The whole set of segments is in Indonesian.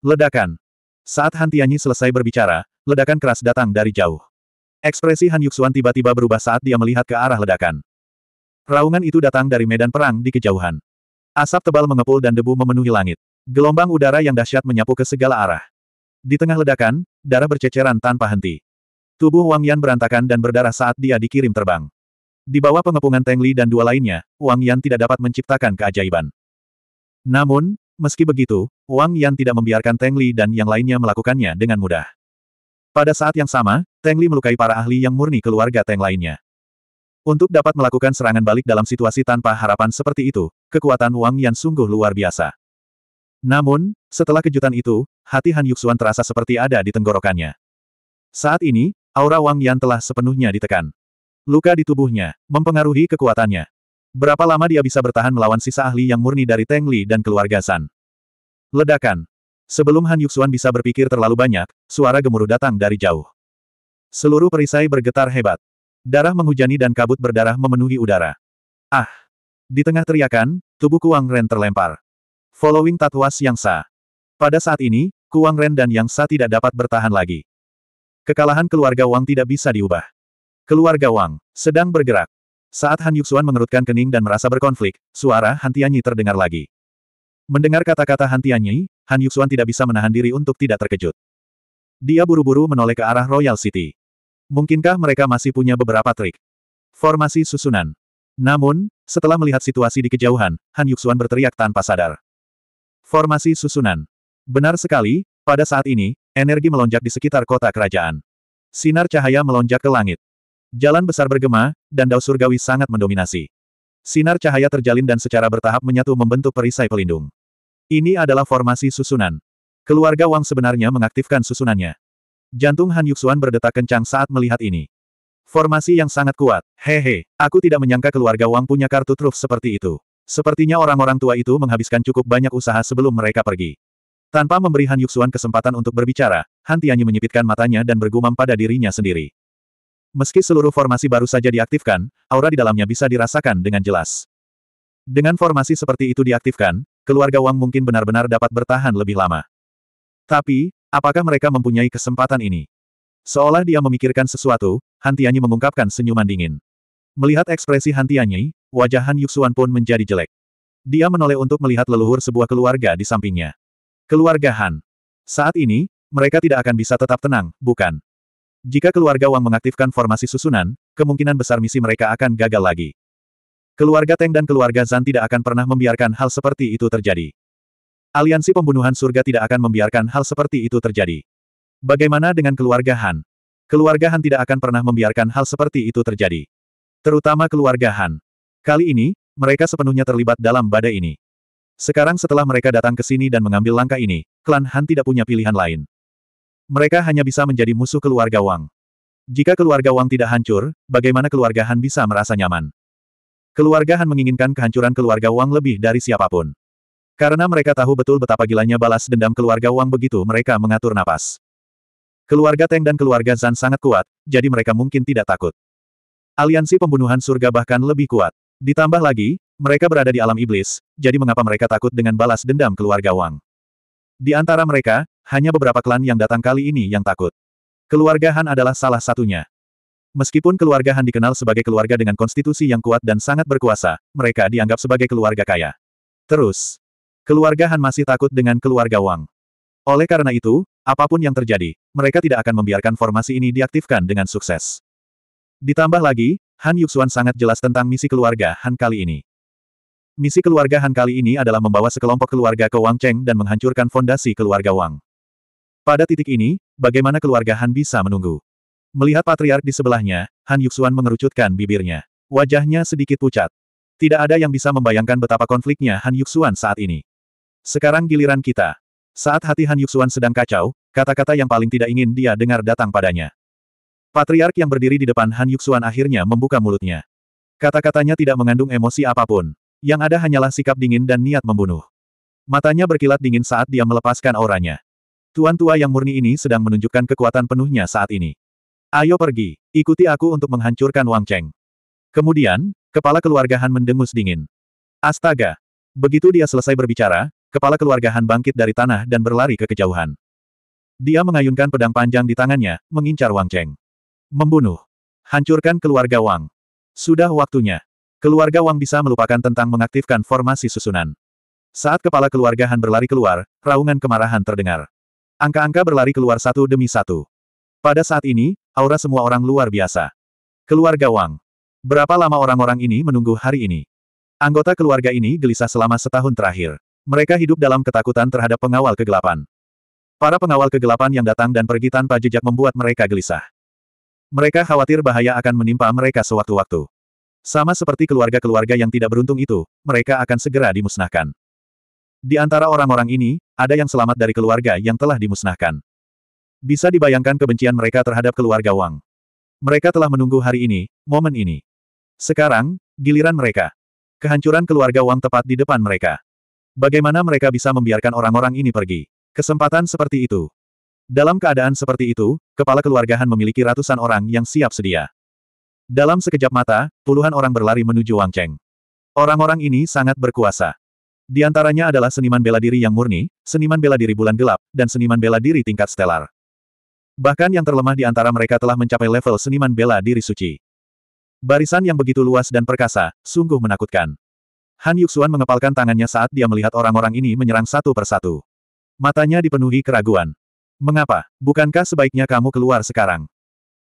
Ledakan. Saat Han Tianyi selesai berbicara, ledakan keras datang dari jauh. Ekspresi Han Yuxuan tiba-tiba berubah saat dia melihat ke arah ledakan. Raungan itu datang dari medan perang di kejauhan. Asap tebal mengepul dan debu memenuhi langit. Gelombang udara yang dahsyat menyapu ke segala arah. Di tengah ledakan, darah berceceran tanpa henti. Tubuh Wang Yan berantakan dan berdarah saat dia dikirim terbang. Di bawah pengepungan Teng Li dan dua lainnya, Wang Yan tidak dapat menciptakan keajaiban. Namun, Meski begitu, Wang Yan tidak membiarkan Teng Li dan yang lainnya melakukannya dengan mudah. Pada saat yang sama, Teng Li melukai para ahli yang murni keluarga Teng lainnya. Untuk dapat melakukan serangan balik dalam situasi tanpa harapan seperti itu, kekuatan Wang Yan sungguh luar biasa. Namun, setelah kejutan itu, hati Han Yuxuan terasa seperti ada di tenggorokannya. Saat ini, aura Wang Yan telah sepenuhnya ditekan. Luka di tubuhnya, mempengaruhi kekuatannya. Berapa lama dia bisa bertahan melawan sisa ahli yang murni dari Teng Li dan keluarga San? Ledakan. Sebelum Han Yuxuan bisa berpikir terlalu banyak, suara gemuruh datang dari jauh. Seluruh perisai bergetar hebat. Darah menghujani dan kabut berdarah memenuhi udara. Ah! Di tengah teriakan, tubuh Kuang Ren terlempar. Following Tatua's Yang Sa. Pada saat ini, Kuang Ren dan Yang Sa tidak dapat bertahan lagi. Kekalahan keluarga Wang tidak bisa diubah. Keluarga Wang, sedang bergerak. Saat Han Yuxuan mengerutkan kening dan merasa berkonflik, suara Han Tianyi terdengar lagi. Mendengar kata-kata Han Tianyi, Han Yuxuan tidak bisa menahan diri untuk tidak terkejut. Dia buru-buru menoleh ke arah Royal City. Mungkinkah mereka masih punya beberapa trik? Formasi susunan. Namun, setelah melihat situasi di kejauhan, Han Yuxuan berteriak tanpa sadar. Formasi susunan. Benar sekali, pada saat ini, energi melonjak di sekitar kota kerajaan. Sinar cahaya melonjak ke langit. Jalan besar bergema, dan dao surgawi sangat mendominasi. Sinar cahaya terjalin dan secara bertahap menyatu membentuk perisai pelindung. Ini adalah formasi susunan. Keluarga Wang sebenarnya mengaktifkan susunannya. Jantung Han Yuxuan berdetak kencang saat melihat ini. Formasi yang sangat kuat. Hehe, aku tidak menyangka keluarga Wang punya kartu truf seperti itu. Sepertinya orang-orang tua itu menghabiskan cukup banyak usaha sebelum mereka pergi. Tanpa memberi Han Yuxuan kesempatan untuk berbicara, Han Tianyi menyipitkan matanya dan bergumam pada dirinya sendiri. Meski seluruh formasi baru saja diaktifkan, aura di dalamnya bisa dirasakan dengan jelas. Dengan formasi seperti itu diaktifkan, keluarga Wang mungkin benar-benar dapat bertahan lebih lama. Tapi, apakah mereka mempunyai kesempatan ini? Seolah dia memikirkan sesuatu, Han Tianyi mengungkapkan senyuman dingin. Melihat ekspresi Han Tianyi, wajah Han Yuxuan pun menjadi jelek. Dia menoleh untuk melihat leluhur sebuah keluarga di sampingnya. Keluarga Han. Saat ini, mereka tidak akan bisa tetap tenang, bukan? Jika keluarga Wang mengaktifkan formasi susunan, kemungkinan besar misi mereka akan gagal lagi. Keluarga Teng dan keluarga Zan tidak akan pernah membiarkan hal seperti itu terjadi. Aliansi pembunuhan surga tidak akan membiarkan hal seperti itu terjadi. Bagaimana dengan keluarga Han? Keluarga Han tidak akan pernah membiarkan hal seperti itu terjadi. Terutama keluarga Han. Kali ini, mereka sepenuhnya terlibat dalam badai ini. Sekarang setelah mereka datang ke sini dan mengambil langkah ini, klan Han tidak punya pilihan lain. Mereka hanya bisa menjadi musuh keluarga Wang. Jika keluarga Wang tidak hancur, bagaimana keluarga Han bisa merasa nyaman? Keluarga Han menginginkan kehancuran keluarga Wang lebih dari siapapun. Karena mereka tahu betul betapa gilanya balas dendam keluarga Wang begitu mereka mengatur napas. Keluarga Teng dan keluarga Zan sangat kuat, jadi mereka mungkin tidak takut. Aliansi pembunuhan surga bahkan lebih kuat. Ditambah lagi, mereka berada di alam iblis, jadi mengapa mereka takut dengan balas dendam keluarga Wang? Di antara mereka, hanya beberapa klan yang datang kali ini yang takut. Keluarga Han adalah salah satunya. Meskipun keluarga Han dikenal sebagai keluarga dengan konstitusi yang kuat dan sangat berkuasa, mereka dianggap sebagai keluarga kaya. Terus, keluarga Han masih takut dengan keluarga Wang. Oleh karena itu, apapun yang terjadi, mereka tidak akan membiarkan formasi ini diaktifkan dengan sukses. Ditambah lagi, Han Yuxuan sangat jelas tentang misi keluarga Han kali ini. Misi keluarga Han kali ini adalah membawa sekelompok keluarga ke Wang Cheng dan menghancurkan fondasi keluarga Wang. Pada titik ini, bagaimana keluarga Han bisa menunggu? Melihat patriark di sebelahnya, Han Yuxuan mengerucutkan bibirnya. Wajahnya sedikit pucat. Tidak ada yang bisa membayangkan betapa konfliknya Han Yuxuan saat ini. Sekarang giliran kita. Saat hati Han Yuxuan sedang kacau, kata-kata yang paling tidak ingin dia dengar datang padanya. Patriark yang berdiri di depan Han Yuxuan akhirnya membuka mulutnya. Kata-katanya tidak mengandung emosi apapun. Yang ada hanyalah sikap dingin dan niat membunuh. Matanya berkilat dingin saat dia melepaskan auranya. Tuan tua yang murni ini sedang menunjukkan kekuatan penuhnya saat ini. Ayo pergi, ikuti aku untuk menghancurkan Wang Cheng. Kemudian, kepala keluarga Han mendengus dingin. Astaga! Begitu dia selesai berbicara, kepala keluarga Han bangkit dari tanah dan berlari ke kejauhan. Dia mengayunkan pedang panjang di tangannya, mengincar Wang Cheng. Membunuh. Hancurkan keluarga Wang. Sudah waktunya. Keluarga Wang bisa melupakan tentang mengaktifkan formasi susunan. Saat kepala keluarga Han berlari keluar, raungan kemarahan terdengar. Angka-angka berlari keluar satu demi satu. Pada saat ini, aura semua orang luar biasa. Keluarga Wang. Berapa lama orang-orang ini menunggu hari ini? Anggota keluarga ini gelisah selama setahun terakhir. Mereka hidup dalam ketakutan terhadap pengawal kegelapan. Para pengawal kegelapan yang datang dan pergi tanpa jejak membuat mereka gelisah. Mereka khawatir bahaya akan menimpa mereka sewaktu-waktu. Sama seperti keluarga-keluarga yang tidak beruntung itu, mereka akan segera dimusnahkan. Di antara orang-orang ini, ada yang selamat dari keluarga yang telah dimusnahkan. Bisa dibayangkan kebencian mereka terhadap keluarga Wang. Mereka telah menunggu hari ini, momen ini. Sekarang, giliran mereka. Kehancuran keluarga Wang tepat di depan mereka. Bagaimana mereka bisa membiarkan orang-orang ini pergi? Kesempatan seperti itu. Dalam keadaan seperti itu, kepala keluarga Han memiliki ratusan orang yang siap sedia. Dalam sekejap mata, puluhan orang berlari menuju Wang Cheng. Orang-orang ini sangat berkuasa. Di antaranya adalah seniman bela diri yang murni, seniman bela diri bulan gelap, dan seniman bela diri tingkat stelar. Bahkan yang terlemah di antara mereka telah mencapai level seniman bela diri suci. Barisan yang begitu luas dan perkasa, sungguh menakutkan. Han Yuxuan mengepalkan tangannya saat dia melihat orang-orang ini menyerang satu persatu. Matanya dipenuhi keraguan. Mengapa? Bukankah sebaiknya kamu keluar sekarang?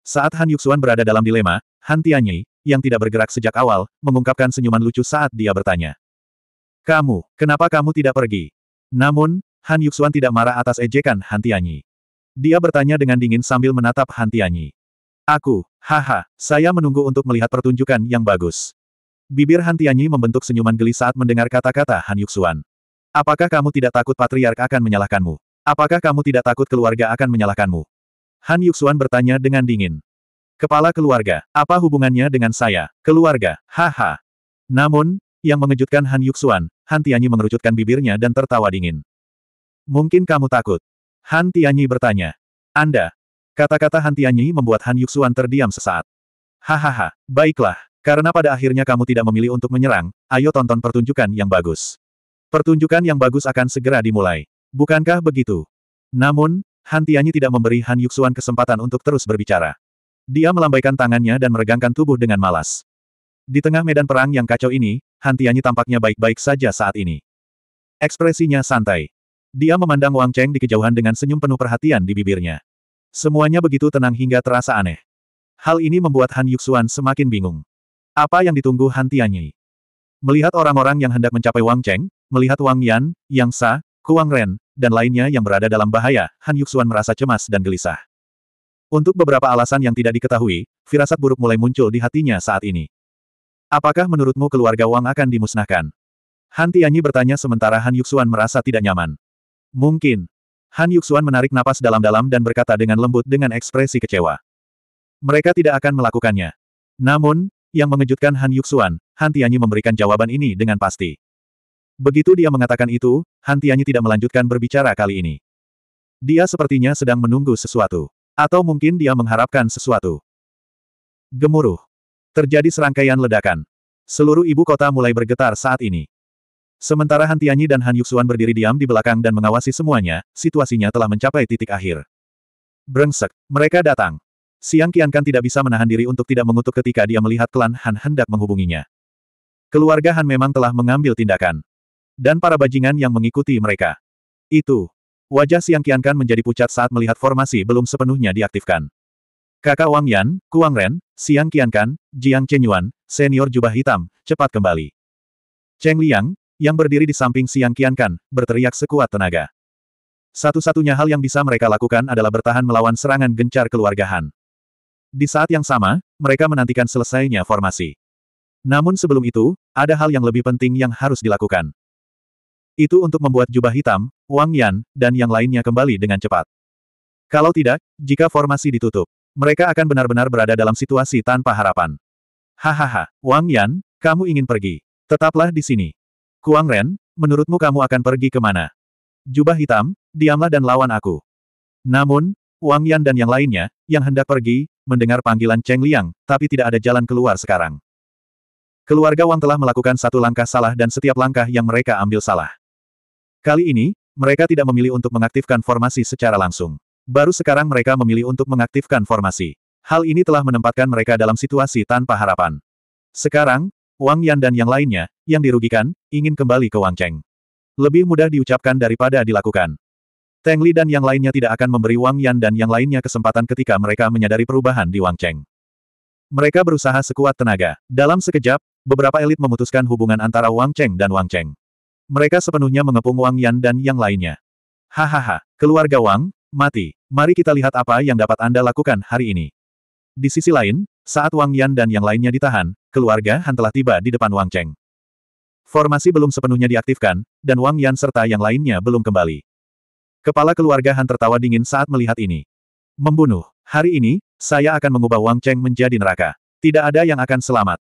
Saat Han Yuxuan berada dalam dilema, Han Tianyi, yang tidak bergerak sejak awal, mengungkapkan senyuman lucu saat dia bertanya. Kamu, kenapa kamu tidak pergi? Namun, Han Yuxuan tidak marah atas ejekan Han Tianyi. Dia bertanya dengan dingin sambil menatap Han Tianyi. Aku, haha, saya menunggu untuk melihat pertunjukan yang bagus. Bibir Han Tianyi membentuk senyuman geli saat mendengar kata-kata Han Yuxuan. Apakah kamu tidak takut patriark akan menyalahkanmu? Apakah kamu tidak takut keluarga akan menyalahkanmu? Han Yuxuan bertanya dengan dingin. Kepala keluarga, apa hubungannya dengan saya, keluarga, haha. Namun, yang mengejutkan Han Yuxuan, Han Tianyi mengerucutkan bibirnya dan tertawa dingin. Mungkin kamu takut? Han Tianyi bertanya. Anda. Kata-kata Han Tianyi membuat Han Yuxuan terdiam sesaat. Hahaha, baiklah. Karena pada akhirnya kamu tidak memilih untuk menyerang, ayo tonton pertunjukan yang bagus. Pertunjukan yang bagus akan segera dimulai. Bukankah begitu? Namun, Han Tianyi tidak memberi Han Yuxuan kesempatan untuk terus berbicara. Dia melambaikan tangannya dan meregangkan tubuh dengan malas. Di tengah medan perang yang kacau ini, Hantianyi tampaknya baik-baik saja saat ini. Ekspresinya santai. Dia memandang Wang Cheng di kejauhan dengan senyum penuh perhatian di bibirnya. Semuanya begitu tenang hingga terasa aneh. Hal ini membuat Han Yuxuan semakin bingung. Apa yang ditunggu Han Tianyi? Melihat orang-orang yang hendak mencapai Wang Cheng, melihat Wang Yan, Yang Sa, Kuang Ren, dan lainnya yang berada dalam bahaya, Han Yuxuan merasa cemas dan gelisah. Untuk beberapa alasan yang tidak diketahui, firasat buruk mulai muncul di hatinya saat ini. Apakah menurutmu keluarga Wang akan dimusnahkan? Han Tianyi bertanya sementara Han Yuxuan merasa tidak nyaman. Mungkin. Han Yuxuan menarik napas dalam-dalam dan berkata dengan lembut dengan ekspresi kecewa. Mereka tidak akan melakukannya. Namun, yang mengejutkan Han Yuxuan, Han Tianyi memberikan jawaban ini dengan pasti. Begitu dia mengatakan itu, Han Tianyi tidak melanjutkan berbicara kali ini. Dia sepertinya sedang menunggu sesuatu. Atau mungkin dia mengharapkan sesuatu. Gemuruh. Terjadi serangkaian ledakan. Seluruh ibu kota mulai bergetar saat ini. Sementara Han Tianyi dan Han Yuxuan berdiri diam di belakang dan mengawasi semuanya, situasinya telah mencapai titik akhir. Brengsek, mereka datang. Siang Qiankan tidak bisa menahan diri untuk tidak mengutuk ketika dia melihat klan Han hendak menghubunginya. Keluarga Han memang telah mengambil tindakan. Dan para bajingan yang mengikuti mereka. Itu. Wajah Siang Qiankan menjadi pucat saat melihat formasi belum sepenuhnya diaktifkan. Kakak Wang Yan, Kuang Ren, Siang Qiankan, Jiang Chenyuan, senior jubah hitam, cepat kembali. Cheng Liang, yang berdiri di samping Siang Qiankan, berteriak sekuat tenaga. Satu-satunya hal yang bisa mereka lakukan adalah bertahan melawan serangan gencar keluarga Han. Di saat yang sama, mereka menantikan selesainya formasi. Namun sebelum itu, ada hal yang lebih penting yang harus dilakukan. Itu untuk membuat jubah hitam, Wang Yan, dan yang lainnya kembali dengan cepat. Kalau tidak, jika formasi ditutup, mereka akan benar-benar berada dalam situasi tanpa harapan. Hahaha, Wang Yan, kamu ingin pergi. Tetaplah di sini. Kuang Ren, menurutmu kamu akan pergi ke mana? Jubah hitam, diamlah dan lawan aku. Namun, Wang Yan dan yang lainnya, yang hendak pergi, mendengar panggilan Cheng Liang, tapi tidak ada jalan keluar sekarang. Keluarga Wang telah melakukan satu langkah salah dan setiap langkah yang mereka ambil salah. Kali ini, mereka tidak memilih untuk mengaktifkan formasi secara langsung. Baru sekarang mereka memilih untuk mengaktifkan formasi. Hal ini telah menempatkan mereka dalam situasi tanpa harapan. Sekarang, Wang Yan dan yang lainnya, yang dirugikan, ingin kembali ke Wang Cheng. Lebih mudah diucapkan daripada dilakukan. Teng Li dan yang lainnya tidak akan memberi Wang Yan dan yang lainnya kesempatan ketika mereka menyadari perubahan di Wang Cheng. Mereka berusaha sekuat tenaga. Dalam sekejap, beberapa elit memutuskan hubungan antara Wang Cheng dan Wang Cheng. Mereka sepenuhnya mengepung Wang Yan dan yang lainnya. Hahaha, keluarga Wang, Mati. Mari kita lihat apa yang dapat Anda lakukan hari ini. Di sisi lain, saat Wang Yan dan yang lainnya ditahan, keluarga Han telah tiba di depan Wang Cheng. Formasi belum sepenuhnya diaktifkan, dan Wang Yan serta yang lainnya belum kembali. Kepala keluarga Han tertawa dingin saat melihat ini. Membunuh. Hari ini, saya akan mengubah Wang Cheng menjadi neraka. Tidak ada yang akan selamat.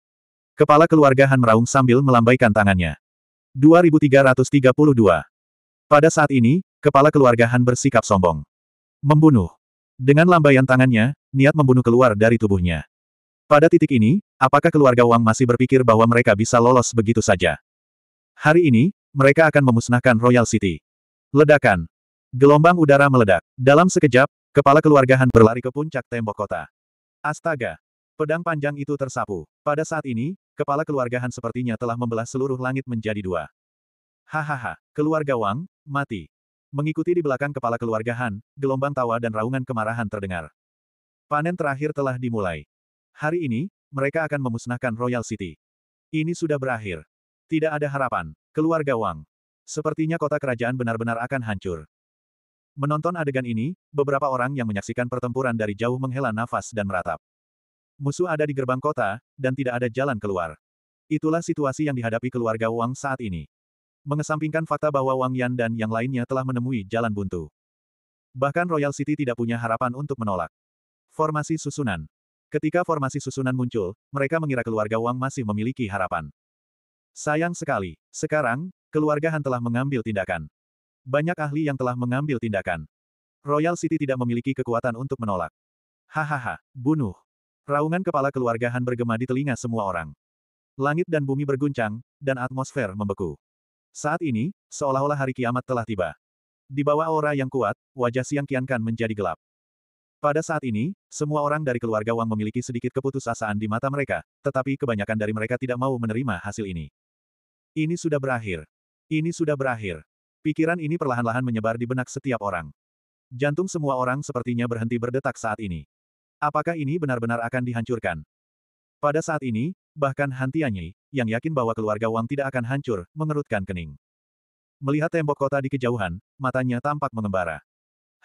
Kepala keluarga Han meraung sambil melambaikan tangannya. 2332. Pada saat ini, kepala keluarga Han bersikap sombong. Membunuh. Dengan lambaian tangannya, niat membunuh keluar dari tubuhnya. Pada titik ini, apakah keluarga Wang masih berpikir bahwa mereka bisa lolos begitu saja? Hari ini, mereka akan memusnahkan Royal City. Ledakan. Gelombang udara meledak. Dalam sekejap, kepala keluarga Han berlari ke puncak tembok kota. Astaga! Pedang panjang itu tersapu. Pada saat ini, kepala keluarga Han sepertinya telah membelah seluruh langit menjadi dua. Hahaha, keluarga Wang, mati. Mengikuti di belakang kepala keluarga Han, gelombang tawa dan raungan kemarahan terdengar. Panen terakhir telah dimulai. Hari ini, mereka akan memusnahkan Royal City. Ini sudah berakhir. Tidak ada harapan. Keluarga Wang. Sepertinya kota kerajaan benar-benar akan hancur. Menonton adegan ini, beberapa orang yang menyaksikan pertempuran dari jauh menghela nafas dan meratap. Musuh ada di gerbang kota, dan tidak ada jalan keluar. Itulah situasi yang dihadapi keluarga Wang saat ini mengesampingkan fakta bahwa Wang Yan dan yang lainnya telah menemui jalan buntu. Bahkan Royal City tidak punya harapan untuk menolak. Formasi susunan. Ketika formasi susunan muncul, mereka mengira keluarga Wang masih memiliki harapan. Sayang sekali, sekarang, keluarga Han telah mengambil tindakan. Banyak ahli yang telah mengambil tindakan. Royal City tidak memiliki kekuatan untuk menolak. Hahaha, bunuh. Raungan kepala keluarga Han bergema di telinga semua orang. Langit dan bumi berguncang, dan atmosfer membeku. Saat ini, seolah-olah hari kiamat telah tiba. Di bawah aura yang kuat, wajah Siang Qiankan menjadi gelap. Pada saat ini, semua orang dari keluarga Wang memiliki sedikit keputusasaan di mata mereka, tetapi kebanyakan dari mereka tidak mau menerima hasil ini. Ini sudah berakhir. Ini sudah berakhir. Pikiran ini perlahan-lahan menyebar di benak setiap orang. Jantung semua orang sepertinya berhenti berdetak saat ini. Apakah ini benar-benar akan dihancurkan? Pada saat ini, Bahkan Han Tianyi, yang yakin bahwa keluarga Wang tidak akan hancur, mengerutkan kening. Melihat tembok kota di kejauhan, matanya tampak mengembara.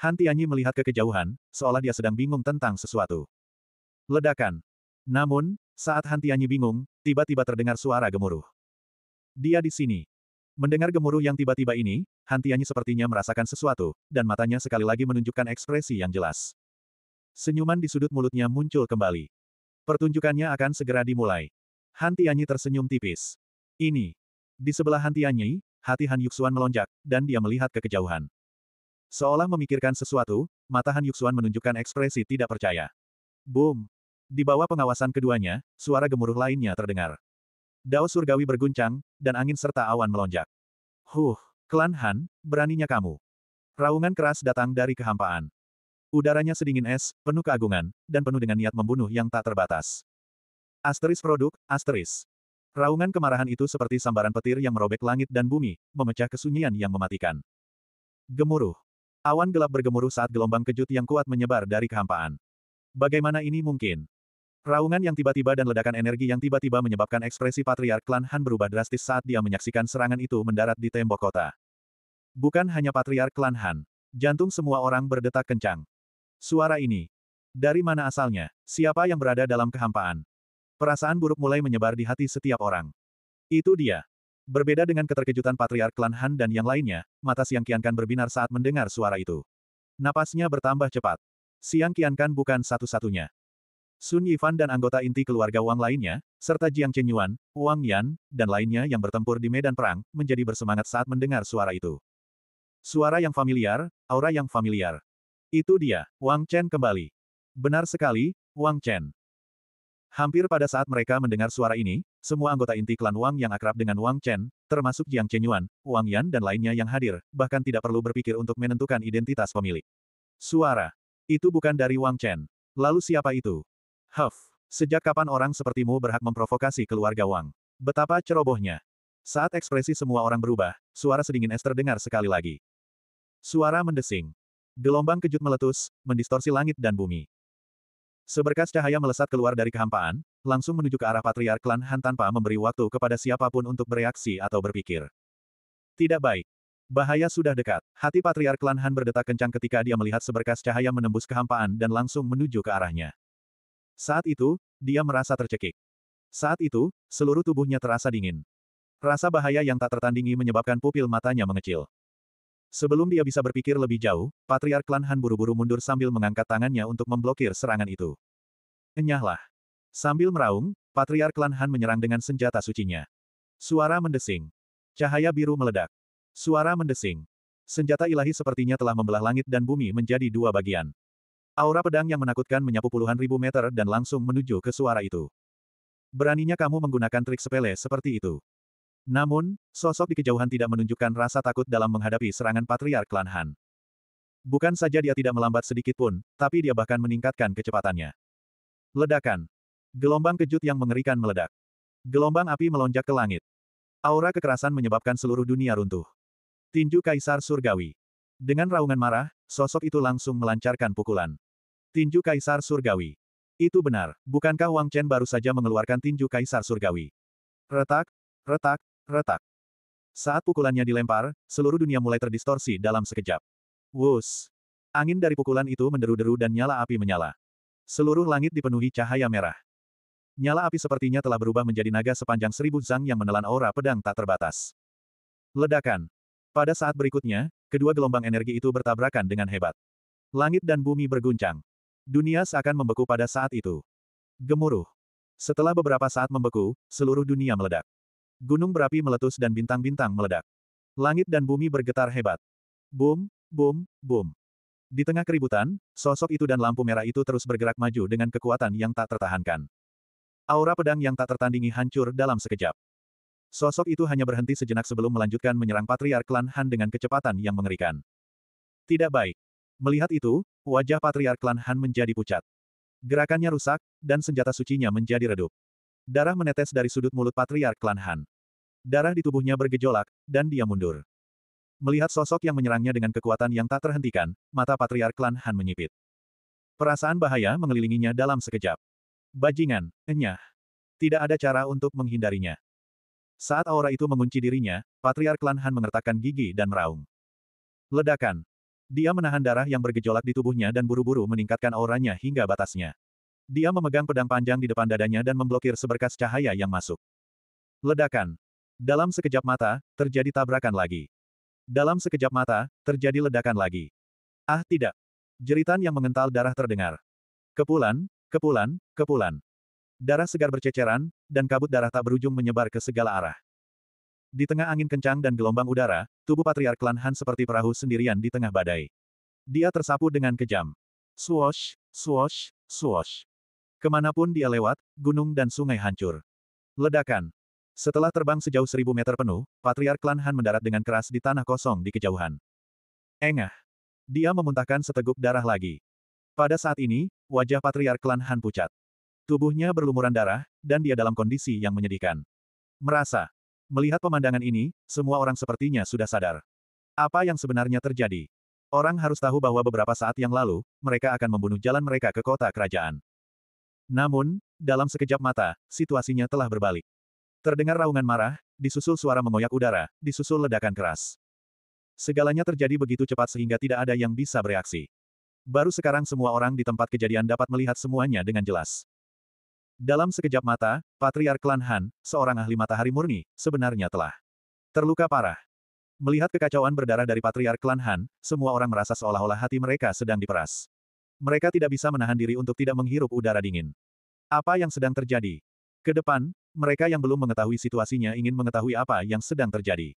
Han Tianyi melihat ke kejauhan, seolah dia sedang bingung tentang sesuatu. Ledakan. Namun, saat Han Tianyi bingung, tiba-tiba terdengar suara gemuruh. Dia di sini. Mendengar gemuruh yang tiba-tiba ini, Han Tianyi sepertinya merasakan sesuatu, dan matanya sekali lagi menunjukkan ekspresi yang jelas. Senyuman di sudut mulutnya muncul kembali. Pertunjukannya akan segera dimulai. Han Tianyi tersenyum tipis. Ini. Di sebelah Han Tianyi, hati Han Yuxuan melonjak, dan dia melihat ke kejauhan. Seolah memikirkan sesuatu, mata Han Yuxuan menunjukkan ekspresi tidak percaya. Boom! Di bawah pengawasan keduanya, suara gemuruh lainnya terdengar. Dao surgawi berguncang, dan angin serta awan melonjak. Huh, klan Han, beraninya kamu. Raungan keras datang dari kehampaan. Udaranya sedingin es, penuh keagungan, dan penuh dengan niat membunuh yang tak terbatas. Asteris produk, asteris. Raungan kemarahan itu seperti sambaran petir yang merobek langit dan bumi, memecah kesunyian yang mematikan. Gemuruh. Awan gelap bergemuruh saat gelombang kejut yang kuat menyebar dari kehampaan. Bagaimana ini mungkin? Raungan yang tiba-tiba dan ledakan energi yang tiba-tiba menyebabkan ekspresi patriark klan Han berubah drastis saat dia menyaksikan serangan itu mendarat di tembok kota. Bukan hanya patriark klan Han. Jantung semua orang berdetak kencang. Suara ini. Dari mana asalnya? Siapa yang berada dalam kehampaan? Perasaan buruk mulai menyebar di hati setiap orang. Itu dia. Berbeda dengan keterkejutan Patriark Klan Han dan yang lainnya, mata Siang Kiankan berbinar saat mendengar suara itu. Napasnya bertambah cepat. Siang Kiankan bukan satu-satunya. Sun Yifan dan anggota inti keluarga Wang lainnya, serta Jiang Chenyuan, Wang Yan, dan lainnya yang bertempur di medan perang, menjadi bersemangat saat mendengar suara itu. Suara yang familiar, aura yang familiar. Itu dia, Wang Chen kembali. Benar sekali, Wang Chen. Hampir pada saat mereka mendengar suara ini, semua anggota inti klan Wang yang akrab dengan Wang Chen, termasuk Jiang Chenyuan, Wang Yan dan lainnya yang hadir, bahkan tidak perlu berpikir untuk menentukan identitas pemilik. Suara. Itu bukan dari Wang Chen. Lalu siapa itu? Huff. Sejak kapan orang sepertimu berhak memprovokasi keluarga Wang? Betapa cerobohnya. Saat ekspresi semua orang berubah, suara sedingin es terdengar sekali lagi. Suara mendesing. Gelombang kejut meletus, mendistorsi langit dan bumi. Seberkas cahaya melesat keluar dari kehampaan, langsung menuju ke arah patriark klan Han tanpa memberi waktu kepada siapapun untuk bereaksi atau berpikir. Tidak baik. Bahaya sudah dekat. Hati patriark klan Han berdetak kencang ketika dia melihat seberkas cahaya menembus kehampaan dan langsung menuju ke arahnya. Saat itu, dia merasa tercekik. Saat itu, seluruh tubuhnya terasa dingin. Rasa bahaya yang tak tertandingi menyebabkan pupil matanya mengecil. Sebelum dia bisa berpikir lebih jauh, Patriark Klan Han buru-buru mundur sambil mengangkat tangannya untuk memblokir serangan itu. Enyahlah. Sambil meraung, Patriark Klan Han menyerang dengan senjata sucinya. Suara mendesing. Cahaya biru meledak. Suara mendesing. Senjata ilahi sepertinya telah membelah langit dan bumi menjadi dua bagian. Aura pedang yang menakutkan menyapu puluhan ribu meter dan langsung menuju ke suara itu. Beraninya kamu menggunakan trik sepele seperti itu. Namun, sosok di kejauhan tidak menunjukkan rasa takut dalam menghadapi serangan Patriark Klan Han. Bukan saja dia tidak melambat sedikit pun, tapi dia bahkan meningkatkan kecepatannya. Ledakan. Gelombang kejut yang mengerikan meledak. Gelombang api melonjak ke langit. Aura kekerasan menyebabkan seluruh dunia runtuh. Tinju Kaisar Surgawi. Dengan raungan marah, sosok itu langsung melancarkan pukulan. Tinju Kaisar Surgawi. Itu benar, bukankah Wang Chen baru saja mengeluarkan tinju Kaisar Surgawi? Retak, retak, Retak. Saat pukulannya dilempar, seluruh dunia mulai terdistorsi dalam sekejap. Wus. Angin dari pukulan itu menderu-deru dan nyala api menyala. Seluruh langit dipenuhi cahaya merah. Nyala api sepertinya telah berubah menjadi naga sepanjang seribu zang yang menelan aura pedang tak terbatas. Ledakan. Pada saat berikutnya, kedua gelombang energi itu bertabrakan dengan hebat. Langit dan bumi berguncang. Dunia seakan membeku pada saat itu. Gemuruh. Setelah beberapa saat membeku, seluruh dunia meledak. Gunung berapi meletus dan bintang-bintang meledak. Langit dan bumi bergetar hebat. Boom, boom, boom. Di tengah keributan, sosok itu dan lampu merah itu terus bergerak maju dengan kekuatan yang tak tertahankan. Aura pedang yang tak tertandingi hancur dalam sekejap. Sosok itu hanya berhenti sejenak sebelum melanjutkan menyerang Patriark Klan Han dengan kecepatan yang mengerikan. Tidak baik. Melihat itu, wajah Patriark Klan Han menjadi pucat. Gerakannya rusak, dan senjata sucinya menjadi redup. Darah menetes dari sudut mulut patriark klan Han. Darah di tubuhnya bergejolak, dan dia mundur. Melihat sosok yang menyerangnya dengan kekuatan yang tak terhentikan, mata patriark klan Han menyipit. Perasaan bahaya mengelilinginya dalam sekejap. Bajingan, enyah. Tidak ada cara untuk menghindarinya. Saat aura itu mengunci dirinya, patriark klan Han mengertakkan gigi dan meraung. Ledakan. Dia menahan darah yang bergejolak di tubuhnya dan buru-buru meningkatkan auranya hingga batasnya. Dia memegang pedang panjang di depan dadanya dan memblokir seberkas cahaya yang masuk. Ledakan. Dalam sekejap mata, terjadi tabrakan lagi. Dalam sekejap mata, terjadi ledakan lagi. Ah tidak. Jeritan yang mengental darah terdengar. Kepulan, kepulan, kepulan. Darah segar berceceran, dan kabut darah tak berujung menyebar ke segala arah. Di tengah angin kencang dan gelombang udara, tubuh patriark klan Han seperti perahu sendirian di tengah badai. Dia tersapu dengan kejam. Swosh, swosh, swosh. Kemanapun dia lewat, gunung dan sungai hancur. Ledakan. Setelah terbang sejauh seribu meter penuh, Patriark Klan Han mendarat dengan keras di tanah kosong di kejauhan. Engah. Dia memuntahkan seteguk darah lagi. Pada saat ini, wajah Patriark Klan Han pucat. Tubuhnya berlumuran darah, dan dia dalam kondisi yang menyedihkan. Merasa. Melihat pemandangan ini, semua orang sepertinya sudah sadar. Apa yang sebenarnya terjadi? Orang harus tahu bahwa beberapa saat yang lalu, mereka akan membunuh jalan mereka ke kota kerajaan. Namun, dalam sekejap mata, situasinya telah berbalik. Terdengar raungan marah, disusul suara mengoyak udara, disusul ledakan keras. Segalanya terjadi begitu cepat sehingga tidak ada yang bisa bereaksi. Baru sekarang semua orang di tempat kejadian dapat melihat semuanya dengan jelas. Dalam sekejap mata, Patriark Klan Han, seorang ahli matahari murni, sebenarnya telah terluka parah. Melihat kekacauan berdarah dari Patriark Klan Han, semua orang merasa seolah-olah hati mereka sedang diperas. Mereka tidak bisa menahan diri untuk tidak menghirup udara dingin. Apa yang sedang terjadi? Kedepan, mereka yang belum mengetahui situasinya ingin mengetahui apa yang sedang terjadi.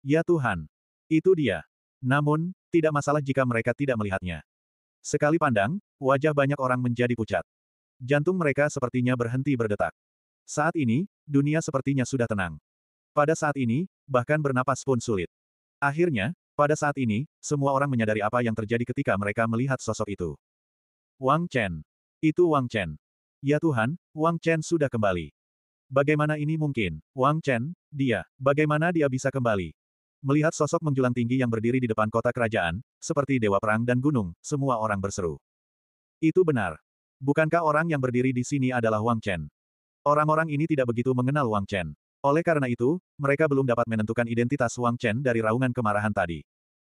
Ya Tuhan! Itu dia. Namun, tidak masalah jika mereka tidak melihatnya. Sekali pandang, wajah banyak orang menjadi pucat. Jantung mereka sepertinya berhenti berdetak. Saat ini, dunia sepertinya sudah tenang. Pada saat ini, bahkan bernapas pun sulit. Akhirnya, pada saat ini, semua orang menyadari apa yang terjadi ketika mereka melihat sosok itu. Wang Chen. Itu Wang Chen. Ya Tuhan, Wang Chen sudah kembali. Bagaimana ini mungkin? Wang Chen, dia, bagaimana dia bisa kembali? Melihat sosok menjulang tinggi yang berdiri di depan kota kerajaan, seperti dewa perang dan gunung, semua orang berseru. Itu benar. Bukankah orang yang berdiri di sini adalah Wang Chen? Orang-orang ini tidak begitu mengenal Wang Chen. Oleh karena itu, mereka belum dapat menentukan identitas Wang Chen dari raungan kemarahan tadi.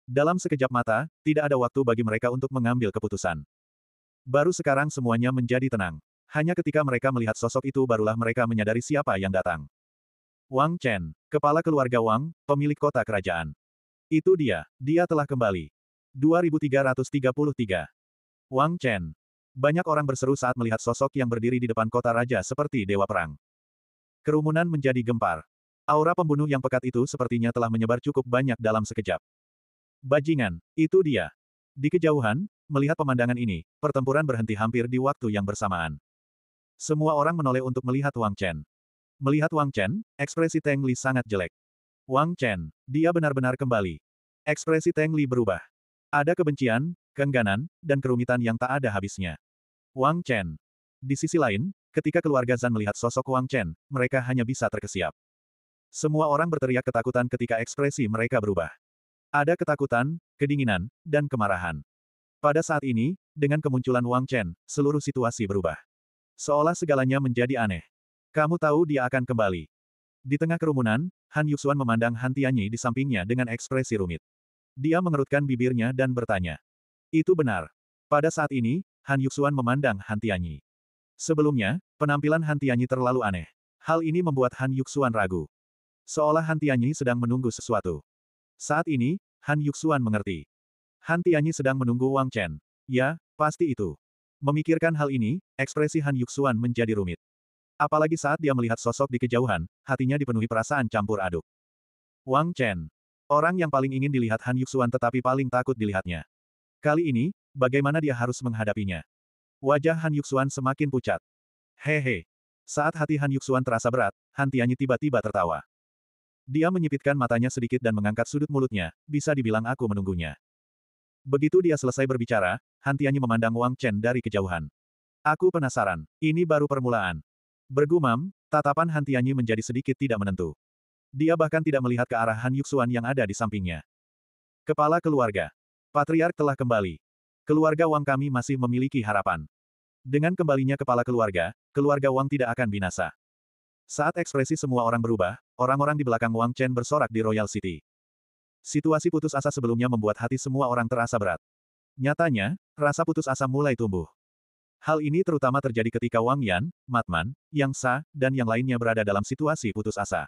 Dalam sekejap mata, tidak ada waktu bagi mereka untuk mengambil keputusan. Baru sekarang semuanya menjadi tenang. Hanya ketika mereka melihat sosok itu barulah mereka menyadari siapa yang datang. Wang Chen, kepala keluarga Wang, pemilik kota kerajaan. Itu dia, dia telah kembali. 2333. Wang Chen. Banyak orang berseru saat melihat sosok yang berdiri di depan kota raja seperti dewa perang. Kerumunan menjadi gempar. Aura pembunuh yang pekat itu sepertinya telah menyebar cukup banyak dalam sekejap. Bajingan, itu dia. Di kejauhan, melihat pemandangan ini, pertempuran berhenti hampir di waktu yang bersamaan. Semua orang menoleh untuk melihat Wang Chen. Melihat Wang Chen, ekspresi Tang Li sangat jelek. Wang Chen, dia benar-benar kembali. Ekspresi Tang Li berubah. Ada kebencian, keengganan, dan kerumitan yang tak ada habisnya. Wang Chen. Di sisi lain, Ketika keluarga Zan melihat sosok Wang Chen, mereka hanya bisa terkesiap. Semua orang berteriak ketakutan ketika ekspresi mereka berubah. Ada ketakutan, kedinginan, dan kemarahan. Pada saat ini, dengan kemunculan Wang Chen, seluruh situasi berubah. Seolah segalanya menjadi aneh. Kamu tahu dia akan kembali. Di tengah kerumunan, Han Yuxuan memandang Han Tianyi di sampingnya dengan ekspresi rumit. Dia mengerutkan bibirnya dan bertanya. Itu benar. Pada saat ini, Han Yuxuan memandang Han Tianyi. Sebelumnya, Penampilan Han Tianyi terlalu aneh. Hal ini membuat Han Yuxuan ragu. Seolah Han Tianyi sedang menunggu sesuatu. Saat ini, Han Yuxuan mengerti. Han Tianyi sedang menunggu Wang Chen. Ya, pasti itu. Memikirkan hal ini, ekspresi Han Yuxuan menjadi rumit. Apalagi saat dia melihat sosok di kejauhan, hatinya dipenuhi perasaan campur aduk. Wang Chen. Orang yang paling ingin dilihat Han Yuxuan tetapi paling takut dilihatnya. Kali ini, bagaimana dia harus menghadapinya? Wajah Han Yuxuan semakin pucat. Hehe. Saat hati Han Yuxuan terasa berat, Han Tianyi tiba-tiba tertawa. Dia menyipitkan matanya sedikit dan mengangkat sudut mulutnya, bisa dibilang aku menunggunya. Begitu dia selesai berbicara, Han Tianyi memandang Wang Chen dari kejauhan. Aku penasaran, ini baru permulaan. Bergumam, tatapan Han Tianyi menjadi sedikit tidak menentu. Dia bahkan tidak melihat ke arah Han Yuxuan yang ada di sampingnya. Kepala keluarga. Patriark telah kembali. Keluarga Wang kami masih memiliki harapan. Dengan kembalinya kepala keluarga, keluarga Wang tidak akan binasa. Saat ekspresi semua orang berubah, orang-orang di belakang Wang Chen bersorak di Royal City. Situasi putus asa sebelumnya membuat hati semua orang terasa berat. Nyatanya, rasa putus asa mulai tumbuh. Hal ini terutama terjadi ketika Wang Yan, Matman, Yang Sa, dan yang lainnya berada dalam situasi putus asa.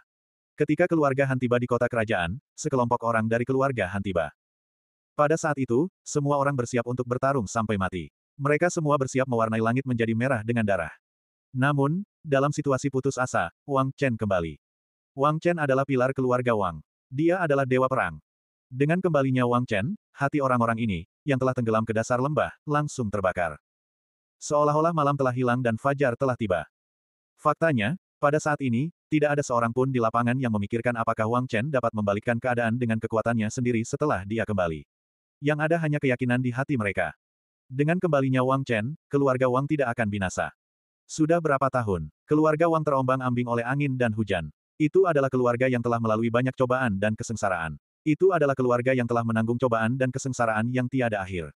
Ketika keluarga Han tiba di kota kerajaan, sekelompok orang dari keluarga Han tiba. Pada saat itu, semua orang bersiap untuk bertarung sampai mati. Mereka semua bersiap mewarnai langit menjadi merah dengan darah. Namun, dalam situasi putus asa, Wang Chen kembali. Wang Chen adalah pilar keluarga Wang. Dia adalah dewa perang. Dengan kembalinya Wang Chen, hati orang-orang ini, yang telah tenggelam ke dasar lembah, langsung terbakar. Seolah-olah malam telah hilang dan fajar telah tiba. Faktanya, pada saat ini, tidak ada seorang pun di lapangan yang memikirkan apakah Wang Chen dapat membalikkan keadaan dengan kekuatannya sendiri setelah dia kembali. Yang ada hanya keyakinan di hati mereka. Dengan kembalinya Wang Chen, keluarga Wang tidak akan binasa. Sudah berapa tahun, keluarga Wang terombang-ambing oleh angin dan hujan. Itu adalah keluarga yang telah melalui banyak cobaan dan kesengsaraan. Itu adalah keluarga yang telah menanggung cobaan dan kesengsaraan yang tiada akhir.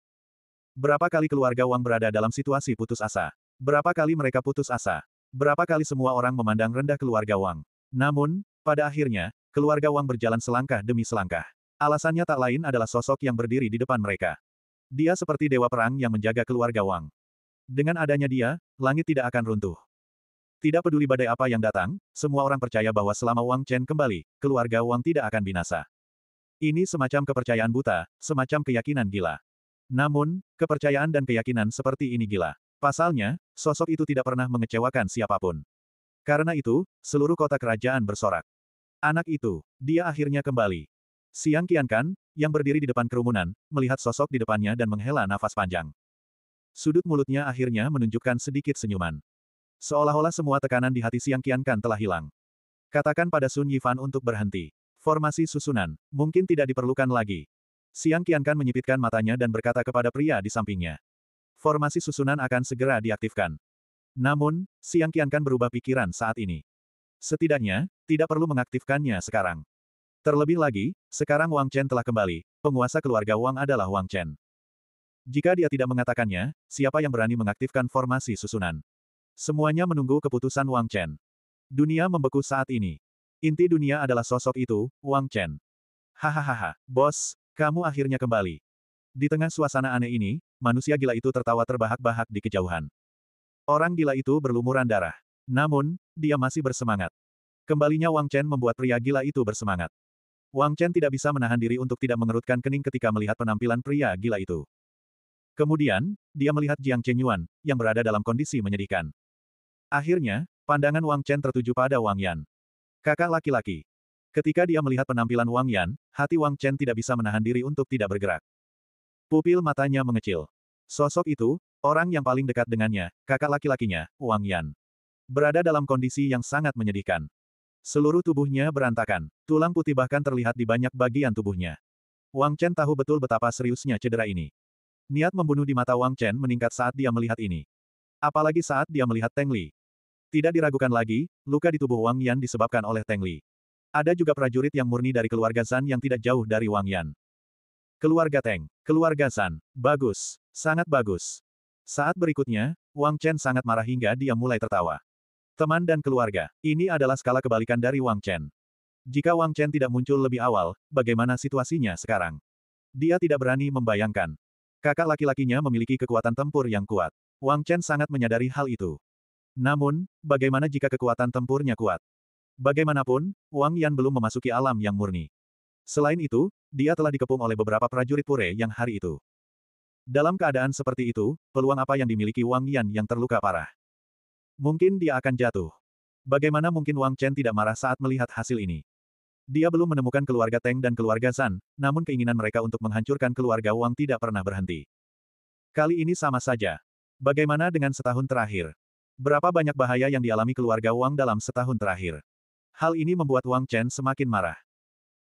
Berapa kali keluarga Wang berada dalam situasi putus asa? Berapa kali mereka putus asa? Berapa kali semua orang memandang rendah keluarga Wang? Namun, pada akhirnya, keluarga Wang berjalan selangkah demi selangkah. Alasannya tak lain adalah sosok yang berdiri di depan mereka. Dia seperti dewa perang yang menjaga keluarga Wang. Dengan adanya dia, langit tidak akan runtuh. Tidak peduli badai apa yang datang, semua orang percaya bahwa selama Wang Chen kembali, keluarga Wang tidak akan binasa. Ini semacam kepercayaan buta, semacam keyakinan gila. Namun, kepercayaan dan keyakinan seperti ini gila. Pasalnya, sosok itu tidak pernah mengecewakan siapapun. Karena itu, seluruh kota kerajaan bersorak. Anak itu, dia akhirnya kembali. Siang Kian Kan, yang berdiri di depan kerumunan, melihat sosok di depannya dan menghela nafas panjang. Sudut mulutnya akhirnya menunjukkan sedikit senyuman. Seolah-olah semua tekanan di hati Siang Kian Kan telah hilang. Katakan pada Sun Yifan untuk berhenti. Formasi susunan, mungkin tidak diperlukan lagi. Siang Kian Kan menyipitkan matanya dan berkata kepada pria di sampingnya. Formasi susunan akan segera diaktifkan. Namun, Siang Kian Kan berubah pikiran saat ini. Setidaknya, tidak perlu mengaktifkannya sekarang. Terlebih lagi, sekarang Wang Chen telah kembali, penguasa keluarga Wang adalah Wang Chen. Jika dia tidak mengatakannya, siapa yang berani mengaktifkan formasi susunan? Semuanya menunggu keputusan Wang Chen. Dunia membeku saat ini. Inti dunia adalah sosok itu, Wang Chen. Hahaha, bos, kamu akhirnya kembali. Di tengah suasana aneh ini, manusia gila itu tertawa terbahak-bahak di kejauhan. Orang gila itu berlumuran darah. Namun, dia masih bersemangat. Kembalinya Wang Chen membuat pria gila itu bersemangat. Wang Chen tidak bisa menahan diri untuk tidak mengerutkan kening ketika melihat penampilan pria gila itu. Kemudian, dia melihat Jiang Chenyuan, yang berada dalam kondisi menyedihkan. Akhirnya, pandangan Wang Chen tertuju pada Wang Yan. Kakak laki-laki. Ketika dia melihat penampilan Wang Yan, hati Wang Chen tidak bisa menahan diri untuk tidak bergerak. Pupil matanya mengecil. Sosok itu, orang yang paling dekat dengannya, kakak laki-lakinya, Wang Yan. Berada dalam kondisi yang sangat menyedihkan. Seluruh tubuhnya berantakan, tulang putih bahkan terlihat di banyak bagian tubuhnya. Wang Chen tahu betul betapa seriusnya cedera ini. Niat membunuh di mata Wang Chen meningkat saat dia melihat ini. Apalagi saat dia melihat Teng Li. Tidak diragukan lagi, luka di tubuh Wang Yan disebabkan oleh Teng Li. Ada juga prajurit yang murni dari keluarga Zan yang tidak jauh dari Wang Yan. Keluarga Teng, keluarga Zan, bagus, sangat bagus. Saat berikutnya, Wang Chen sangat marah hingga dia mulai tertawa. Teman dan keluarga, ini adalah skala kebalikan dari Wang Chen. Jika Wang Chen tidak muncul lebih awal, bagaimana situasinya sekarang? Dia tidak berani membayangkan. Kakak laki-lakinya memiliki kekuatan tempur yang kuat. Wang Chen sangat menyadari hal itu. Namun, bagaimana jika kekuatan tempurnya kuat? Bagaimanapun, Wang Yan belum memasuki alam yang murni. Selain itu, dia telah dikepung oleh beberapa prajurit pure yang hari itu. Dalam keadaan seperti itu, peluang apa yang dimiliki Wang Yan yang terluka parah? Mungkin dia akan jatuh. Bagaimana mungkin Wang Chen tidak marah saat melihat hasil ini? Dia belum menemukan keluarga Teng dan keluarga San, namun keinginan mereka untuk menghancurkan keluarga Wang tidak pernah berhenti. Kali ini sama saja. Bagaimana dengan setahun terakhir? Berapa banyak bahaya yang dialami keluarga Wang dalam setahun terakhir? Hal ini membuat Wang Chen semakin marah.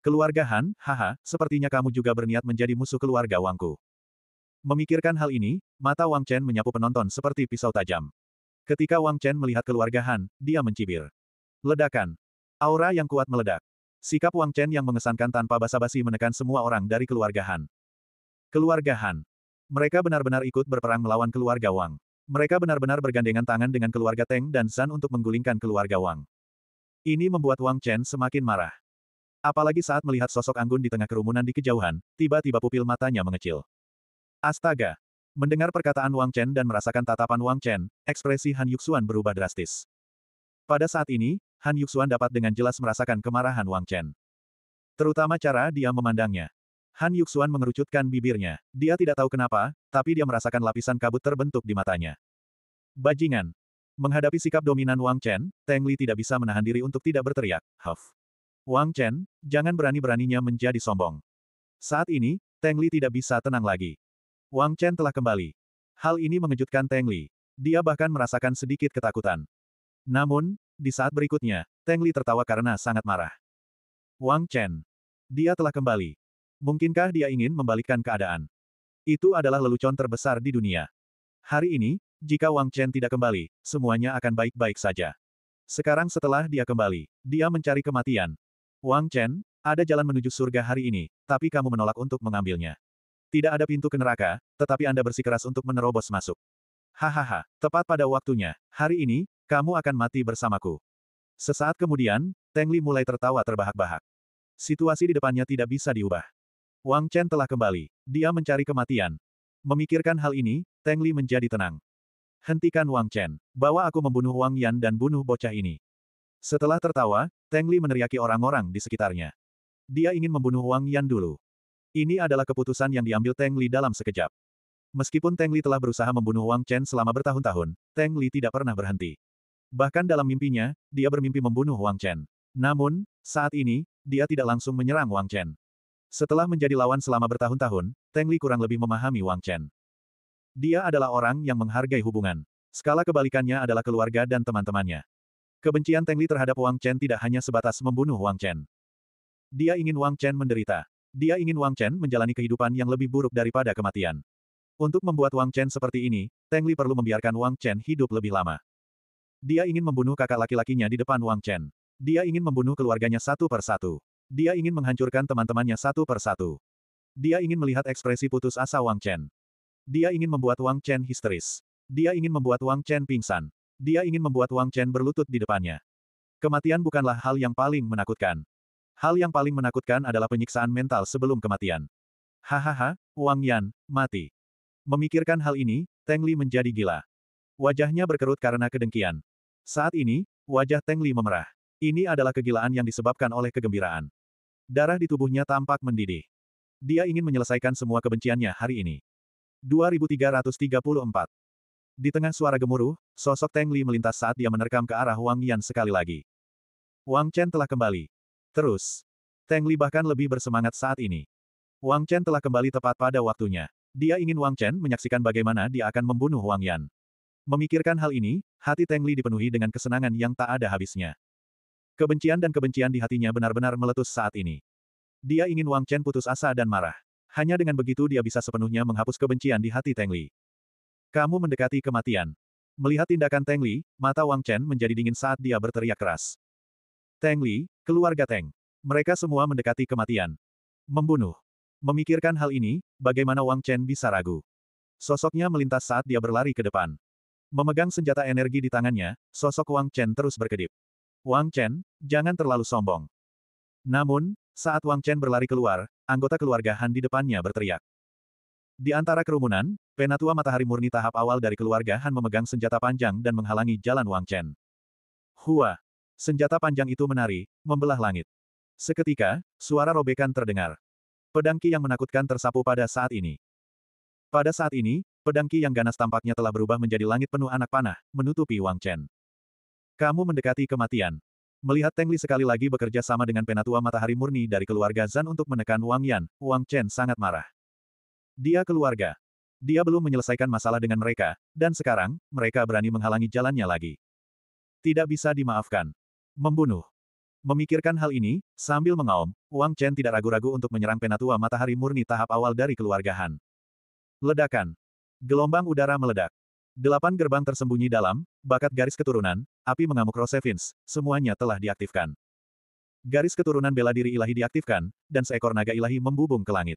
Keluarga Han, haha, sepertinya kamu juga berniat menjadi musuh keluarga Wangku. Memikirkan hal ini, mata Wang Chen menyapu penonton seperti pisau tajam. Ketika Wang Chen melihat keluarga Han, dia mencibir. Ledakan. Aura yang kuat meledak. Sikap Wang Chen yang mengesankan tanpa basa-basi menekan semua orang dari keluarga Han. Keluarga Han. Mereka benar-benar ikut berperang melawan keluarga Wang. Mereka benar-benar bergandengan tangan dengan keluarga Teng dan Zan untuk menggulingkan keluarga Wang. Ini membuat Wang Chen semakin marah. Apalagi saat melihat sosok Anggun di tengah kerumunan di kejauhan, tiba-tiba pupil matanya mengecil. Astaga! Mendengar perkataan Wang Chen dan merasakan tatapan Wang Chen, ekspresi Han Yuxuan berubah drastis. Pada saat ini, Han Yuxuan dapat dengan jelas merasakan kemarahan Wang Chen. Terutama cara dia memandangnya. Han Yuxuan mengerucutkan bibirnya. Dia tidak tahu kenapa, tapi dia merasakan lapisan kabut terbentuk di matanya. Bajingan. Menghadapi sikap dominan Wang Chen, Teng Li tidak bisa menahan diri untuk tidak berteriak, Huff. Wang Chen, jangan berani-beraninya menjadi sombong. Saat ini, Teng Li tidak bisa tenang lagi. Wang Chen telah kembali. Hal ini mengejutkan Teng Li. Dia bahkan merasakan sedikit ketakutan. Namun, di saat berikutnya, Teng Li tertawa karena sangat marah. Wang Chen. Dia telah kembali. Mungkinkah dia ingin membalikkan keadaan? Itu adalah lelucon terbesar di dunia. Hari ini, jika Wang Chen tidak kembali, semuanya akan baik-baik saja. Sekarang setelah dia kembali, dia mencari kematian. Wang Chen, ada jalan menuju surga hari ini, tapi kamu menolak untuk mengambilnya. Tidak ada pintu ke neraka, tetapi Anda bersikeras untuk menerobos masuk. Hahaha, tepat pada waktunya. Hari ini, kamu akan mati bersamaku. Sesaat kemudian, Teng Li mulai tertawa terbahak-bahak. Situasi di depannya tidak bisa diubah. Wang Chen telah kembali. Dia mencari kematian. Memikirkan hal ini, Teng Li menjadi tenang. Hentikan Wang Chen. Bawa aku membunuh Wang Yan dan bunuh bocah ini. Setelah tertawa, Teng Li meneriaki orang-orang di sekitarnya. Dia ingin membunuh Wang Yan dulu. Ini adalah keputusan yang diambil Teng Li dalam sekejap. Meskipun Teng Li telah berusaha membunuh Wang Chen selama bertahun-tahun, Teng Li tidak pernah berhenti. Bahkan dalam mimpinya, dia bermimpi membunuh Wang Chen. Namun, saat ini, dia tidak langsung menyerang Wang Chen. Setelah menjadi lawan selama bertahun-tahun, Teng Li kurang lebih memahami Wang Chen. Dia adalah orang yang menghargai hubungan. Skala kebalikannya adalah keluarga dan teman-temannya. Kebencian Teng Li terhadap Wang Chen tidak hanya sebatas membunuh Wang Chen. Dia ingin Wang Chen menderita. Dia ingin Wang Chen menjalani kehidupan yang lebih buruk daripada kematian. Untuk membuat Wang Chen seperti ini, Teng Li perlu membiarkan Wang Chen hidup lebih lama. Dia ingin membunuh kakak laki-lakinya di depan Wang Chen. Dia ingin membunuh keluarganya satu per satu. Dia ingin menghancurkan teman-temannya satu per satu. Dia ingin melihat ekspresi putus asa Wang Chen. Dia ingin membuat Wang Chen histeris. Dia ingin membuat Wang Chen pingsan. Dia ingin membuat Wang Chen berlutut di depannya. Kematian bukanlah hal yang paling menakutkan. Hal yang paling menakutkan adalah penyiksaan mental sebelum kematian. Hahaha, Wang Yan, mati. Memikirkan hal ini, Teng Li menjadi gila. Wajahnya berkerut karena kedengkian. Saat ini, wajah Teng Li memerah. Ini adalah kegilaan yang disebabkan oleh kegembiraan. Darah di tubuhnya tampak mendidih. Dia ingin menyelesaikan semua kebenciannya hari ini. 2334 Di tengah suara gemuruh, sosok Teng Li melintas saat dia menerkam ke arah Wang Yan sekali lagi. Wang Chen telah kembali. Terus. Teng Li bahkan lebih bersemangat saat ini. Wang Chen telah kembali tepat pada waktunya. Dia ingin Wang Chen menyaksikan bagaimana dia akan membunuh Wang Yan. Memikirkan hal ini, hati Teng Li dipenuhi dengan kesenangan yang tak ada habisnya. Kebencian dan kebencian di hatinya benar-benar meletus saat ini. Dia ingin Wang Chen putus asa dan marah. Hanya dengan begitu dia bisa sepenuhnya menghapus kebencian di hati Teng Li. Kamu mendekati kematian. Melihat tindakan Teng Li, mata Wang Chen menjadi dingin saat dia berteriak keras. Teng Li, keluarga Teng. Mereka semua mendekati kematian. Membunuh. Memikirkan hal ini, bagaimana Wang Chen bisa ragu? Sosoknya melintas saat dia berlari ke depan. Memegang senjata energi di tangannya, sosok Wang Chen terus berkedip. Wang Chen, jangan terlalu sombong. Namun, saat Wang Chen berlari keluar, anggota keluarga Han di depannya berteriak. Di antara kerumunan, penatua matahari murni tahap awal dari keluarga Han memegang senjata panjang dan menghalangi jalan Wang Chen. Hua! Senjata panjang itu menari, membelah langit. Seketika, suara robekan terdengar. Pedangki yang menakutkan tersapu pada saat ini. Pada saat ini, pedang Qi yang ganas tampaknya telah berubah menjadi langit penuh anak panah, menutupi Wang Chen. Kamu mendekati kematian. Melihat Teng Li sekali lagi bekerja sama dengan penatua matahari murni dari keluarga Zan untuk menekan Wang Yan, Wang Chen sangat marah. Dia keluarga. Dia belum menyelesaikan masalah dengan mereka, dan sekarang, mereka berani menghalangi jalannya lagi. Tidak bisa dimaafkan. Membunuh. Memikirkan hal ini, sambil mengaum, Wang Chen tidak ragu-ragu untuk menyerang penatua matahari murni tahap awal dari keluarga Han. Ledakan. Gelombang udara meledak. Delapan gerbang tersembunyi dalam, bakat garis keturunan, api mengamuk Rosevins, semuanya telah diaktifkan. Garis keturunan bela diri ilahi diaktifkan, dan seekor naga ilahi membubung ke langit.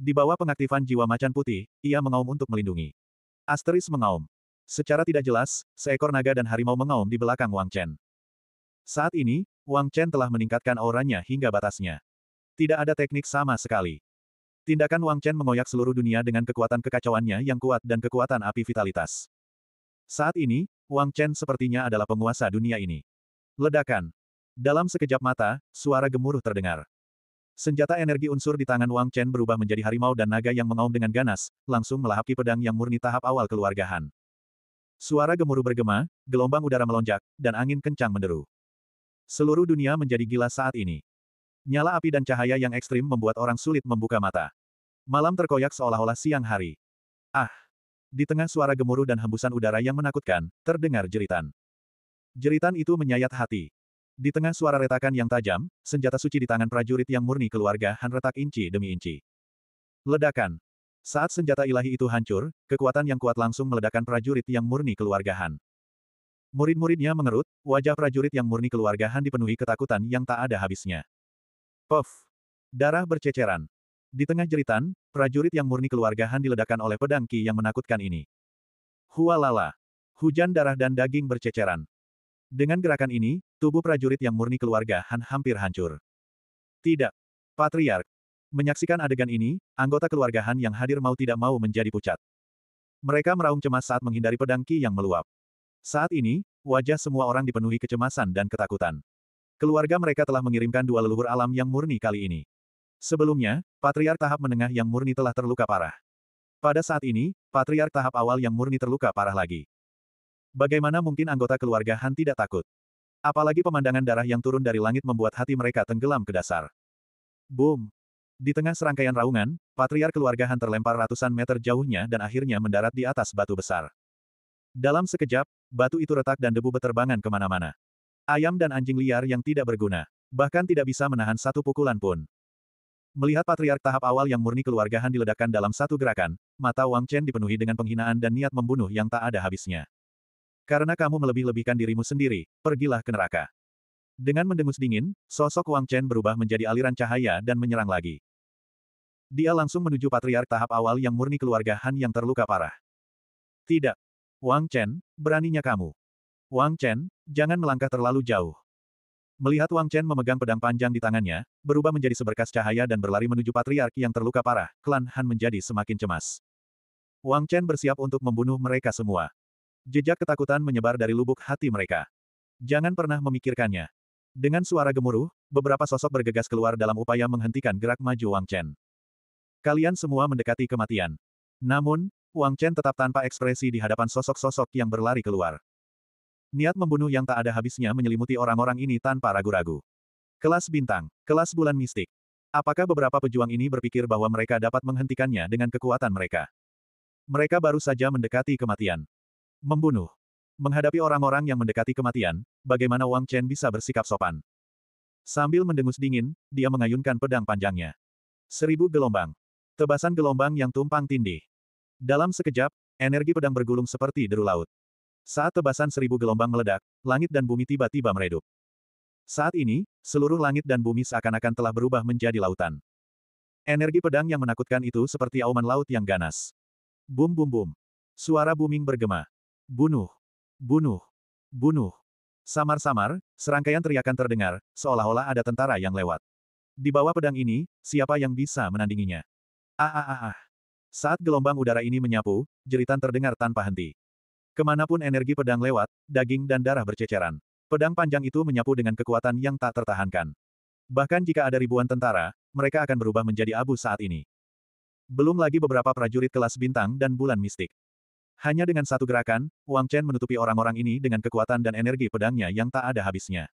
Di bawah pengaktifan jiwa macan putih, ia mengaum untuk melindungi. Asteris mengaum. Secara tidak jelas, seekor naga dan harimau mengaum di belakang Wang Chen. Saat ini, Wang Chen telah meningkatkan auranya hingga batasnya. Tidak ada teknik sama sekali. Tindakan Wang Chen mengoyak seluruh dunia dengan kekuatan kekacauannya yang kuat dan kekuatan api vitalitas. Saat ini, Wang Chen sepertinya adalah penguasa dunia ini. Ledakan. Dalam sekejap mata, suara gemuruh terdengar. Senjata energi unsur di tangan Wang Chen berubah menjadi harimau dan naga yang mengaum dengan ganas, langsung melahap pedang yang murni tahap awal keluarga Han. Suara gemuruh bergema, gelombang udara melonjak, dan angin kencang menderu. Seluruh dunia menjadi gila saat ini. Nyala api dan cahaya yang ekstrim membuat orang sulit membuka mata. Malam terkoyak seolah-olah siang hari. Ah! Di tengah suara gemuruh dan hembusan udara yang menakutkan, terdengar jeritan. Jeritan itu menyayat hati. Di tengah suara retakan yang tajam, senjata suci di tangan prajurit yang murni keluarga Han retak inci demi inci. Ledakan. Saat senjata ilahi itu hancur, kekuatan yang kuat langsung meledakkan prajurit yang murni keluarga Han. Murid-muridnya mengerut, wajah prajurit yang murni keluarga Han dipenuhi ketakutan yang tak ada habisnya. Puff. Darah berceceran. Di tengah jeritan, prajurit yang murni keluarga Han diledakkan oleh pedang Ki yang menakutkan ini. Hualala. Hujan darah dan daging berceceran. Dengan gerakan ini, tubuh prajurit yang murni keluarga Han hampir hancur. Tidak. Patriark. Menyaksikan adegan ini, anggota keluarga Han yang hadir mau tidak mau menjadi pucat. Mereka meraung cemas saat menghindari pedang Ki yang meluap. Saat ini, wajah semua orang dipenuhi kecemasan dan ketakutan. Keluarga mereka telah mengirimkan dua leluhur alam yang murni kali ini. Sebelumnya, patriark tahap menengah yang murni telah terluka parah. Pada saat ini, patriark tahap awal yang murni terluka parah lagi. Bagaimana mungkin anggota keluarga Han tidak takut? Apalagi pemandangan darah yang turun dari langit membuat hati mereka tenggelam ke dasar. Boom! Di tengah serangkaian raungan, patriark keluarga Han terlempar ratusan meter jauhnya dan akhirnya mendarat di atas batu besar. Dalam sekejap, batu itu retak dan debu beterbangan kemana-mana. Ayam dan anjing liar yang tidak berguna. Bahkan tidak bisa menahan satu pukulan pun. Melihat patriark tahap awal yang murni keluarga Han diledakkan dalam satu gerakan, mata Wang Chen dipenuhi dengan penghinaan dan niat membunuh yang tak ada habisnya. Karena kamu melebih-lebihkan dirimu sendiri, pergilah ke neraka. Dengan mendengus dingin, sosok Wang Chen berubah menjadi aliran cahaya dan menyerang lagi. Dia langsung menuju patriark tahap awal yang murni keluarga Han yang terluka parah. Tidak. Wang Chen, beraninya kamu. Wang Chen, jangan melangkah terlalu jauh. Melihat Wang Chen memegang pedang panjang di tangannya, berubah menjadi seberkas cahaya dan berlari menuju patriarki yang terluka parah, klan Han menjadi semakin cemas. Wang Chen bersiap untuk membunuh mereka semua. Jejak ketakutan menyebar dari lubuk hati mereka. Jangan pernah memikirkannya. Dengan suara gemuruh, beberapa sosok bergegas keluar dalam upaya menghentikan gerak maju Wang Chen. Kalian semua mendekati kematian. Namun, Wang Chen tetap tanpa ekspresi di hadapan sosok-sosok yang berlari keluar. Niat membunuh yang tak ada habisnya menyelimuti orang-orang ini tanpa ragu-ragu. Kelas bintang, kelas bulan mistik. Apakah beberapa pejuang ini berpikir bahwa mereka dapat menghentikannya dengan kekuatan mereka? Mereka baru saja mendekati kematian. Membunuh. Menghadapi orang-orang yang mendekati kematian, bagaimana Wang Chen bisa bersikap sopan? Sambil mendengus dingin, dia mengayunkan pedang panjangnya. Seribu gelombang. Tebasan gelombang yang tumpang tindih. Dalam sekejap, energi pedang bergulung seperti deru laut. Saat tebasan seribu gelombang meledak, langit dan bumi tiba-tiba meredup. Saat ini, seluruh langit dan bumi seakan-akan telah berubah menjadi lautan. Energi pedang yang menakutkan itu seperti auman laut yang ganas. Bum bum bum. Suara booming bergema. Bunuh. Bunuh. Bunuh. Samar-samar, serangkaian teriakan terdengar, seolah-olah ada tentara yang lewat. Di bawah pedang ini, siapa yang bisa menandinginya? Ah ah ah ah. Saat gelombang udara ini menyapu, jeritan terdengar tanpa henti. Kemanapun energi pedang lewat, daging dan darah berceceran. Pedang panjang itu menyapu dengan kekuatan yang tak tertahankan. Bahkan jika ada ribuan tentara, mereka akan berubah menjadi abu saat ini. Belum lagi beberapa prajurit kelas bintang dan bulan mistik. Hanya dengan satu gerakan, Wang Chen menutupi orang-orang ini dengan kekuatan dan energi pedangnya yang tak ada habisnya.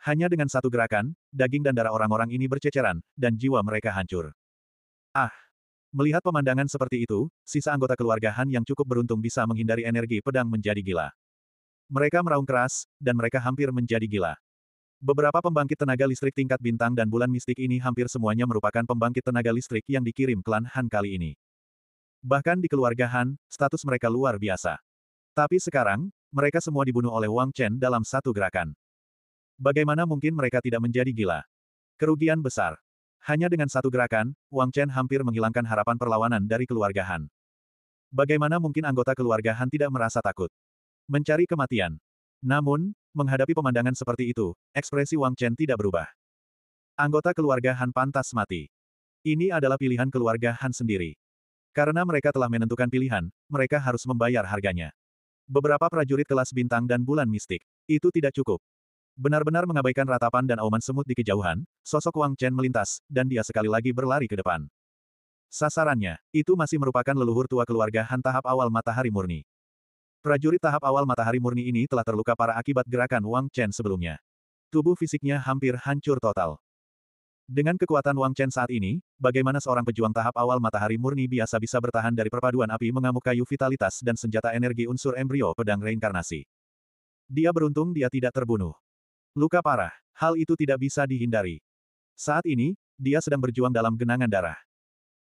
Hanya dengan satu gerakan, daging dan darah orang-orang ini berceceran, dan jiwa mereka hancur. Ah! Melihat pemandangan seperti itu, sisa anggota keluarga Han yang cukup beruntung bisa menghindari energi pedang menjadi gila. Mereka meraung keras, dan mereka hampir menjadi gila. Beberapa pembangkit tenaga listrik tingkat bintang dan bulan mistik ini hampir semuanya merupakan pembangkit tenaga listrik yang dikirim klan Han kali ini. Bahkan di keluarga Han, status mereka luar biasa. Tapi sekarang, mereka semua dibunuh oleh Wang Chen dalam satu gerakan. Bagaimana mungkin mereka tidak menjadi gila? Kerugian besar. Hanya dengan satu gerakan, Wang Chen hampir menghilangkan harapan perlawanan dari keluarga Han. Bagaimana mungkin anggota keluarga Han tidak merasa takut? Mencari kematian. Namun, menghadapi pemandangan seperti itu, ekspresi Wang Chen tidak berubah. Anggota keluarga Han pantas mati. Ini adalah pilihan keluarga Han sendiri. Karena mereka telah menentukan pilihan, mereka harus membayar harganya. Beberapa prajurit kelas bintang dan bulan mistik. Itu tidak cukup. Benar-benar mengabaikan ratapan dan auman semut di kejauhan, sosok Wang Chen melintas, dan dia sekali lagi berlari ke depan. Sasarannya, itu masih merupakan leluhur tua keluarga Han tahap awal matahari murni. Prajurit tahap awal matahari murni ini telah terluka para akibat gerakan Wang Chen sebelumnya. Tubuh fisiknya hampir hancur total. Dengan kekuatan Wang Chen saat ini, bagaimana seorang pejuang tahap awal matahari murni biasa bisa bertahan dari perpaduan api mengamuk kayu vitalitas dan senjata energi unsur embrio pedang reinkarnasi. Dia beruntung dia tidak terbunuh. Luka parah. Hal itu tidak bisa dihindari. Saat ini, dia sedang berjuang dalam genangan darah.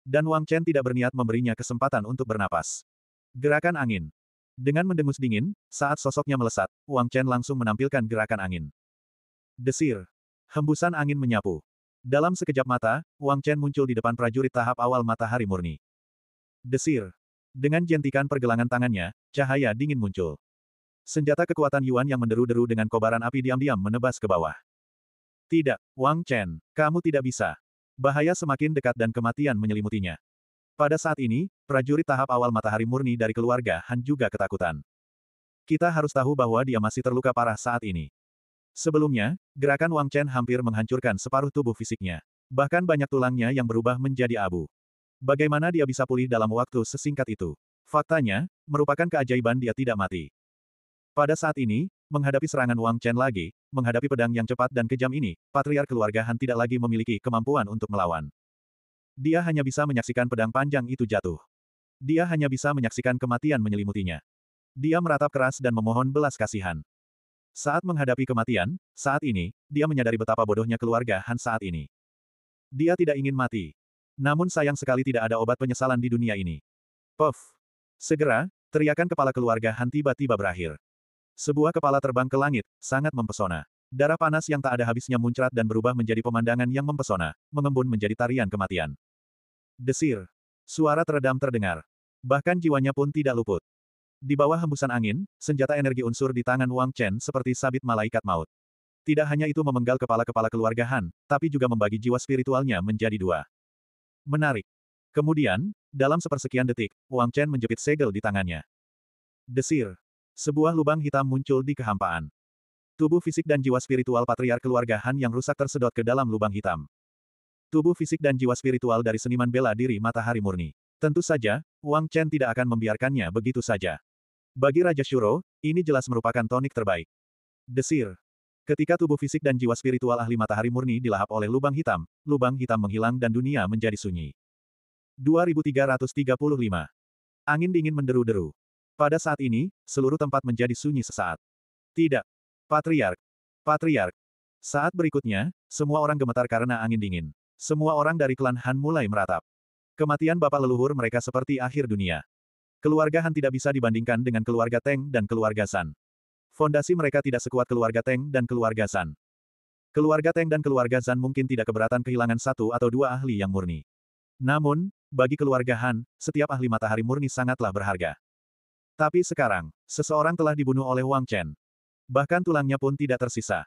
Dan Wang Chen tidak berniat memberinya kesempatan untuk bernapas. Gerakan angin. Dengan mendengus dingin, saat sosoknya melesat, Wang Chen langsung menampilkan gerakan angin. Desir. Hembusan angin menyapu. Dalam sekejap mata, Wang Chen muncul di depan prajurit tahap awal matahari murni. Desir. Dengan jentikan pergelangan tangannya, cahaya dingin muncul. Senjata kekuatan Yuan yang menderu-deru dengan kobaran api diam-diam menebas ke bawah. Tidak, Wang Chen, kamu tidak bisa. Bahaya semakin dekat dan kematian menyelimutinya. Pada saat ini, prajurit tahap awal matahari murni dari keluarga Han juga ketakutan. Kita harus tahu bahwa dia masih terluka parah saat ini. Sebelumnya, gerakan Wang Chen hampir menghancurkan separuh tubuh fisiknya. Bahkan banyak tulangnya yang berubah menjadi abu. Bagaimana dia bisa pulih dalam waktu sesingkat itu? Faktanya, merupakan keajaiban dia tidak mati. Pada saat ini, menghadapi serangan Wang Chen lagi, menghadapi pedang yang cepat dan kejam ini, patriark keluarga Han tidak lagi memiliki kemampuan untuk melawan. Dia hanya bisa menyaksikan pedang panjang itu jatuh. Dia hanya bisa menyaksikan kematian menyelimutinya. Dia meratap keras dan memohon belas kasihan. Saat menghadapi kematian, saat ini, dia menyadari betapa bodohnya keluarga Han saat ini. Dia tidak ingin mati. Namun sayang sekali tidak ada obat penyesalan di dunia ini. Puff. Segera, teriakan kepala keluarga Han tiba-tiba berakhir. Sebuah kepala terbang ke langit, sangat mempesona. Darah panas yang tak ada habisnya muncrat dan berubah menjadi pemandangan yang mempesona, mengembun menjadi tarian kematian. Desir. Suara teredam terdengar. Bahkan jiwanya pun tidak luput. Di bawah hembusan angin, senjata energi unsur di tangan Wang Chen seperti sabit malaikat maut. Tidak hanya itu memenggal kepala-kepala keluarga Han, tapi juga membagi jiwa spiritualnya menjadi dua. Menarik. Kemudian, dalam sepersekian detik, Wang Chen menjepit segel di tangannya. Desir. Sebuah lubang hitam muncul di kehampaan. Tubuh fisik dan jiwa spiritual patriar keluarga Han yang rusak tersedot ke dalam lubang hitam. Tubuh fisik dan jiwa spiritual dari seniman bela diri matahari murni. Tentu saja, Wang Chen tidak akan membiarkannya begitu saja. Bagi Raja Shuro, ini jelas merupakan tonik terbaik. Desir. Ketika tubuh fisik dan jiwa spiritual ahli matahari murni dilahap oleh lubang hitam, lubang hitam menghilang dan dunia menjadi sunyi. 2335. Angin dingin menderu-deru. Pada saat ini, seluruh tempat menjadi sunyi sesaat. Tidak. Patriark. Patriark. Saat berikutnya, semua orang gemetar karena angin dingin. Semua orang dari klan Han mulai meratap. Kematian bapak leluhur mereka seperti akhir dunia. Keluarga Han tidak bisa dibandingkan dengan keluarga Teng dan keluarga San. Fondasi mereka tidak sekuat keluarga Teng dan keluarga San. Keluarga Teng dan keluarga San mungkin tidak keberatan kehilangan satu atau dua ahli yang murni. Namun, bagi keluarga Han, setiap ahli matahari murni sangatlah berharga. Tapi sekarang, seseorang telah dibunuh oleh Wang Chen. Bahkan tulangnya pun tidak tersisa.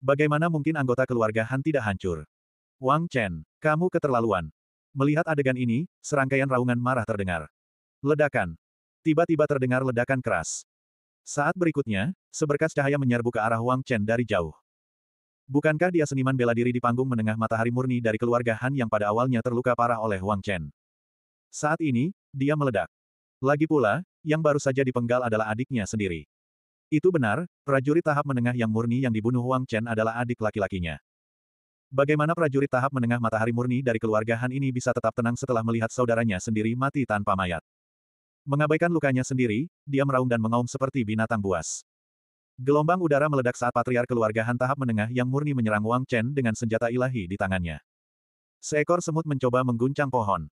Bagaimana mungkin anggota keluarga Han tidak hancur? Wang Chen, kamu keterlaluan. Melihat adegan ini, serangkaian raungan marah terdengar. Ledakan. Tiba-tiba terdengar ledakan keras. Saat berikutnya, seberkas cahaya menyerbu ke arah Wang Chen dari jauh. Bukankah dia seniman bela diri di panggung menengah matahari murni dari keluarga Han yang pada awalnya terluka parah oleh Wang Chen? Saat ini, dia meledak. Lagi pula, yang baru saja dipenggal adalah adiknya sendiri. Itu benar, prajurit tahap menengah yang murni yang dibunuh Wang Chen adalah adik laki-lakinya. Bagaimana prajurit tahap menengah matahari murni dari keluarga Han ini bisa tetap tenang setelah melihat saudaranya sendiri mati tanpa mayat? Mengabaikan lukanya sendiri, dia meraung dan mengaum seperti binatang buas. Gelombang udara meledak saat patriar keluarga Han tahap menengah yang murni menyerang Wang Chen dengan senjata ilahi di tangannya. Seekor semut mencoba mengguncang pohon.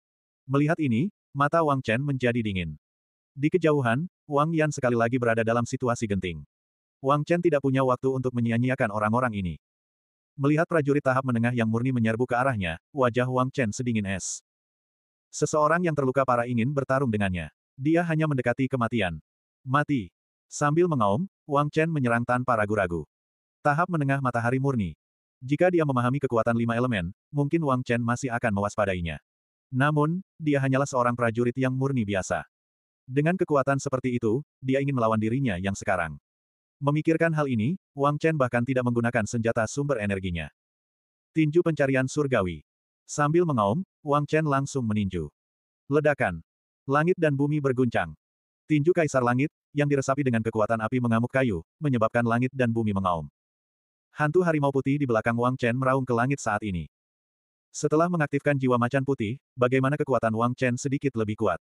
Melihat ini, mata Wang Chen menjadi dingin. Di kejauhan, Wang Yan sekali lagi berada dalam situasi genting. Wang Chen tidak punya waktu untuk menyia-nyiakan orang-orang ini. Melihat prajurit tahap menengah yang murni menyerbu ke arahnya, wajah Wang Chen sedingin es. Seseorang yang terluka parah ingin bertarung dengannya. Dia hanya mendekati kematian. Mati. Sambil mengaum, Wang Chen menyerang tanpa ragu-ragu. Tahap menengah matahari murni. Jika dia memahami kekuatan lima elemen, mungkin Wang Chen masih akan mewaspadainya. Namun, dia hanyalah seorang prajurit yang murni biasa. Dengan kekuatan seperti itu, dia ingin melawan dirinya yang sekarang. Memikirkan hal ini, Wang Chen bahkan tidak menggunakan senjata sumber energinya. Tinju pencarian surgawi. Sambil mengaum, Wang Chen langsung meninju. Ledakan. Langit dan bumi berguncang. Tinju kaisar langit, yang diresapi dengan kekuatan api mengamuk kayu, menyebabkan langit dan bumi mengaum. Hantu harimau putih di belakang Wang Chen meraung ke langit saat ini. Setelah mengaktifkan jiwa macan putih, bagaimana kekuatan Wang Chen sedikit lebih kuat.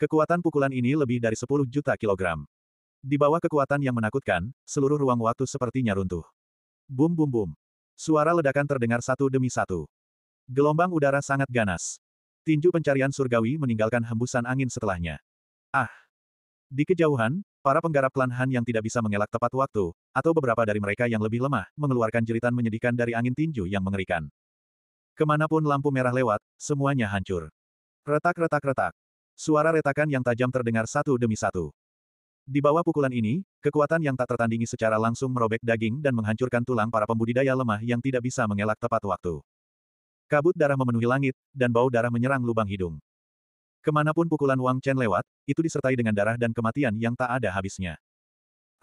Kekuatan pukulan ini lebih dari 10 juta kilogram. Di bawah kekuatan yang menakutkan, seluruh ruang waktu sepertinya runtuh. Bum bum bum. Suara ledakan terdengar satu demi satu. Gelombang udara sangat ganas. Tinju pencarian surgawi meninggalkan hembusan angin setelahnya. Ah! Di kejauhan, para penggarap klan Han yang tidak bisa mengelak tepat waktu, atau beberapa dari mereka yang lebih lemah, mengeluarkan jeritan menyedihkan dari angin tinju yang mengerikan. Kemanapun lampu merah lewat, semuanya hancur. Retak-retak-retak. Suara retakan yang tajam terdengar satu demi satu. Di bawah pukulan ini, kekuatan yang tak tertandingi secara langsung merobek daging dan menghancurkan tulang para pembudidaya lemah yang tidak bisa mengelak tepat waktu. Kabut darah memenuhi langit, dan bau darah menyerang lubang hidung. Kemanapun pukulan Wang Chen lewat, itu disertai dengan darah dan kematian yang tak ada habisnya.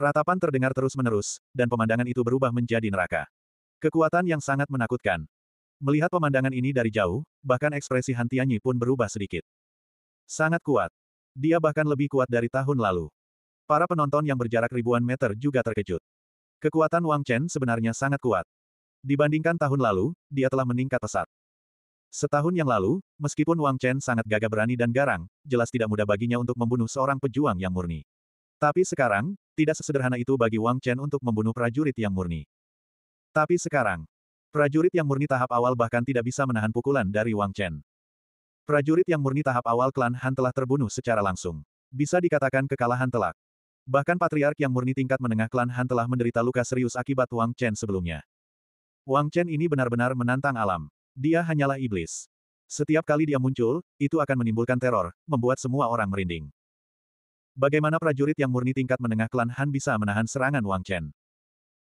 Ratapan terdengar terus-menerus, dan pemandangan itu berubah menjadi neraka. Kekuatan yang sangat menakutkan. Melihat pemandangan ini dari jauh, bahkan ekspresi Hantianyi pun berubah sedikit. Sangat kuat. Dia bahkan lebih kuat dari tahun lalu. Para penonton yang berjarak ribuan meter juga terkejut. Kekuatan Wang Chen sebenarnya sangat kuat. Dibandingkan tahun lalu, dia telah meningkat pesat. Setahun yang lalu, meskipun Wang Chen sangat gagah berani dan garang, jelas tidak mudah baginya untuk membunuh seorang pejuang yang murni. Tapi sekarang, tidak sesederhana itu bagi Wang Chen untuk membunuh prajurit yang murni. Tapi sekarang, prajurit yang murni tahap awal bahkan tidak bisa menahan pukulan dari Wang Chen. Prajurit yang murni tahap awal klan Han telah terbunuh secara langsung. Bisa dikatakan kekalahan telak. Bahkan patriark yang murni tingkat menengah klan Han telah menderita luka serius akibat Wang Chen sebelumnya. Wang Chen ini benar-benar menantang alam. Dia hanyalah iblis. Setiap kali dia muncul, itu akan menimbulkan teror, membuat semua orang merinding. Bagaimana prajurit yang murni tingkat menengah klan Han bisa menahan serangan Wang Chen?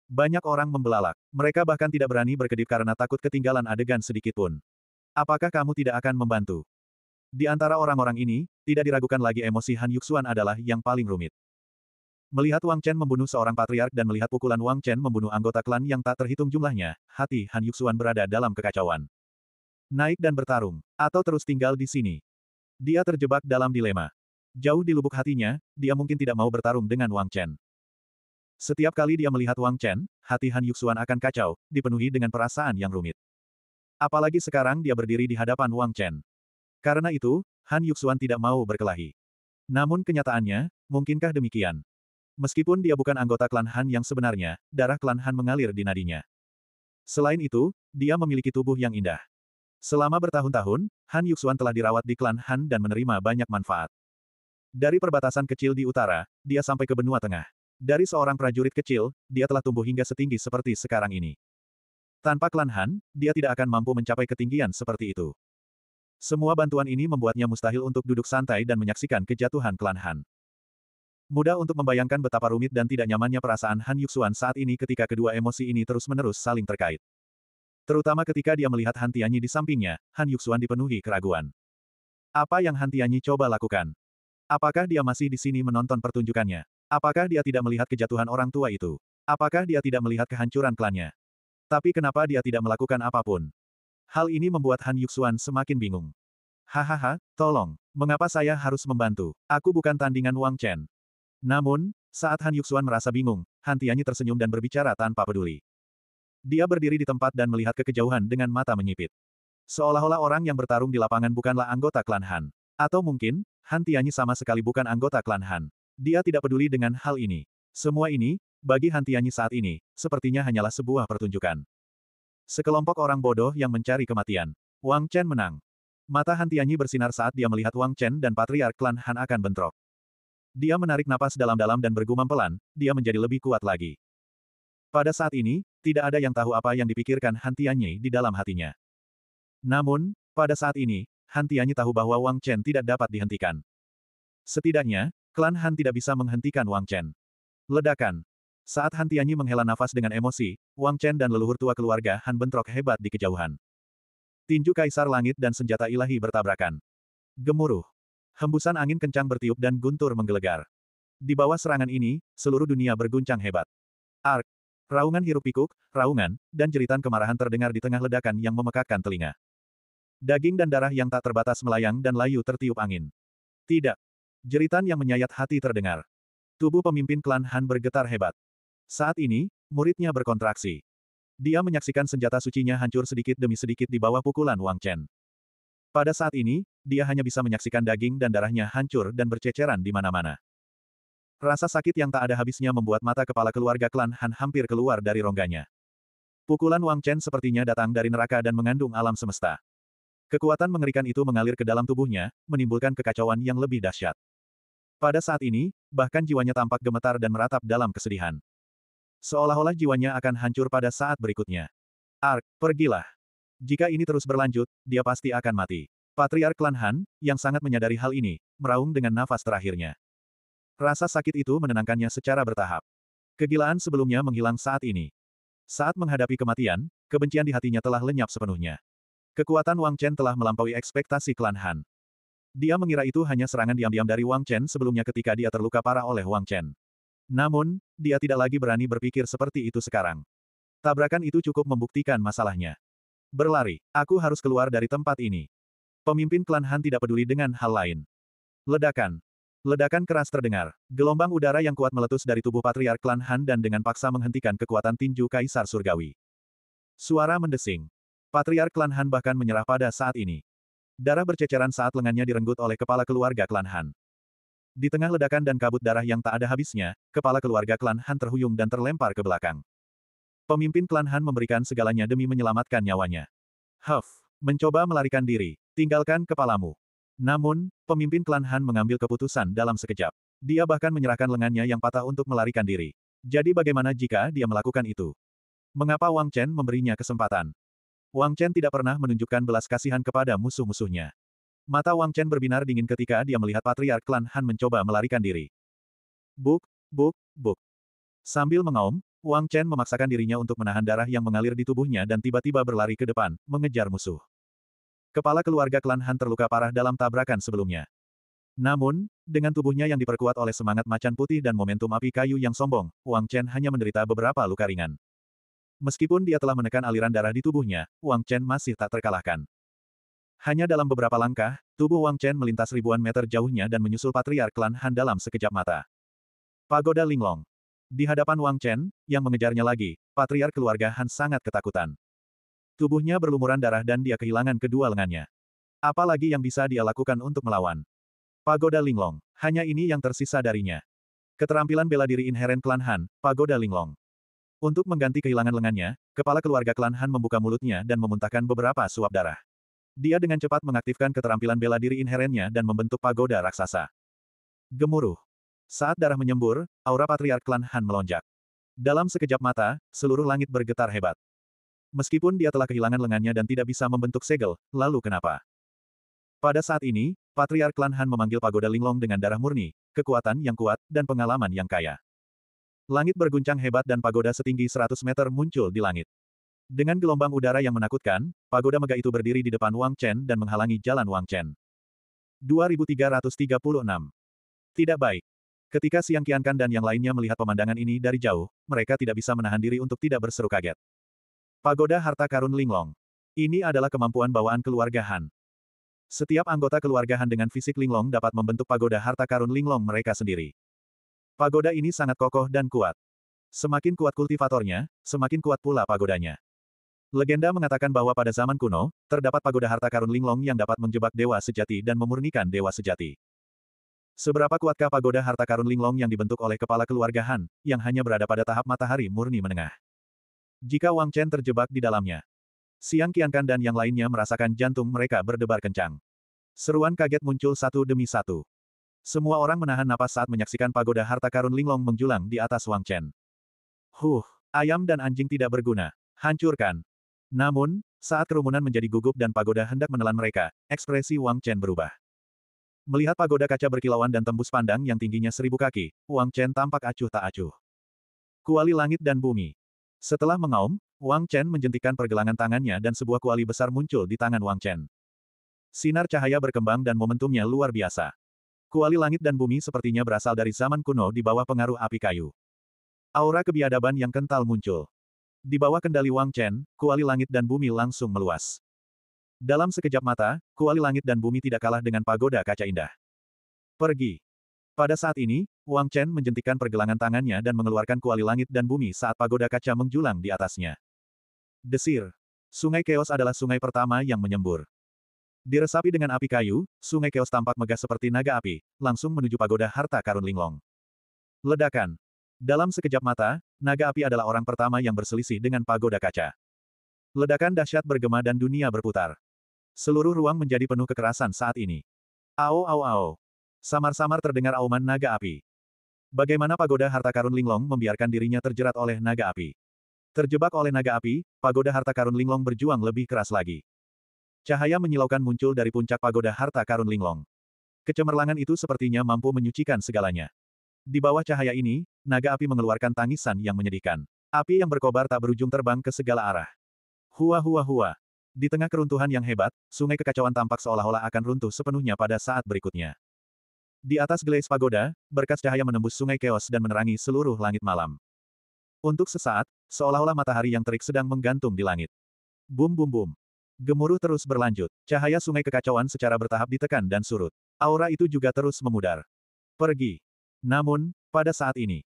Banyak orang membelalak. Mereka bahkan tidak berani berkedip karena takut ketinggalan adegan sedikitpun. Apakah kamu tidak akan membantu? Di antara orang-orang ini, tidak diragukan lagi emosi Han Yuxuan adalah yang paling rumit. Melihat Wang Chen membunuh seorang patriark dan melihat pukulan Wang Chen membunuh anggota klan yang tak terhitung jumlahnya, hati Han Yuxuan berada dalam kekacauan. Naik dan bertarung, atau terus tinggal di sini. Dia terjebak dalam dilema. Jauh di lubuk hatinya, dia mungkin tidak mau bertarung dengan Wang Chen. Setiap kali dia melihat Wang Chen, hati Han Yuxuan akan kacau, dipenuhi dengan perasaan yang rumit. Apalagi sekarang dia berdiri di hadapan Wang Chen. Karena itu, Han Yuxuan tidak mau berkelahi. Namun kenyataannya, mungkinkah demikian? Meskipun dia bukan anggota klan Han yang sebenarnya, darah klan Han mengalir di nadinya. Selain itu, dia memiliki tubuh yang indah. Selama bertahun-tahun, Han Yuxuan telah dirawat di klan Han dan menerima banyak manfaat. Dari perbatasan kecil di utara, dia sampai ke benua tengah. Dari seorang prajurit kecil, dia telah tumbuh hingga setinggi seperti sekarang ini. Tanpa klan Han, dia tidak akan mampu mencapai ketinggian seperti itu. Semua bantuan ini membuatnya mustahil untuk duduk santai dan menyaksikan kejatuhan klan Han. Mudah untuk membayangkan betapa rumit dan tidak nyamannya perasaan Han Yuxuan saat ini ketika kedua emosi ini terus-menerus saling terkait. Terutama ketika dia melihat Han Tianyi di sampingnya, Han Yuxuan dipenuhi keraguan. Apa yang Han Tianyi coba lakukan? Apakah dia masih di sini menonton pertunjukannya? Apakah dia tidak melihat kejatuhan orang tua itu? Apakah dia tidak melihat kehancuran klannya? Tapi kenapa dia tidak melakukan apapun? Hal ini membuat Han Yuxuan semakin bingung. Hahaha, tolong, mengapa saya harus membantu? Aku bukan tandingan Wang Chen. Namun, saat Han Yuxuan merasa bingung, Han Tianyi tersenyum dan berbicara tanpa peduli. Dia berdiri di tempat dan melihat ke kejauhan dengan mata menyipit. Seolah-olah orang yang bertarung di lapangan bukanlah anggota klan Han. Atau mungkin, Han Tianyi sama sekali bukan anggota klan Han. Dia tidak peduli dengan hal ini. Semua ini, bagi Han Tianyi saat ini, sepertinya hanyalah sebuah pertunjukan. Sekelompok orang bodoh yang mencari kematian. Wang Chen menang. Mata Han Tianyi bersinar saat dia melihat Wang Chen dan Patriark Klan Han akan bentrok. Dia menarik napas dalam-dalam dan bergumam pelan, dia menjadi lebih kuat lagi. Pada saat ini, tidak ada yang tahu apa yang dipikirkan Han Tianyi di dalam hatinya. Namun, pada saat ini, Han Tianyi tahu bahwa Wang Chen tidak dapat dihentikan. Setidaknya, klan Han tidak bisa menghentikan Wang Chen. Ledakan. Saat Han Tianyi menghela nafas dengan emosi, Wang Chen dan leluhur tua keluarga Han bentrok hebat di kejauhan. Tinju kaisar langit dan senjata ilahi bertabrakan. Gemuruh. Hembusan angin kencang bertiup dan guntur menggelegar. Di bawah serangan ini, seluruh dunia berguncang hebat. Ark. Raungan hirup pikuk, raungan, dan jeritan kemarahan terdengar di tengah ledakan yang memekakkan telinga. Daging dan darah yang tak terbatas melayang dan layu tertiup angin. Tidak. Jeritan yang menyayat hati terdengar. Tubuh pemimpin klan Han bergetar hebat. Saat ini, muridnya berkontraksi. Dia menyaksikan senjata sucinya hancur sedikit demi sedikit di bawah pukulan Wang Chen. Pada saat ini, dia hanya bisa menyaksikan daging dan darahnya hancur dan berceceran di mana-mana. Rasa sakit yang tak ada habisnya membuat mata kepala keluarga klan Han hampir keluar dari rongganya. Pukulan Wang Chen sepertinya datang dari neraka dan mengandung alam semesta. Kekuatan mengerikan itu mengalir ke dalam tubuhnya, menimbulkan kekacauan yang lebih dahsyat. Pada saat ini, bahkan jiwanya tampak gemetar dan meratap dalam kesedihan. Seolah-olah jiwanya akan hancur pada saat berikutnya. Ark, pergilah. Jika ini terus berlanjut, dia pasti akan mati. Patriark Klan Han, yang sangat menyadari hal ini, meraung dengan nafas terakhirnya. Rasa sakit itu menenangkannya secara bertahap. Kegilaan sebelumnya menghilang saat ini. Saat menghadapi kematian, kebencian di hatinya telah lenyap sepenuhnya. Kekuatan Wang Chen telah melampaui ekspektasi klan Han. Dia mengira itu hanya serangan diam-diam dari Wang Chen sebelumnya ketika dia terluka parah oleh Wang Chen. Namun, dia tidak lagi berani berpikir seperti itu sekarang. Tabrakan itu cukup membuktikan masalahnya. Berlari, aku harus keluar dari tempat ini. Pemimpin klan Han tidak peduli dengan hal lain. Ledakan. Ledakan keras terdengar. Gelombang udara yang kuat meletus dari tubuh patriark klan Han dan dengan paksa menghentikan kekuatan tinju Kaisar Surgawi. Suara mendesing. Patriark klan Han bahkan menyerah pada saat ini. Darah berceceran saat lengannya direnggut oleh kepala keluarga klan Han. Di tengah ledakan dan kabut darah yang tak ada habisnya, kepala keluarga klan Han terhuyung dan terlempar ke belakang. Pemimpin klan Han memberikan segalanya demi menyelamatkan nyawanya. Huff, mencoba melarikan diri, tinggalkan kepalamu. Namun, pemimpin klan Han mengambil keputusan dalam sekejap. Dia bahkan menyerahkan lengannya yang patah untuk melarikan diri. Jadi bagaimana jika dia melakukan itu? Mengapa Wang Chen memberinya kesempatan? Wang Chen tidak pernah menunjukkan belas kasihan kepada musuh-musuhnya. Mata Wang Chen berbinar dingin ketika dia melihat Patriark Klan Han mencoba melarikan diri. Buk, buk, buk. Sambil mengaum, Wang Chen memaksakan dirinya untuk menahan darah yang mengalir di tubuhnya dan tiba-tiba berlari ke depan, mengejar musuh. Kepala keluarga klan Han terluka parah dalam tabrakan sebelumnya. Namun, dengan tubuhnya yang diperkuat oleh semangat macan putih dan momentum api kayu yang sombong, Wang Chen hanya menderita beberapa luka ringan. Meskipun dia telah menekan aliran darah di tubuhnya, Wang Chen masih tak terkalahkan. Hanya dalam beberapa langkah, tubuh Wang Chen melintas ribuan meter jauhnya dan menyusul patriark klan Han dalam sekejap mata. Pagoda Linglong. Di hadapan Wang Chen, yang mengejarnya lagi, patriark keluarga Han sangat ketakutan. Tubuhnya berlumuran darah dan dia kehilangan kedua lengannya. Apalagi yang bisa dia lakukan untuk melawan. Pagoda Linglong. Hanya ini yang tersisa darinya. Keterampilan bela diri inheren klan Han, Pagoda Linglong. Untuk mengganti kehilangan lengannya, kepala keluarga klan Han membuka mulutnya dan memuntahkan beberapa suap darah. Dia dengan cepat mengaktifkan keterampilan bela diri inherennya dan membentuk pagoda raksasa. Gemuruh. Saat darah menyembur, aura patriark klan Han melonjak. Dalam sekejap mata, seluruh langit bergetar hebat. Meskipun dia telah kehilangan lengannya dan tidak bisa membentuk segel, lalu kenapa? Pada saat ini, Patriark Klan Han memanggil pagoda Linglong dengan darah murni, kekuatan yang kuat, dan pengalaman yang kaya. Langit berguncang hebat dan pagoda setinggi 100 meter muncul di langit. Dengan gelombang udara yang menakutkan, pagoda megah itu berdiri di depan Wang Chen dan menghalangi jalan Wang Chen. 2336. Tidak baik. Ketika Siang Qiankan dan yang lainnya melihat pemandangan ini dari jauh, mereka tidak bisa menahan diri untuk tidak berseru kaget. Pagoda Harta Karun Linglong. Ini adalah kemampuan bawaan keluarga Han. Setiap anggota keluarga Han dengan fisik Linglong dapat membentuk pagoda harta karun Linglong mereka sendiri. Pagoda ini sangat kokoh dan kuat. Semakin kuat kultivatornya, semakin kuat pula pagodanya. Legenda mengatakan bahwa pada zaman kuno, terdapat pagoda harta karun linglong yang dapat menjebak dewa sejati dan memurnikan dewa sejati. Seberapa kuatkah pagoda harta karun linglong yang dibentuk oleh kepala keluarga Han, yang hanya berada pada tahap matahari murni menengah? Jika Wang Chen terjebak di dalamnya, Siang Qiankan dan yang lainnya merasakan jantung mereka berdebar kencang. Seruan kaget muncul satu demi satu. Semua orang menahan napas saat menyaksikan pagoda harta karun linglong menjulang di atas Wang Chen. Huh, ayam dan anjing tidak berguna. Hancurkan, namun, saat kerumunan menjadi gugup dan pagoda hendak menelan mereka, ekspresi Wang Chen berubah. Melihat pagoda kaca berkilauan dan tembus pandang yang tingginya seribu kaki, Wang Chen tampak acuh tak acuh. Kuali langit dan bumi. Setelah mengaum, Wang Chen menjentikan pergelangan tangannya dan sebuah kuali besar muncul di tangan Wang Chen. Sinar cahaya berkembang dan momentumnya luar biasa. Kuali langit dan bumi sepertinya berasal dari zaman kuno di bawah pengaruh api kayu. Aura kebiadaban yang kental muncul. Di bawah kendali Wang Chen, kuali langit dan bumi langsung meluas. Dalam sekejap mata, kuali langit dan bumi tidak kalah dengan pagoda kaca indah. Pergi. Pada saat ini, Wang Chen menjentikan pergelangan tangannya dan mengeluarkan kuali langit dan bumi saat pagoda kaca menjulang di atasnya. Desir. Sungai Keos adalah sungai pertama yang menyembur. Diresapi dengan api kayu, sungai Keos tampak megah seperti naga api, langsung menuju pagoda harta karun linglong. Ledakan. Dalam sekejap mata, naga api adalah orang pertama yang berselisih dengan pagoda kaca. Ledakan dahsyat bergema dan dunia berputar. Seluruh ruang menjadi penuh kekerasan saat ini. Ao ao ao. Samar-samar terdengar auman naga api. Bagaimana pagoda harta karun Linglong membiarkan dirinya terjerat oleh naga api? Terjebak oleh naga api, pagoda harta karun Linglong berjuang lebih keras lagi. Cahaya menyilaukan muncul dari puncak pagoda harta karun Linglong. Kecemerlangan itu sepertinya mampu menyucikan segalanya. Di bawah cahaya ini, naga api mengeluarkan tangisan yang menyedihkan. Api yang berkobar tak berujung terbang ke segala arah. Hua hua hua. Di tengah keruntuhan yang hebat, sungai kekacauan tampak seolah-olah akan runtuh sepenuhnya pada saat berikutnya. Di atas glaze pagoda, berkas cahaya menembus sungai keos dan menerangi seluruh langit malam. Untuk sesaat, seolah-olah matahari yang terik sedang menggantung di langit. Bum bum bum. Gemuruh terus berlanjut. Cahaya sungai kekacauan secara bertahap ditekan dan surut. Aura itu juga terus memudar. Pergi. Namun, pada saat ini,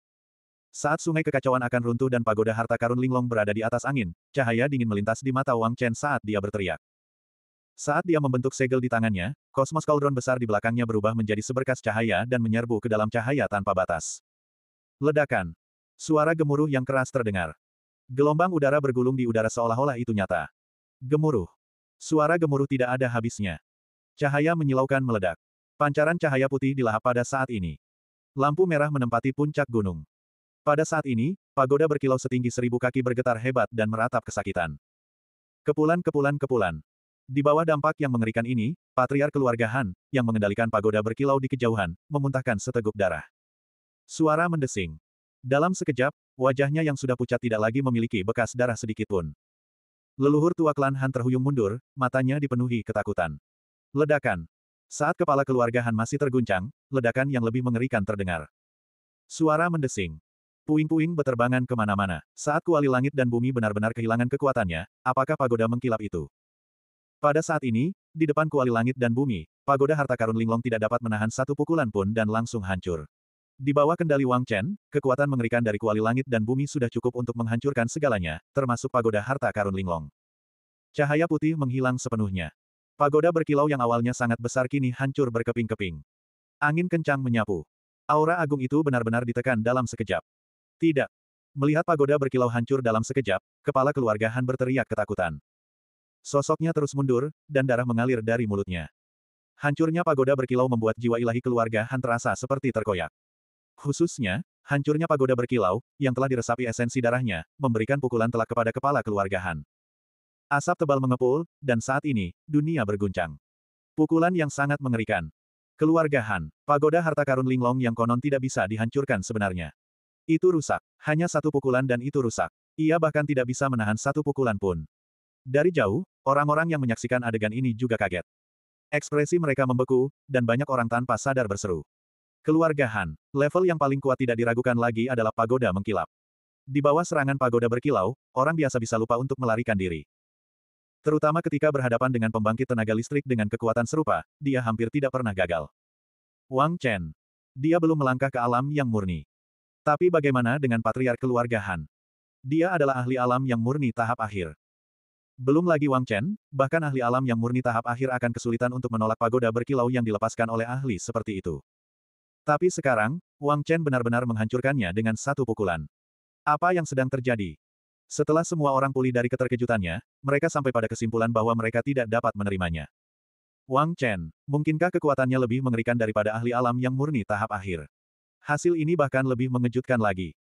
saat sungai kekacauan akan runtuh dan pagoda harta karun linglong berada di atas angin, cahaya dingin melintas di mata Wang Chen saat dia berteriak. Saat dia membentuk segel di tangannya, kosmos kaldron besar di belakangnya berubah menjadi seberkas cahaya dan menyerbu ke dalam cahaya tanpa batas. Ledakan. Suara gemuruh yang keras terdengar. Gelombang udara bergulung di udara seolah-olah itu nyata. Gemuruh. Suara gemuruh tidak ada habisnya. Cahaya menyilaukan meledak. Pancaran cahaya putih dilahap pada saat ini. Lampu merah menempati puncak gunung. Pada saat ini, pagoda berkilau setinggi seribu kaki bergetar hebat dan meratap kesakitan. Kepulan kepulan kepulan. Di bawah dampak yang mengerikan ini, patriar keluarga Han, yang mengendalikan pagoda berkilau di kejauhan, memuntahkan seteguk darah. Suara mendesing. Dalam sekejap, wajahnya yang sudah pucat tidak lagi memiliki bekas darah sedikit pun. Leluhur tua klan Han terhuyung mundur, matanya dipenuhi ketakutan. Ledakan. Saat kepala keluarga Han masih terguncang, ledakan yang lebih mengerikan terdengar. Suara mendesing. Puing-puing beterbangan kemana-mana. Saat kuali langit dan bumi benar-benar kehilangan kekuatannya, apakah pagoda mengkilap itu? Pada saat ini, di depan kuali langit dan bumi, pagoda harta karun linglong tidak dapat menahan satu pukulan pun dan langsung hancur. Di bawah kendali Wang Chen, kekuatan mengerikan dari kuali langit dan bumi sudah cukup untuk menghancurkan segalanya, termasuk pagoda harta karun linglong. Cahaya putih menghilang sepenuhnya. Pagoda berkilau yang awalnya sangat besar kini hancur berkeping-keping. Angin kencang menyapu. Aura agung itu benar-benar ditekan dalam sekejap. Tidak. Melihat pagoda berkilau hancur dalam sekejap, kepala keluarga Han berteriak ketakutan. Sosoknya terus mundur, dan darah mengalir dari mulutnya. Hancurnya pagoda berkilau membuat jiwa ilahi keluarga Han terasa seperti terkoyak. Khususnya, hancurnya pagoda berkilau, yang telah diresapi esensi darahnya, memberikan pukulan telak kepada kepala keluarga Han. Asap tebal mengepul, dan saat ini, dunia berguncang. Pukulan yang sangat mengerikan. Keluarga Han, pagoda harta karun Linglong yang konon tidak bisa dihancurkan sebenarnya. Itu rusak. Hanya satu pukulan dan itu rusak. Ia bahkan tidak bisa menahan satu pukulan pun. Dari jauh, orang-orang yang menyaksikan adegan ini juga kaget. Ekspresi mereka membeku, dan banyak orang tanpa sadar berseru. Keluarga Han, level yang paling kuat tidak diragukan lagi adalah pagoda mengkilap. Di bawah serangan pagoda berkilau, orang biasa bisa lupa untuk melarikan diri. Terutama ketika berhadapan dengan pembangkit tenaga listrik dengan kekuatan serupa, dia hampir tidak pernah gagal. Wang Chen. Dia belum melangkah ke alam yang murni. Tapi bagaimana dengan patriark keluarga Han? Dia adalah ahli alam yang murni tahap akhir. Belum lagi Wang Chen, bahkan ahli alam yang murni tahap akhir akan kesulitan untuk menolak pagoda berkilau yang dilepaskan oleh ahli seperti itu. Tapi sekarang, Wang Chen benar-benar menghancurkannya dengan satu pukulan. Apa yang sedang terjadi? Setelah semua orang pulih dari keterkejutannya, mereka sampai pada kesimpulan bahwa mereka tidak dapat menerimanya. Wang Chen, mungkinkah kekuatannya lebih mengerikan daripada ahli alam yang murni tahap akhir? Hasil ini bahkan lebih mengejutkan lagi.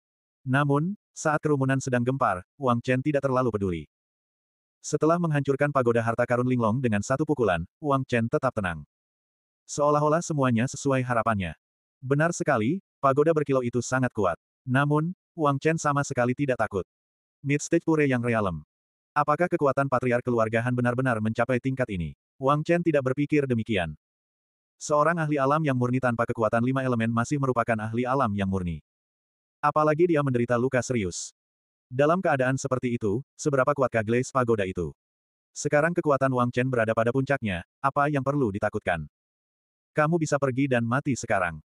Namun, saat kerumunan sedang gempar, Wang Chen tidak terlalu peduli. Setelah menghancurkan pagoda harta karun Linglong dengan satu pukulan, Wang Chen tetap tenang. Seolah-olah semuanya sesuai harapannya. Benar sekali, pagoda berkilau itu sangat kuat. Namun, Wang Chen sama sekali tidak takut. Midstage Pure yang realem. Apakah kekuatan patriark keluarga Han benar-benar mencapai tingkat ini? Wang Chen tidak berpikir demikian. Seorang ahli alam yang murni tanpa kekuatan lima elemen masih merupakan ahli alam yang murni. Apalagi dia menderita luka serius. Dalam keadaan seperti itu, seberapa kuatkah Glaze Pagoda itu? Sekarang kekuatan Wang Chen berada pada puncaknya, apa yang perlu ditakutkan? Kamu bisa pergi dan mati sekarang.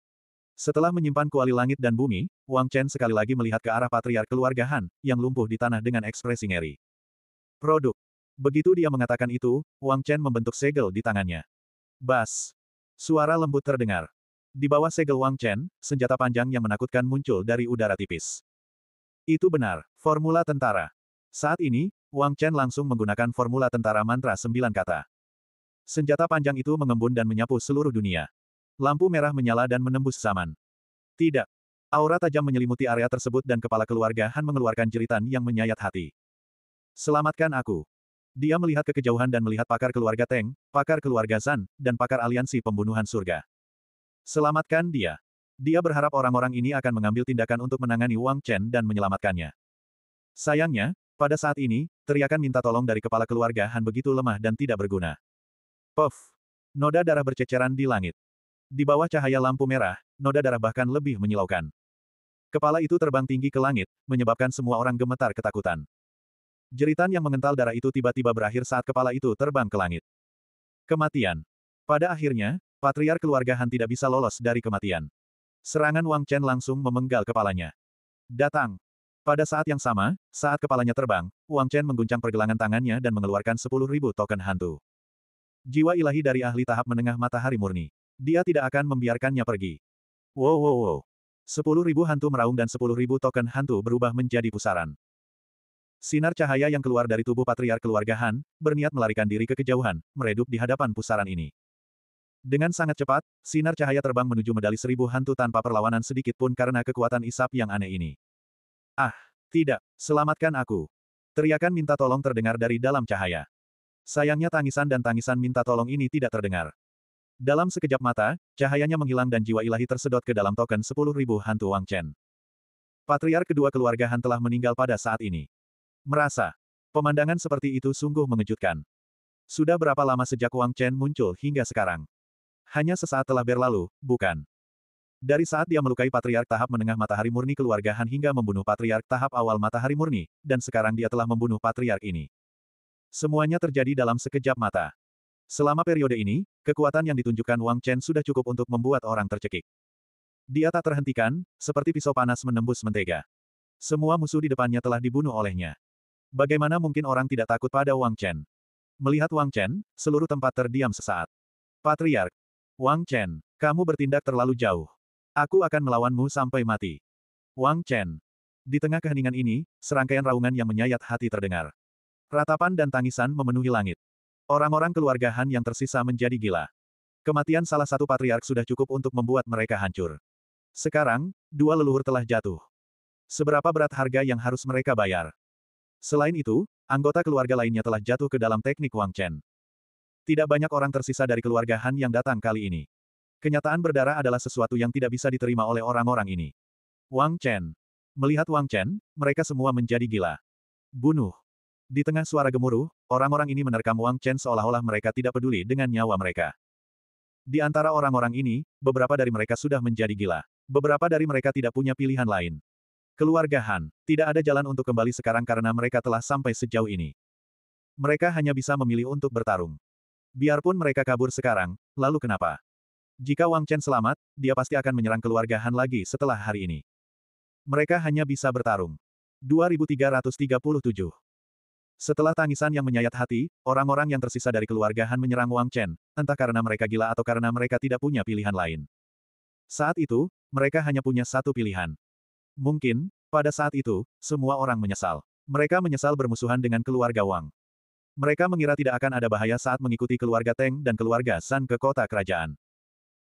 Setelah menyimpan kuali langit dan bumi, Wang Chen sekali lagi melihat ke arah patriark keluarga Han, yang lumpuh di tanah dengan ekspresi ngeri. Produk. Begitu dia mengatakan itu, Wang Chen membentuk segel di tangannya. Bas. Suara lembut terdengar. Di bawah segel Wang Chen, senjata panjang yang menakutkan muncul dari udara tipis. Itu benar, formula tentara. Saat ini, Wang Chen langsung menggunakan formula tentara mantra sembilan kata. Senjata panjang itu mengembun dan menyapu seluruh dunia. Lampu merah menyala dan menembus zaman. Tidak. Aura tajam menyelimuti area tersebut dan kepala keluarga Han mengeluarkan jeritan yang menyayat hati. Selamatkan aku. Dia melihat ke kejauhan dan melihat pakar keluarga Teng, pakar keluarga Zan, dan pakar aliansi pembunuhan surga. Selamatkan dia. Dia berharap orang-orang ini akan mengambil tindakan untuk menangani Wang Chen dan menyelamatkannya. Sayangnya, pada saat ini, teriakan minta tolong dari kepala keluarga Han begitu lemah dan tidak berguna. Puff! Noda darah berceceran di langit. Di bawah cahaya lampu merah, noda darah bahkan lebih menyilaukan. Kepala itu terbang tinggi ke langit, menyebabkan semua orang gemetar ketakutan. Jeritan yang mengental darah itu tiba-tiba berakhir saat kepala itu terbang ke langit. Kematian. Pada akhirnya, patriar keluarga Han tidak bisa lolos dari kematian. Serangan Wang Chen langsung memenggal kepalanya. Datang. Pada saat yang sama, saat kepalanya terbang, Wang Chen mengguncang pergelangan tangannya dan mengeluarkan 10.000 token hantu. Jiwa ilahi dari ahli tahap menengah matahari murni. Dia tidak akan membiarkannya pergi. Wow wow wow. Sepuluh ribu hantu meraung dan sepuluh ribu token hantu berubah menjadi pusaran. Sinar cahaya yang keluar dari tubuh patriar keluarga Han, berniat melarikan diri ke kejauhan, meredup di hadapan pusaran ini. Dengan sangat cepat, sinar cahaya terbang menuju medali seribu hantu tanpa perlawanan sedikit pun karena kekuatan isap yang aneh ini. Ah, tidak, selamatkan aku. Teriakan minta tolong terdengar dari dalam cahaya. Sayangnya tangisan dan tangisan minta tolong ini tidak terdengar. Dalam sekejap mata, cahayanya menghilang dan jiwa ilahi tersedot ke dalam token 10.000 hantu Wang Chen. Patriar kedua keluarga Han telah meninggal pada saat ini. Merasa. Pemandangan seperti itu sungguh mengejutkan. Sudah berapa lama sejak Wang Chen muncul hingga sekarang? Hanya sesaat telah berlalu, bukan? Dari saat dia melukai patriark tahap menengah matahari murni keluarga Han hingga membunuh patriark tahap awal matahari murni, dan sekarang dia telah membunuh patriark ini. Semuanya terjadi dalam sekejap mata. Selama periode ini, kekuatan yang ditunjukkan Wang Chen sudah cukup untuk membuat orang tercekik. Dia tak terhentikan, seperti pisau panas menembus mentega. Semua musuh di depannya telah dibunuh olehnya. Bagaimana mungkin orang tidak takut pada Wang Chen? Melihat Wang Chen, seluruh tempat terdiam sesaat. Patriark, Wang Chen, kamu bertindak terlalu jauh. Aku akan melawanmu sampai mati. Wang Chen. Di tengah keheningan ini, serangkaian raungan yang menyayat hati terdengar. Ratapan dan tangisan memenuhi langit. Orang-orang keluarga Han yang tersisa menjadi gila. Kematian salah satu patriark sudah cukup untuk membuat mereka hancur. Sekarang, dua leluhur telah jatuh. Seberapa berat harga yang harus mereka bayar? Selain itu, anggota keluarga lainnya telah jatuh ke dalam teknik Wang Chen. Tidak banyak orang tersisa dari keluarga Han yang datang kali ini. Kenyataan berdarah adalah sesuatu yang tidak bisa diterima oleh orang-orang ini. Wang Chen. Melihat Wang Chen, mereka semua menjadi gila. Bunuh. Di tengah suara gemuruh, orang-orang ini menerkam Wang Chen seolah-olah mereka tidak peduli dengan nyawa mereka. Di antara orang-orang ini, beberapa dari mereka sudah menjadi gila. Beberapa dari mereka tidak punya pilihan lain. Keluarga Han, tidak ada jalan untuk kembali sekarang karena mereka telah sampai sejauh ini. Mereka hanya bisa memilih untuk bertarung. Biarpun mereka kabur sekarang, lalu kenapa? Jika Wang Chen selamat, dia pasti akan menyerang keluarga Han lagi setelah hari ini. Mereka hanya bisa bertarung. 2337 setelah tangisan yang menyayat hati, orang-orang yang tersisa dari keluarga Han menyerang Wang Chen, entah karena mereka gila atau karena mereka tidak punya pilihan lain. Saat itu, mereka hanya punya satu pilihan. Mungkin, pada saat itu, semua orang menyesal. Mereka menyesal bermusuhan dengan keluarga Wang. Mereka mengira tidak akan ada bahaya saat mengikuti keluarga Teng dan keluarga San ke kota kerajaan.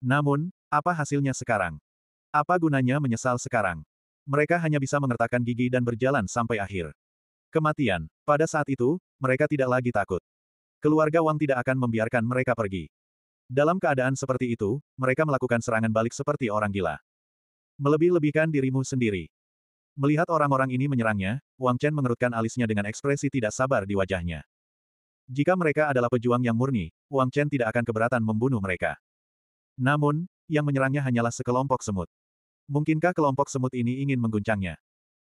Namun, apa hasilnya sekarang? Apa gunanya menyesal sekarang? Mereka hanya bisa mengertakkan gigi dan berjalan sampai akhir. Kematian. Pada saat itu, mereka tidak lagi takut. Keluarga Wang tidak akan membiarkan mereka pergi. Dalam keadaan seperti itu, mereka melakukan serangan balik seperti orang gila. Melebih-lebihkan dirimu sendiri. Melihat orang-orang ini menyerangnya, Wang Chen mengerutkan alisnya dengan ekspresi tidak sabar di wajahnya. Jika mereka adalah pejuang yang murni, Wang Chen tidak akan keberatan membunuh mereka. Namun, yang menyerangnya hanyalah sekelompok semut. Mungkinkah kelompok semut ini ingin mengguncangnya?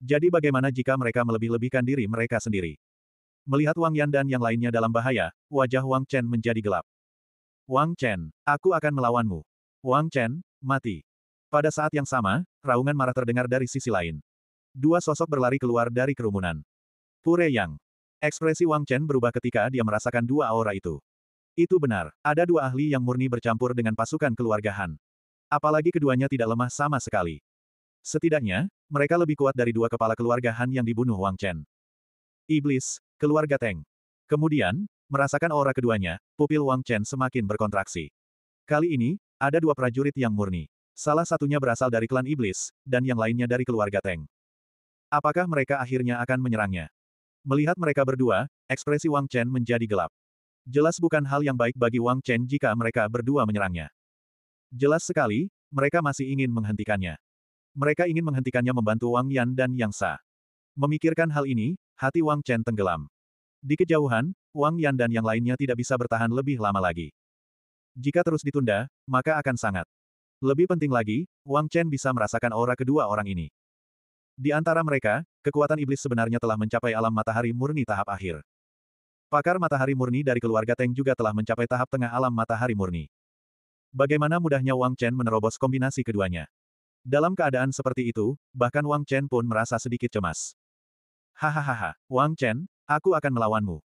Jadi bagaimana jika mereka melebih-lebihkan diri mereka sendiri? Melihat Wang Yan dan yang lainnya dalam bahaya, wajah Wang Chen menjadi gelap. Wang Chen, aku akan melawanmu. Wang Chen, mati. Pada saat yang sama, raungan marah terdengar dari sisi lain. Dua sosok berlari keluar dari kerumunan. Pure Yang. Ekspresi Wang Chen berubah ketika dia merasakan dua aura itu. Itu benar, ada dua ahli yang murni bercampur dengan pasukan keluarga Han. Apalagi keduanya tidak lemah sama sekali. Setidaknya, mereka lebih kuat dari dua kepala keluarga Han yang dibunuh Wang Chen. Iblis, keluarga Teng. Kemudian, merasakan aura keduanya, pupil Wang Chen semakin berkontraksi. Kali ini, ada dua prajurit yang murni. Salah satunya berasal dari klan iblis, dan yang lainnya dari keluarga Teng. Apakah mereka akhirnya akan menyerangnya? Melihat mereka berdua, ekspresi Wang Chen menjadi gelap. Jelas bukan hal yang baik bagi Wang Chen jika mereka berdua menyerangnya. Jelas sekali, mereka masih ingin menghentikannya. Mereka ingin menghentikannya membantu Wang Yan dan Yang Sa. Memikirkan hal ini, hati Wang Chen tenggelam. Di kejauhan, Wang Yan dan yang lainnya tidak bisa bertahan lebih lama lagi. Jika terus ditunda, maka akan sangat. Lebih penting lagi, Wang Chen bisa merasakan aura kedua orang ini. Di antara mereka, kekuatan iblis sebenarnya telah mencapai alam matahari murni tahap akhir. Pakar matahari murni dari keluarga Teng juga telah mencapai tahap tengah alam matahari murni. Bagaimana mudahnya Wang Chen menerobos kombinasi keduanya? Dalam keadaan seperti itu, bahkan Wang Chen pun merasa sedikit cemas. Hahaha, Wang Chen, aku akan melawanmu.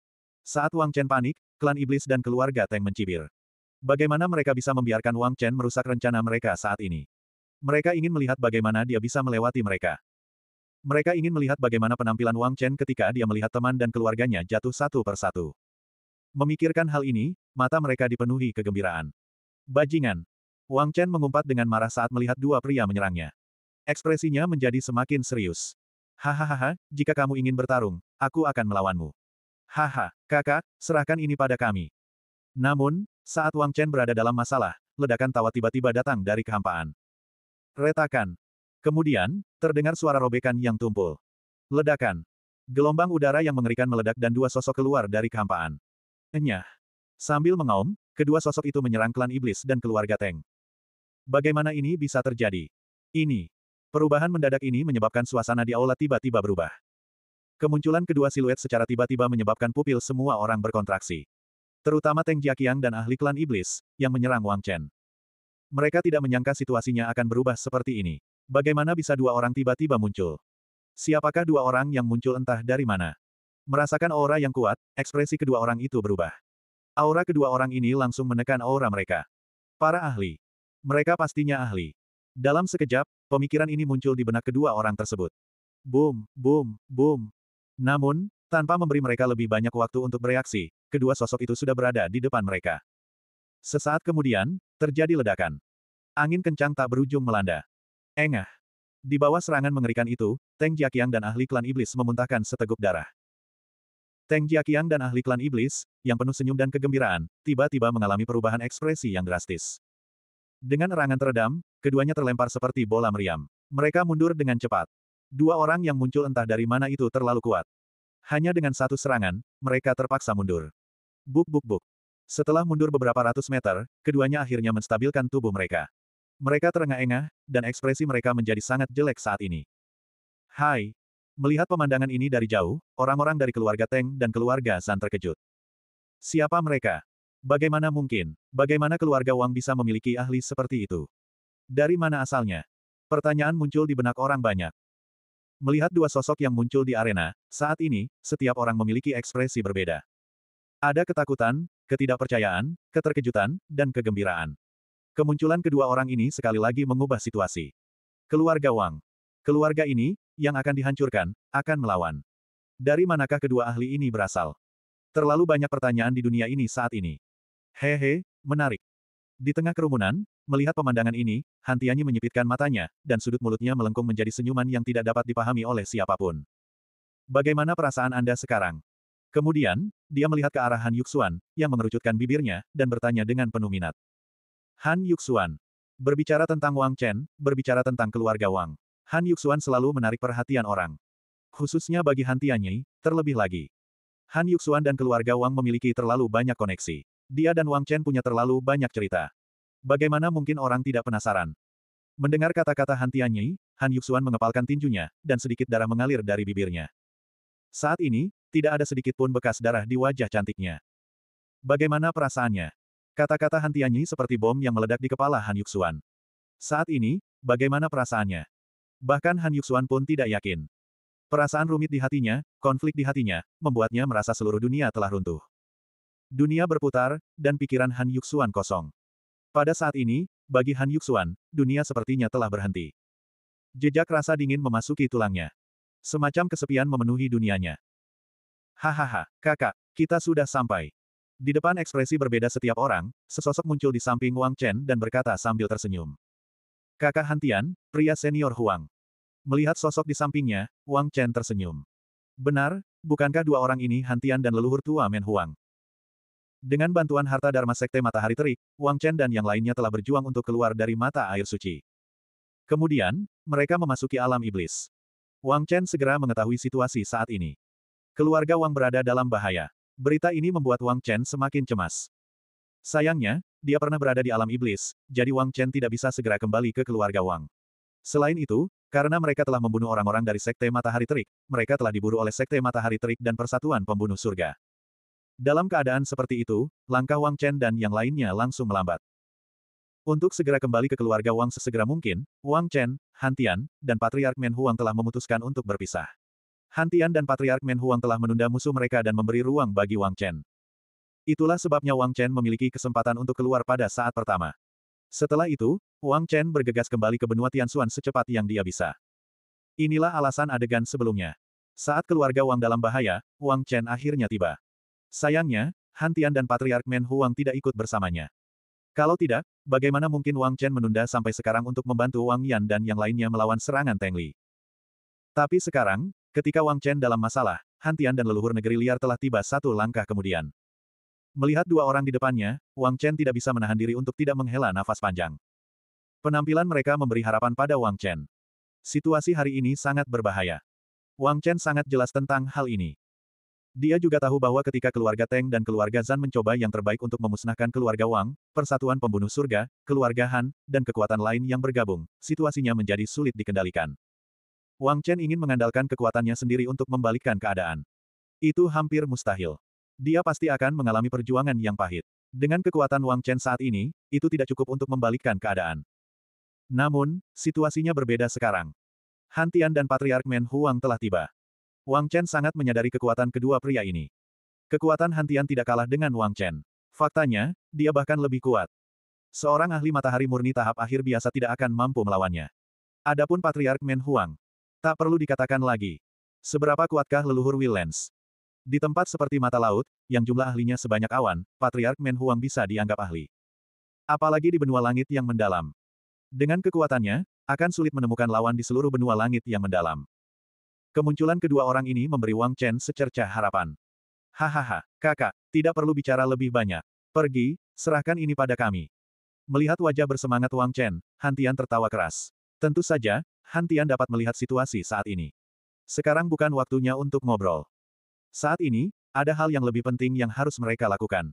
Saat Wang Chen panik, klan iblis dan keluarga Teng mencibir. Bagaimana mereka bisa membiarkan Wang Chen merusak rencana mereka saat ini? Mereka ingin melihat bagaimana dia bisa melewati mereka. Mereka ingin melihat bagaimana penampilan Wang Chen ketika dia melihat teman dan keluarganya jatuh satu per satu. Memikirkan hal ini, mata mereka dipenuhi kegembiraan. Bajingan, Wang Chen mengumpat dengan marah saat melihat dua pria menyerangnya. Ekspresinya menjadi semakin serius. Hahaha, jika kamu ingin bertarung, aku akan melawanmu. Haha, kakak, serahkan ini pada kami. Namun, saat Wang Chen berada dalam masalah, ledakan tawa tiba-tiba datang dari kehampaan. Retakan. Kemudian, terdengar suara robekan yang tumpul. Ledakan. Gelombang udara yang mengerikan meledak dan dua sosok keluar dari kehampaan. Enyah. Sambil mengaum, kedua sosok itu menyerang klan iblis dan keluarga Teng. Bagaimana ini bisa terjadi? Ini. Perubahan mendadak ini menyebabkan suasana di aula tiba-tiba berubah. Kemunculan kedua siluet secara tiba-tiba menyebabkan pupil semua orang berkontraksi. Terutama Teng Jiaqiang dan ahli klan iblis, yang menyerang Wang Chen. Mereka tidak menyangka situasinya akan berubah seperti ini. Bagaimana bisa dua orang tiba-tiba muncul? Siapakah dua orang yang muncul entah dari mana? Merasakan aura yang kuat, ekspresi kedua orang itu berubah. Aura kedua orang ini langsung menekan aura mereka. Para ahli, mereka pastinya ahli. Dalam sekejap, pemikiran ini muncul di benak kedua orang tersebut. Boom, boom, boom. Namun, tanpa memberi mereka lebih banyak waktu untuk bereaksi, kedua sosok itu sudah berada di depan mereka. Sesaat kemudian, terjadi ledakan. Angin kencang tak berujung melanda. Engah. Di bawah serangan mengerikan itu, Teng Jiaqiang dan ahli klan iblis memuntahkan seteguk darah. Teng Jiaqiang dan ahli klan iblis, yang penuh senyum dan kegembiraan, tiba-tiba mengalami perubahan ekspresi yang drastis. Dengan erangan teredam, keduanya terlempar seperti bola meriam. Mereka mundur dengan cepat. Dua orang yang muncul entah dari mana itu terlalu kuat. Hanya dengan satu serangan, mereka terpaksa mundur. Buk buk buk. Setelah mundur beberapa ratus meter, keduanya akhirnya menstabilkan tubuh mereka. Mereka terengah-engah, dan ekspresi mereka menjadi sangat jelek saat ini. Hai. Melihat pemandangan ini dari jauh, orang-orang dari keluarga Teng dan keluarga San terkejut. Siapa mereka? Bagaimana mungkin, bagaimana keluarga Wang bisa memiliki ahli seperti itu? Dari mana asalnya? Pertanyaan muncul di benak orang banyak. Melihat dua sosok yang muncul di arena, saat ini, setiap orang memiliki ekspresi berbeda. Ada ketakutan, ketidakpercayaan, keterkejutan, dan kegembiraan. Kemunculan kedua orang ini sekali lagi mengubah situasi. Keluarga Wang. Keluarga ini, yang akan dihancurkan, akan melawan. Dari manakah kedua ahli ini berasal? Terlalu banyak pertanyaan di dunia ini saat ini. Hehe, menarik. Di tengah kerumunan, melihat pemandangan ini, Hantianyi menyipitkan matanya, dan sudut mulutnya melengkung menjadi senyuman yang tidak dapat dipahami oleh siapapun. Bagaimana perasaan Anda sekarang? Kemudian, dia melihat ke arah Han Yuxuan, yang mengerucutkan bibirnya, dan bertanya dengan penuh minat. Han Yuxuan. Berbicara tentang Wang Chen, berbicara tentang keluarga Wang. Han Yuxuan selalu menarik perhatian orang. Khususnya bagi Han Tianyi, terlebih lagi. Han Yuxuan dan keluarga Wang memiliki terlalu banyak koneksi. Dia dan Wang Chen punya terlalu banyak cerita. Bagaimana mungkin orang tidak penasaran? Mendengar kata-kata Han Tianyi, Han Yuxuan mengepalkan tinjunya, dan sedikit darah mengalir dari bibirnya. Saat ini, tidak ada sedikit pun bekas darah di wajah cantiknya. Bagaimana perasaannya? Kata-kata Han Tianyi seperti bom yang meledak di kepala Han Yuxuan. Saat ini, bagaimana perasaannya? Bahkan Han Yuxuan pun tidak yakin. Perasaan rumit di hatinya, konflik di hatinya, membuatnya merasa seluruh dunia telah runtuh. Dunia berputar, dan pikiran Han Yuxuan kosong. Pada saat ini, bagi Han Yuxuan, dunia sepertinya telah berhenti. Jejak rasa dingin memasuki tulangnya. Semacam kesepian memenuhi dunianya. Hahaha, kakak, kita sudah sampai. Di depan ekspresi berbeda setiap orang, sesosok muncul di samping Wang Chen dan berkata sambil tersenyum. Kakak Hantian, pria senior Huang. Melihat sosok di sampingnya, Wang Chen tersenyum. Benar, bukankah dua orang ini Hantian dan leluhur tua Men Huang? Dengan bantuan harta Dharma Sekte Matahari Terik, Wang Chen dan yang lainnya telah berjuang untuk keluar dari mata air suci. Kemudian, mereka memasuki alam iblis. Wang Chen segera mengetahui situasi saat ini. Keluarga Wang berada dalam bahaya. Berita ini membuat Wang Chen semakin cemas. Sayangnya, dia pernah berada di alam iblis, jadi Wang Chen tidak bisa segera kembali ke keluarga Wang. Selain itu, karena mereka telah membunuh orang-orang dari Sekte Matahari Terik, mereka telah diburu oleh Sekte Matahari Terik dan Persatuan Pembunuh Surga. Dalam keadaan seperti itu, langkah Wang Chen dan yang lainnya langsung melambat. Untuk segera kembali ke keluarga Wang sesegera mungkin, Wang Chen, Han Tian, dan Patriark Men Huang telah memutuskan untuk berpisah. Han Tian dan Patriark Men Huang telah menunda musuh mereka dan memberi ruang bagi Wang Chen. Itulah sebabnya Wang Chen memiliki kesempatan untuk keluar pada saat pertama. Setelah itu, Wang Chen bergegas kembali ke benua Tianxuan secepat yang dia bisa. Inilah alasan adegan sebelumnya. Saat keluarga Wang dalam bahaya, Wang Chen akhirnya tiba. Sayangnya, Hantian dan Patriark Men Huang tidak ikut bersamanya. Kalau tidak, bagaimana mungkin Wang Chen menunda sampai sekarang untuk membantu Wang Yan dan yang lainnya melawan serangan Teng Li? Tapi sekarang, ketika Wang Chen dalam masalah, Hantian dan leluhur negeri liar telah tiba satu langkah kemudian. Melihat dua orang di depannya, Wang Chen tidak bisa menahan diri untuk tidak menghela nafas panjang. Penampilan mereka memberi harapan pada Wang Chen. Situasi hari ini sangat berbahaya. Wang Chen sangat jelas tentang hal ini. Dia juga tahu bahwa ketika keluarga Teng dan keluarga Zan mencoba yang terbaik untuk memusnahkan keluarga Wang, persatuan pembunuh surga, keluarga Han, dan kekuatan lain yang bergabung, situasinya menjadi sulit dikendalikan. Wang Chen ingin mengandalkan kekuatannya sendiri untuk membalikkan keadaan. Itu hampir mustahil. Dia pasti akan mengalami perjuangan yang pahit. Dengan kekuatan Wang Chen saat ini, itu tidak cukup untuk membalikkan keadaan. Namun, situasinya berbeda sekarang. Hantian dan Patriark Men Huang telah tiba. Wang Chen sangat menyadari kekuatan kedua pria ini. Kekuatan Hantian tidak kalah dengan Wang Chen. Faktanya, dia bahkan lebih kuat. Seorang ahli matahari murni tahap akhir biasa tidak akan mampu melawannya. Adapun Patriark Men Huang. Tak perlu dikatakan lagi. Seberapa kuatkah leluhur Willens? Di tempat seperti mata laut, yang jumlah ahlinya sebanyak awan, Patriark Men Huang bisa dianggap ahli. Apalagi di benua langit yang mendalam. Dengan kekuatannya, akan sulit menemukan lawan di seluruh benua langit yang mendalam. Kemunculan kedua orang ini memberi Wang Chen secerca harapan. Hahaha, kakak, tidak perlu bicara lebih banyak. Pergi, serahkan ini pada kami. Melihat wajah bersemangat Wang Chen, Hantian tertawa keras. Tentu saja, Hantian dapat melihat situasi saat ini. Sekarang bukan waktunya untuk ngobrol. Saat ini, ada hal yang lebih penting yang harus mereka lakukan.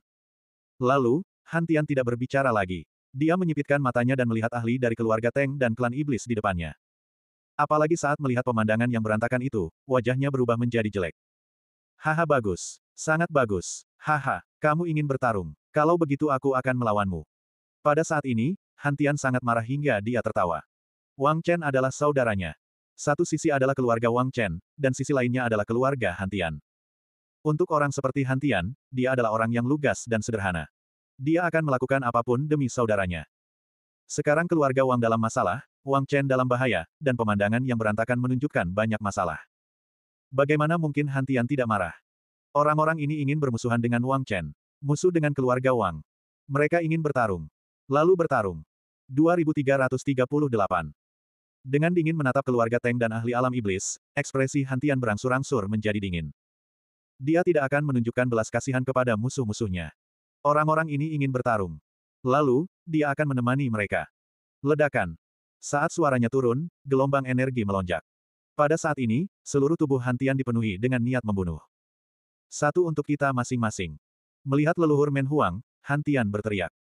Lalu, Hantian tidak berbicara lagi. Dia menyipitkan matanya dan melihat ahli dari keluarga Teng dan klan iblis di depannya. Apalagi saat melihat pemandangan yang berantakan itu, wajahnya berubah menjadi jelek. Haha bagus. Sangat bagus. Haha, kamu ingin bertarung. Kalau begitu aku akan melawanmu. Pada saat ini, Hantian sangat marah hingga dia tertawa. Wang Chen adalah saudaranya. Satu sisi adalah keluarga Wang Chen, dan sisi lainnya adalah keluarga Hantian. Untuk orang seperti Hantian, dia adalah orang yang lugas dan sederhana. Dia akan melakukan apapun demi saudaranya. Sekarang keluarga Wang dalam masalah, Wang Chen dalam bahaya, dan pemandangan yang berantakan menunjukkan banyak masalah. Bagaimana mungkin Han Tian tidak marah? Orang-orang ini ingin bermusuhan dengan Wang Chen. Musuh dengan keluarga Wang. Mereka ingin bertarung. Lalu bertarung. 2338 Dengan dingin menatap keluarga Teng dan ahli alam iblis, ekspresi Hantian berangsur-angsur menjadi dingin. Dia tidak akan menunjukkan belas kasihan kepada musuh-musuhnya. Orang-orang ini ingin bertarung. Lalu, dia akan menemani mereka. Ledakan. Saat suaranya turun, gelombang energi melonjak. Pada saat ini, seluruh tubuh Hantian dipenuhi dengan niat membunuh. Satu untuk kita masing-masing. Melihat leluhur Men Huang, Hantian berteriak.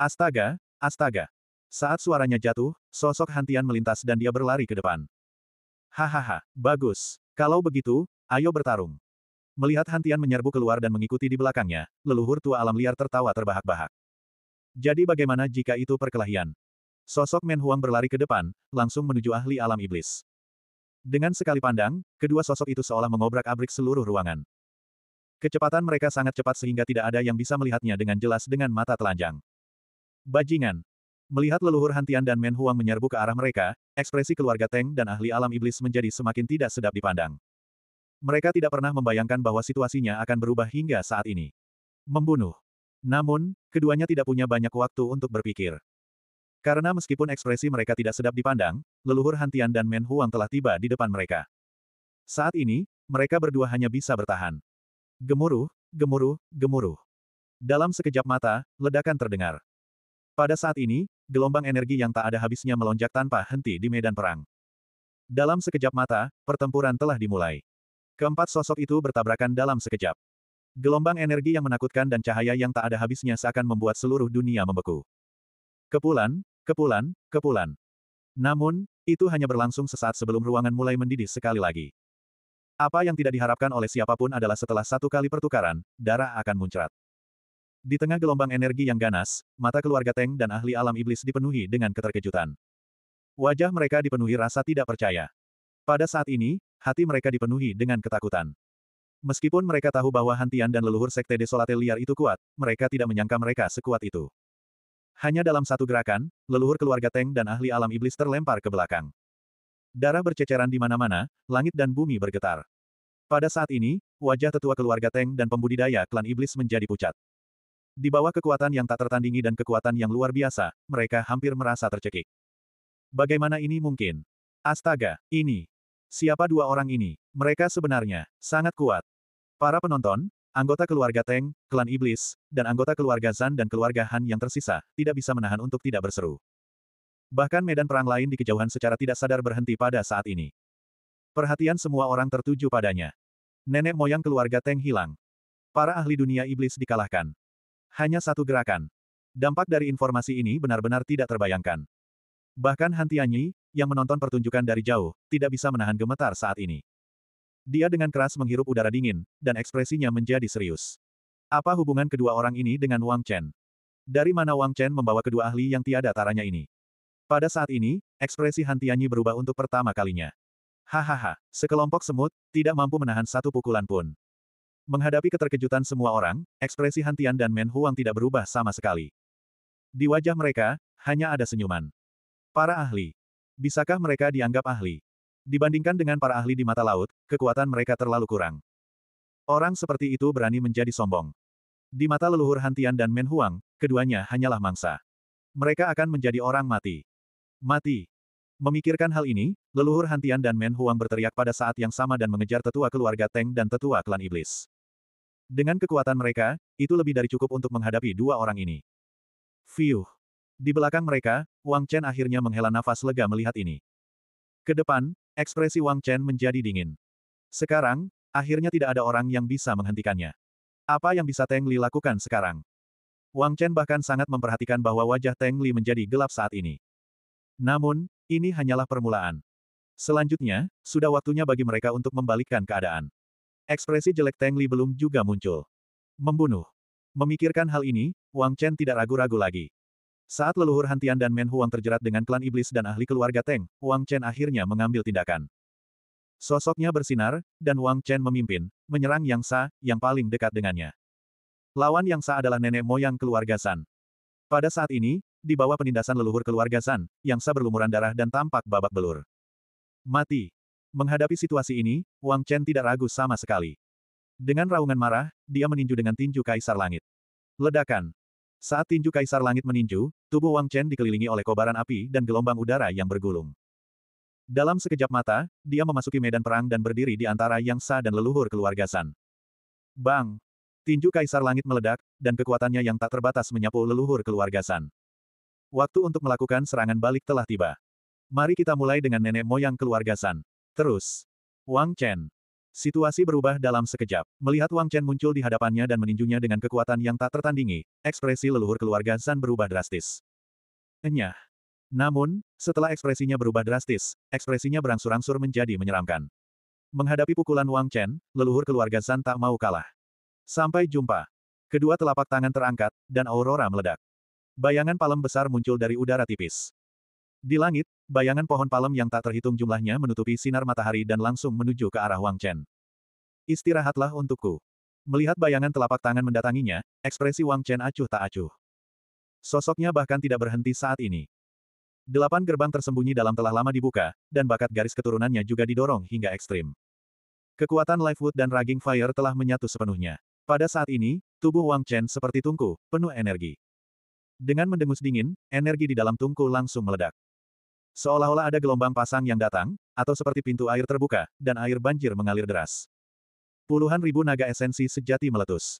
Astaga, astaga. Saat suaranya jatuh, sosok Hantian melintas dan dia berlari ke depan. Hahaha, bagus. Kalau begitu, ayo bertarung. Melihat Hantian menyerbu keluar dan mengikuti di belakangnya, leluhur tua alam liar tertawa terbahak-bahak. Jadi bagaimana jika itu perkelahian? Sosok Men Huang berlari ke depan, langsung menuju ahli alam iblis. Dengan sekali pandang, kedua sosok itu seolah mengobrak-abrik seluruh ruangan. Kecepatan mereka sangat cepat sehingga tidak ada yang bisa melihatnya dengan jelas dengan mata telanjang. Bajingan. Melihat leluhur Hantian dan Men Huang menyerbu ke arah mereka, ekspresi keluarga Teng dan ahli alam iblis menjadi semakin tidak sedap dipandang. Mereka tidak pernah membayangkan bahwa situasinya akan berubah hingga saat ini. Membunuh. Namun, keduanya tidak punya banyak waktu untuk berpikir. Karena meskipun ekspresi mereka tidak sedap dipandang, leluhur Hantian dan Men Huang telah tiba di depan mereka. Saat ini, mereka berdua hanya bisa bertahan. Gemuruh, gemuruh, gemuruh. Dalam sekejap mata, ledakan terdengar. Pada saat ini, gelombang energi yang tak ada habisnya melonjak tanpa henti di medan perang. Dalam sekejap mata, pertempuran telah dimulai. Keempat sosok itu bertabrakan dalam sekejap. Gelombang energi yang menakutkan dan cahaya yang tak ada habisnya seakan membuat seluruh dunia membeku. Kepulan, Kepulan, kepulan. Namun, itu hanya berlangsung sesaat sebelum ruangan mulai mendidih sekali lagi. Apa yang tidak diharapkan oleh siapapun adalah setelah satu kali pertukaran, darah akan muncrat. Di tengah gelombang energi yang ganas, mata keluarga Teng dan ahli alam iblis dipenuhi dengan keterkejutan. Wajah mereka dipenuhi rasa tidak percaya. Pada saat ini, hati mereka dipenuhi dengan ketakutan. Meskipun mereka tahu bahwa hantian dan leluhur sekte desolate liar itu kuat, mereka tidak menyangka mereka sekuat itu. Hanya dalam satu gerakan, leluhur keluarga Teng dan ahli alam iblis terlempar ke belakang. Darah berceceran di mana-mana, langit dan bumi bergetar. Pada saat ini, wajah tetua keluarga Teng dan pembudidaya klan iblis menjadi pucat. Di bawah kekuatan yang tak tertandingi dan kekuatan yang luar biasa, mereka hampir merasa tercekik. Bagaimana ini mungkin? Astaga, ini. Siapa dua orang ini? Mereka sebenarnya sangat kuat. Para penonton, Anggota keluarga Teng, klan Iblis, dan anggota keluarga Zan dan keluarga Han yang tersisa, tidak bisa menahan untuk tidak berseru. Bahkan medan perang lain di kejauhan secara tidak sadar berhenti pada saat ini. Perhatian semua orang tertuju padanya. Nenek moyang keluarga Teng hilang. Para ahli dunia iblis dikalahkan. Hanya satu gerakan. Dampak dari informasi ini benar-benar tidak terbayangkan. Bahkan Hantianyi yang menonton pertunjukan dari jauh, tidak bisa menahan gemetar saat ini. Dia dengan keras menghirup udara dingin, dan ekspresinya menjadi serius. Apa hubungan kedua orang ini dengan Wang Chen? Dari mana Wang Chen membawa kedua ahli yang tiada taranya ini? Pada saat ini, ekspresi Han Tianyi berubah untuk pertama kalinya. Hahaha, sekelompok semut, tidak mampu menahan satu pukulan pun. Menghadapi keterkejutan semua orang, ekspresi Han Tian dan Men Huang tidak berubah sama sekali. Di wajah mereka, hanya ada senyuman. Para ahli. Bisakah mereka dianggap ahli? Dibandingkan dengan para ahli di mata laut, kekuatan mereka terlalu kurang. Orang seperti itu berani menjadi sombong. Di mata leluhur Hantian dan Men Huang, keduanya hanyalah mangsa. Mereka akan menjadi orang mati. Mati. Memikirkan hal ini, leluhur Hantian dan Men Huang berteriak pada saat yang sama dan mengejar tetua keluarga Teng dan tetua klan iblis. Dengan kekuatan mereka, itu lebih dari cukup untuk menghadapi dua orang ini. Fiuh. Di belakang mereka, Wang Chen akhirnya menghela nafas lega melihat ini. Ke depan, Ekspresi Wang Chen menjadi dingin. Sekarang, akhirnya tidak ada orang yang bisa menghentikannya. Apa yang bisa Teng Li lakukan sekarang? Wang Chen bahkan sangat memperhatikan bahwa wajah Teng Li menjadi gelap saat ini. Namun, ini hanyalah permulaan. Selanjutnya, sudah waktunya bagi mereka untuk membalikkan keadaan. Ekspresi jelek Teng Li belum juga muncul. Membunuh. Memikirkan hal ini, Wang Chen tidak ragu-ragu lagi. Saat leluhur Hantian dan Men Huang terjerat dengan klan iblis dan ahli keluarga Teng, Wang Chen akhirnya mengambil tindakan. Sosoknya bersinar, dan Wang Chen memimpin, menyerang Yang Sa, yang paling dekat dengannya. Lawan Yang Sa adalah nenek moyang keluarga San. Pada saat ini, di bawah penindasan leluhur keluarga San, Yang Sa berlumuran darah dan tampak babak belur. Mati. Menghadapi situasi ini, Wang Chen tidak ragu sama sekali. Dengan raungan marah, dia meninju dengan tinju kaisar langit. Ledakan. Saat tinju Kaisar Langit meninju, tubuh Wang Chen dikelilingi oleh kobaran api dan gelombang udara yang bergulung. Dalam sekejap mata, dia memasuki medan perang dan berdiri di antara Yang sah dan leluhur keluarga San. Bang! Tinju Kaisar Langit meledak, dan kekuatannya yang tak terbatas menyapu leluhur keluarga San. Waktu untuk melakukan serangan balik telah tiba. Mari kita mulai dengan nenek moyang keluarga San. Terus. Wang Chen. Situasi berubah dalam sekejap. Melihat Wang Chen muncul di hadapannya dan meninjunya dengan kekuatan yang tak tertandingi, ekspresi leluhur keluarga Zan berubah drastis. Enyah. Namun, setelah ekspresinya berubah drastis, ekspresinya berangsur-angsur menjadi menyeramkan. Menghadapi pukulan Wang Chen, leluhur keluarga Zan tak mau kalah. Sampai jumpa. Kedua telapak tangan terangkat, dan aurora meledak. Bayangan palem besar muncul dari udara tipis. Di langit, bayangan pohon palem yang tak terhitung jumlahnya menutupi sinar matahari dan langsung menuju ke arah Wang Chen. Istirahatlah untukku. Melihat bayangan telapak tangan mendatanginya, ekspresi Wang Chen acuh tak acuh. Sosoknya bahkan tidak berhenti saat ini. Delapan gerbang tersembunyi dalam telah lama dibuka, dan bakat garis keturunannya juga didorong hingga ekstrim. Kekuatan Lifewood dan Raging Fire telah menyatu sepenuhnya. Pada saat ini, tubuh Wang Chen seperti tungku, penuh energi. Dengan mendengus dingin, energi di dalam tungku langsung meledak. Seolah-olah ada gelombang pasang yang datang, atau seperti pintu air terbuka, dan air banjir mengalir deras. Puluhan ribu naga esensi sejati meletus.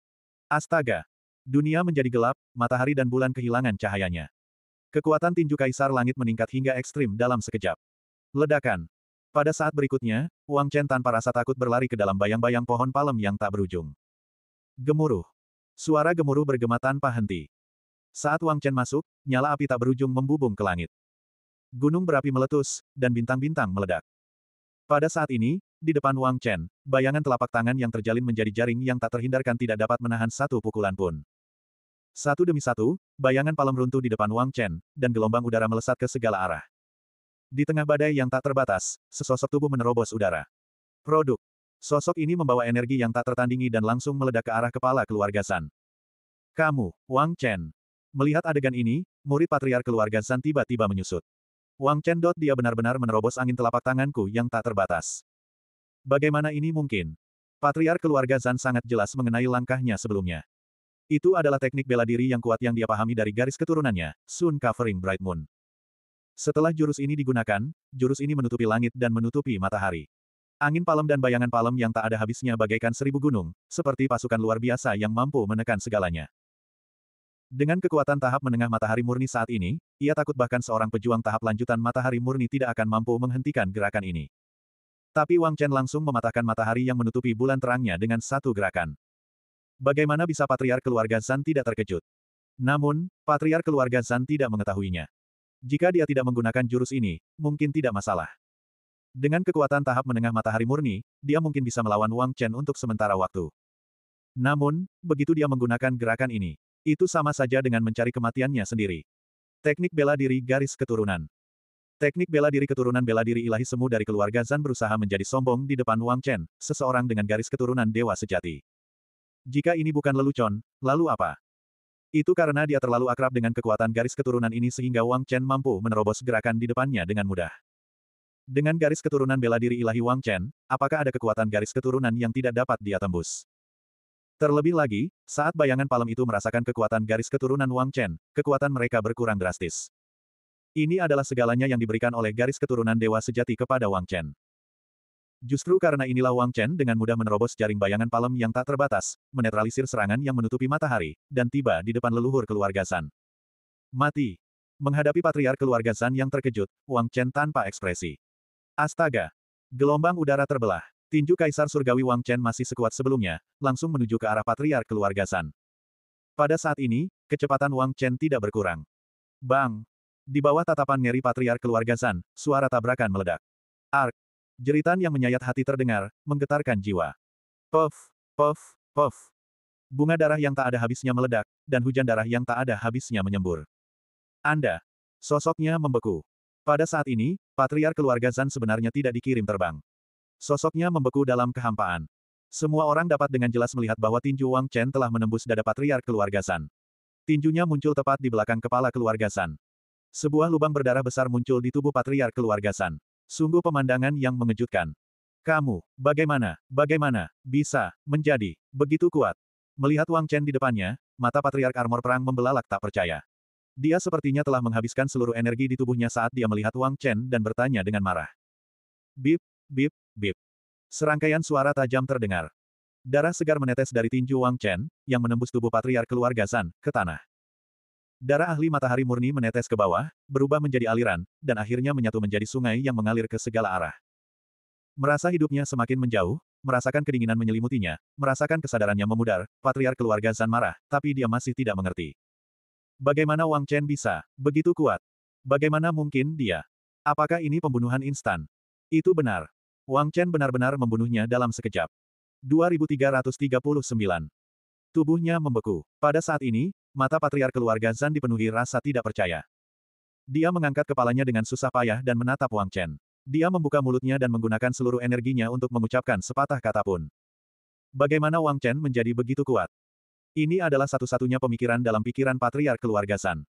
Astaga! Dunia menjadi gelap, matahari dan bulan kehilangan cahayanya. Kekuatan tinju kaisar langit meningkat hingga ekstrim dalam sekejap. Ledakan. Pada saat berikutnya, Wang Chen tanpa rasa takut berlari ke dalam bayang-bayang pohon palem yang tak berujung. Gemuruh. Suara gemuruh bergema tanpa henti. Saat Wang Chen masuk, nyala api tak berujung membubung ke langit gunung berapi meletus, dan bintang-bintang meledak. Pada saat ini, di depan Wang Chen, bayangan telapak tangan yang terjalin menjadi jaring yang tak terhindarkan tidak dapat menahan satu pukulan pun. Satu demi satu, bayangan palem runtuh di depan Wang Chen, dan gelombang udara melesat ke segala arah. Di tengah badai yang tak terbatas, sesosok tubuh menerobos udara. Produk. Sosok ini membawa energi yang tak tertandingi dan langsung meledak ke arah kepala keluarga San. Kamu, Wang Chen. Melihat adegan ini, murid patriar keluarga San tiba-tiba menyusut. Wang Chen Dot dia benar-benar menerobos angin telapak tanganku yang tak terbatas. Bagaimana ini mungkin? Patriar keluarga Zan sangat jelas mengenai langkahnya sebelumnya. Itu adalah teknik bela diri yang kuat yang dia pahami dari garis keturunannya, Sun Covering Bright Moon. Setelah jurus ini digunakan, jurus ini menutupi langit dan menutupi matahari. Angin palem dan bayangan palem yang tak ada habisnya bagaikan seribu gunung, seperti pasukan luar biasa yang mampu menekan segalanya. Dengan kekuatan tahap menengah matahari murni saat ini, ia takut bahkan seorang pejuang tahap lanjutan matahari murni tidak akan mampu menghentikan gerakan ini. Tapi Wang Chen langsung mematahkan matahari yang menutupi bulan terangnya dengan satu gerakan. Bagaimana bisa patriar keluarga Zan tidak terkejut? Namun, patriar keluarga Zan tidak mengetahuinya. Jika dia tidak menggunakan jurus ini, mungkin tidak masalah. Dengan kekuatan tahap menengah matahari murni, dia mungkin bisa melawan Wang Chen untuk sementara waktu. Namun, begitu dia menggunakan gerakan ini, itu sama saja dengan mencari kematiannya sendiri. Teknik bela diri garis keturunan. Teknik bela diri keturunan bela diri ilahi semu dari keluarga Zan berusaha menjadi sombong di depan Wang Chen, seseorang dengan garis keturunan dewa sejati. Jika ini bukan lelucon, lalu apa? Itu karena dia terlalu akrab dengan kekuatan garis keturunan ini sehingga Wang Chen mampu menerobos gerakan di depannya dengan mudah. Dengan garis keturunan bela diri ilahi Wang Chen, apakah ada kekuatan garis keturunan yang tidak dapat dia tembus? Terlebih lagi, saat bayangan palem itu merasakan kekuatan garis keturunan Wang Chen, kekuatan mereka berkurang drastis. Ini adalah segalanya yang diberikan oleh garis keturunan dewa sejati kepada Wang Chen. Justru karena inilah Wang Chen dengan mudah menerobos jaring bayangan palem yang tak terbatas, menetralisir serangan yang menutupi matahari, dan tiba di depan leluhur keluarga San. Mati. Menghadapi patriar keluarga San yang terkejut, Wang Chen tanpa ekspresi. Astaga. Gelombang udara terbelah. Tinju Kaisar Surgawi Wang Chen masih sekuat sebelumnya, langsung menuju ke arah patriark keluarga San. Pada saat ini, kecepatan Wang Chen tidak berkurang. Bang! Di bawah tatapan ngeri patriark keluarga San, suara tabrakan meledak. Ark! Jeritan yang menyayat hati terdengar, menggetarkan jiwa. Puff! Puff! Puff! Bunga darah yang tak ada habisnya meledak, dan hujan darah yang tak ada habisnya menyembur. Anda! Sosoknya membeku. Pada saat ini, patriark keluarga San sebenarnya tidak dikirim terbang. Sosoknya membeku dalam kehampaan. Semua orang dapat dengan jelas melihat bahwa tinju Wang Chen telah menembus dada patriark keluarga San. Tinjunya muncul tepat di belakang kepala keluarga San. Sebuah lubang berdarah besar muncul di tubuh patriark keluarga San. Sungguh pemandangan yang mengejutkan. Kamu, bagaimana, bagaimana, bisa, menjadi, begitu kuat. Melihat Wang Chen di depannya, mata patriark armor perang membelalak tak percaya. Dia sepertinya telah menghabiskan seluruh energi di tubuhnya saat dia melihat Wang Chen dan bertanya dengan marah. Bip, bip, Bip. Serangkaian suara tajam terdengar. Darah segar menetes dari tinju Wang Chen, yang menembus tubuh patriark keluarga San, ke tanah. Darah ahli matahari murni menetes ke bawah, berubah menjadi aliran, dan akhirnya menyatu menjadi sungai yang mengalir ke segala arah. Merasa hidupnya semakin menjauh, merasakan kedinginan menyelimutinya, merasakan kesadarannya memudar, patriark keluarga San marah, tapi dia masih tidak mengerti. Bagaimana Wang Chen bisa, begitu kuat? Bagaimana mungkin dia? Apakah ini pembunuhan instan? Itu benar. Wang Chen benar-benar membunuhnya dalam sekejap. 2339. Tubuhnya membeku. Pada saat ini, mata patriar keluarga Zan dipenuhi rasa tidak percaya. Dia mengangkat kepalanya dengan susah payah dan menatap Wang Chen. Dia membuka mulutnya dan menggunakan seluruh energinya untuk mengucapkan sepatah kata pun. Bagaimana Wang Chen menjadi begitu kuat? Ini adalah satu-satunya pemikiran dalam pikiran patriar keluarga Zan.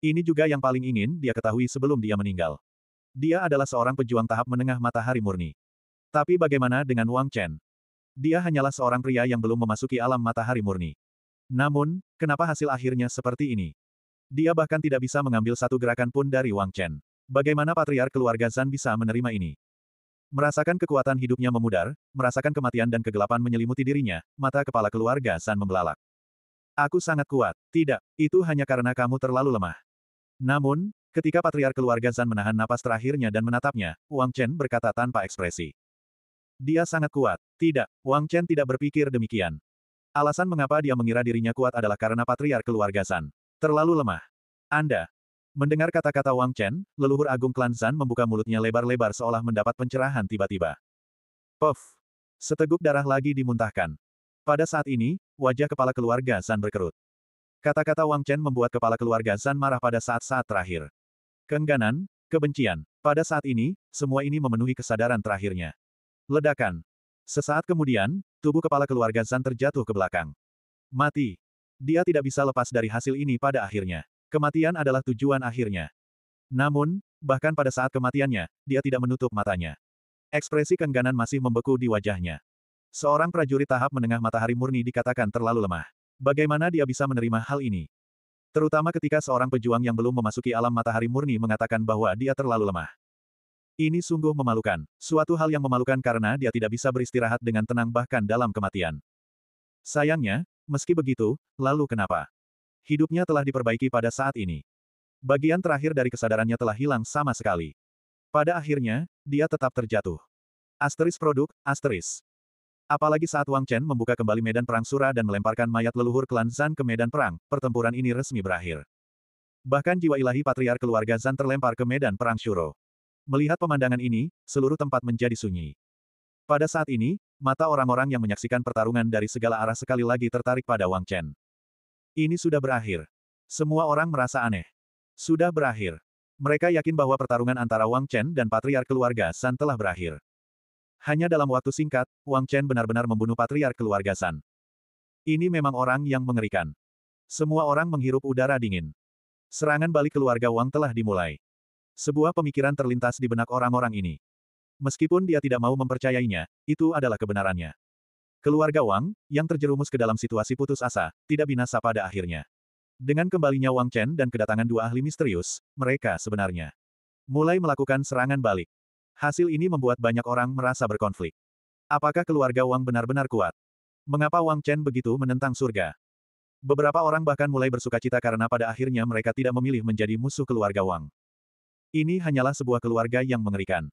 Ini juga yang paling ingin dia ketahui sebelum dia meninggal. Dia adalah seorang pejuang tahap menengah matahari murni. Tapi bagaimana dengan Wang Chen? Dia hanyalah seorang pria yang belum memasuki alam matahari murni. Namun, kenapa hasil akhirnya seperti ini? Dia bahkan tidak bisa mengambil satu gerakan pun dari Wang Chen. Bagaimana Patriar keluarga Zan bisa menerima ini? Merasakan kekuatan hidupnya memudar, merasakan kematian dan kegelapan menyelimuti dirinya, mata kepala keluarga Zan membelalak. Aku sangat kuat. Tidak, itu hanya karena kamu terlalu lemah. Namun, ketika Patriar keluarga Zan menahan napas terakhirnya dan menatapnya, Wang Chen berkata tanpa ekspresi. Dia sangat kuat. Tidak, Wang Chen tidak berpikir demikian. Alasan mengapa dia mengira dirinya kuat adalah karena patriar keluarga San. Terlalu lemah. Anda. Mendengar kata-kata Wang Chen, leluhur agung klan San membuka mulutnya lebar-lebar seolah mendapat pencerahan tiba-tiba. Puff. Seteguk darah lagi dimuntahkan. Pada saat ini, wajah kepala keluarga San berkerut. Kata-kata Wang Chen membuat kepala keluarga San marah pada saat-saat terakhir. Keengganan, kebencian. Pada saat ini, semua ini memenuhi kesadaran terakhirnya. Ledakan. Sesaat kemudian, tubuh kepala keluarga Zan terjatuh ke belakang. Mati. Dia tidak bisa lepas dari hasil ini pada akhirnya. Kematian adalah tujuan akhirnya. Namun, bahkan pada saat kematiannya, dia tidak menutup matanya. Ekspresi kengganan masih membeku di wajahnya. Seorang prajurit tahap menengah matahari murni dikatakan terlalu lemah. Bagaimana dia bisa menerima hal ini? Terutama ketika seorang pejuang yang belum memasuki alam matahari murni mengatakan bahwa dia terlalu lemah. Ini sungguh memalukan, suatu hal yang memalukan karena dia tidak bisa beristirahat dengan tenang bahkan dalam kematian. Sayangnya, meski begitu, lalu kenapa? Hidupnya telah diperbaiki pada saat ini. Bagian terakhir dari kesadarannya telah hilang sama sekali. Pada akhirnya, dia tetap terjatuh. Asteris produk, asteris. Apalagi saat Wang Chen membuka kembali medan perang Sura dan melemparkan mayat leluhur klan Zan ke medan perang, pertempuran ini resmi berakhir. Bahkan jiwa ilahi patriark keluarga Zan terlempar ke medan perang Shuro. Melihat pemandangan ini, seluruh tempat menjadi sunyi. Pada saat ini, mata orang-orang yang menyaksikan pertarungan dari segala arah sekali lagi tertarik pada Wang Chen. Ini sudah berakhir. Semua orang merasa aneh. Sudah berakhir. Mereka yakin bahwa pertarungan antara Wang Chen dan patriar Keluarga San telah berakhir. Hanya dalam waktu singkat, Wang Chen benar-benar membunuh patriar Keluarga San. Ini memang orang yang mengerikan. Semua orang menghirup udara dingin. Serangan balik keluarga Wang telah dimulai. Sebuah pemikiran terlintas di benak orang-orang ini. Meskipun dia tidak mau mempercayainya, itu adalah kebenarannya. Keluarga Wang, yang terjerumus ke dalam situasi putus asa, tidak binasa pada akhirnya. Dengan kembalinya Wang Chen dan kedatangan dua ahli misterius, mereka sebenarnya mulai melakukan serangan balik. Hasil ini membuat banyak orang merasa berkonflik. Apakah keluarga Wang benar-benar kuat? Mengapa Wang Chen begitu menentang surga? Beberapa orang bahkan mulai bersuka cita karena pada akhirnya mereka tidak memilih menjadi musuh keluarga Wang. Ini hanyalah sebuah keluarga yang mengerikan.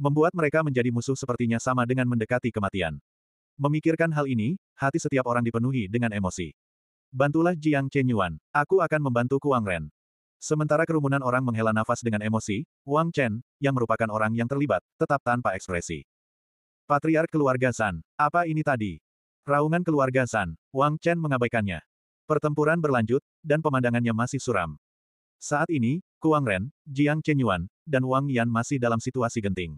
Membuat mereka menjadi musuh sepertinya sama dengan mendekati kematian. Memikirkan hal ini, hati setiap orang dipenuhi dengan emosi. Bantulah Jiang Chenyuan, aku akan membantu Kuang Ren. Sementara kerumunan orang menghela nafas dengan emosi, Wang Chen, yang merupakan orang yang terlibat, tetap tanpa ekspresi. Patriark keluarga San, apa ini tadi? Raungan keluarga San, Wang Chen mengabaikannya. Pertempuran berlanjut, dan pemandangannya masih suram. Saat ini, Kuang Ren, Jiang Chenyuan, dan Wang Yan masih dalam situasi genting.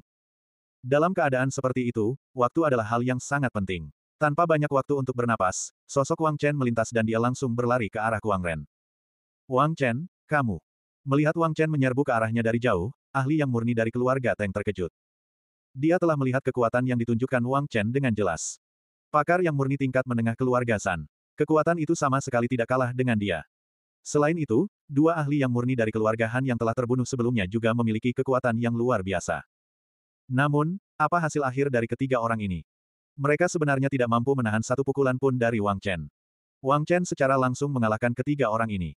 Dalam keadaan seperti itu, waktu adalah hal yang sangat penting. Tanpa banyak waktu untuk bernapas, sosok Wang Chen melintas dan dia langsung berlari ke arah Kuang Ren. Wang Chen, kamu. Melihat Wang Chen menyerbu ke arahnya dari jauh, ahli yang murni dari keluarga Teng terkejut. Dia telah melihat kekuatan yang ditunjukkan Wang Chen dengan jelas. Pakar yang murni tingkat menengah keluarga San. Kekuatan itu sama sekali tidak kalah dengan dia. Selain itu, dua ahli yang murni dari keluarga Han yang telah terbunuh sebelumnya juga memiliki kekuatan yang luar biasa. Namun, apa hasil akhir dari ketiga orang ini? Mereka sebenarnya tidak mampu menahan satu pukulan pun dari Wang Chen. Wang Chen secara langsung mengalahkan ketiga orang ini.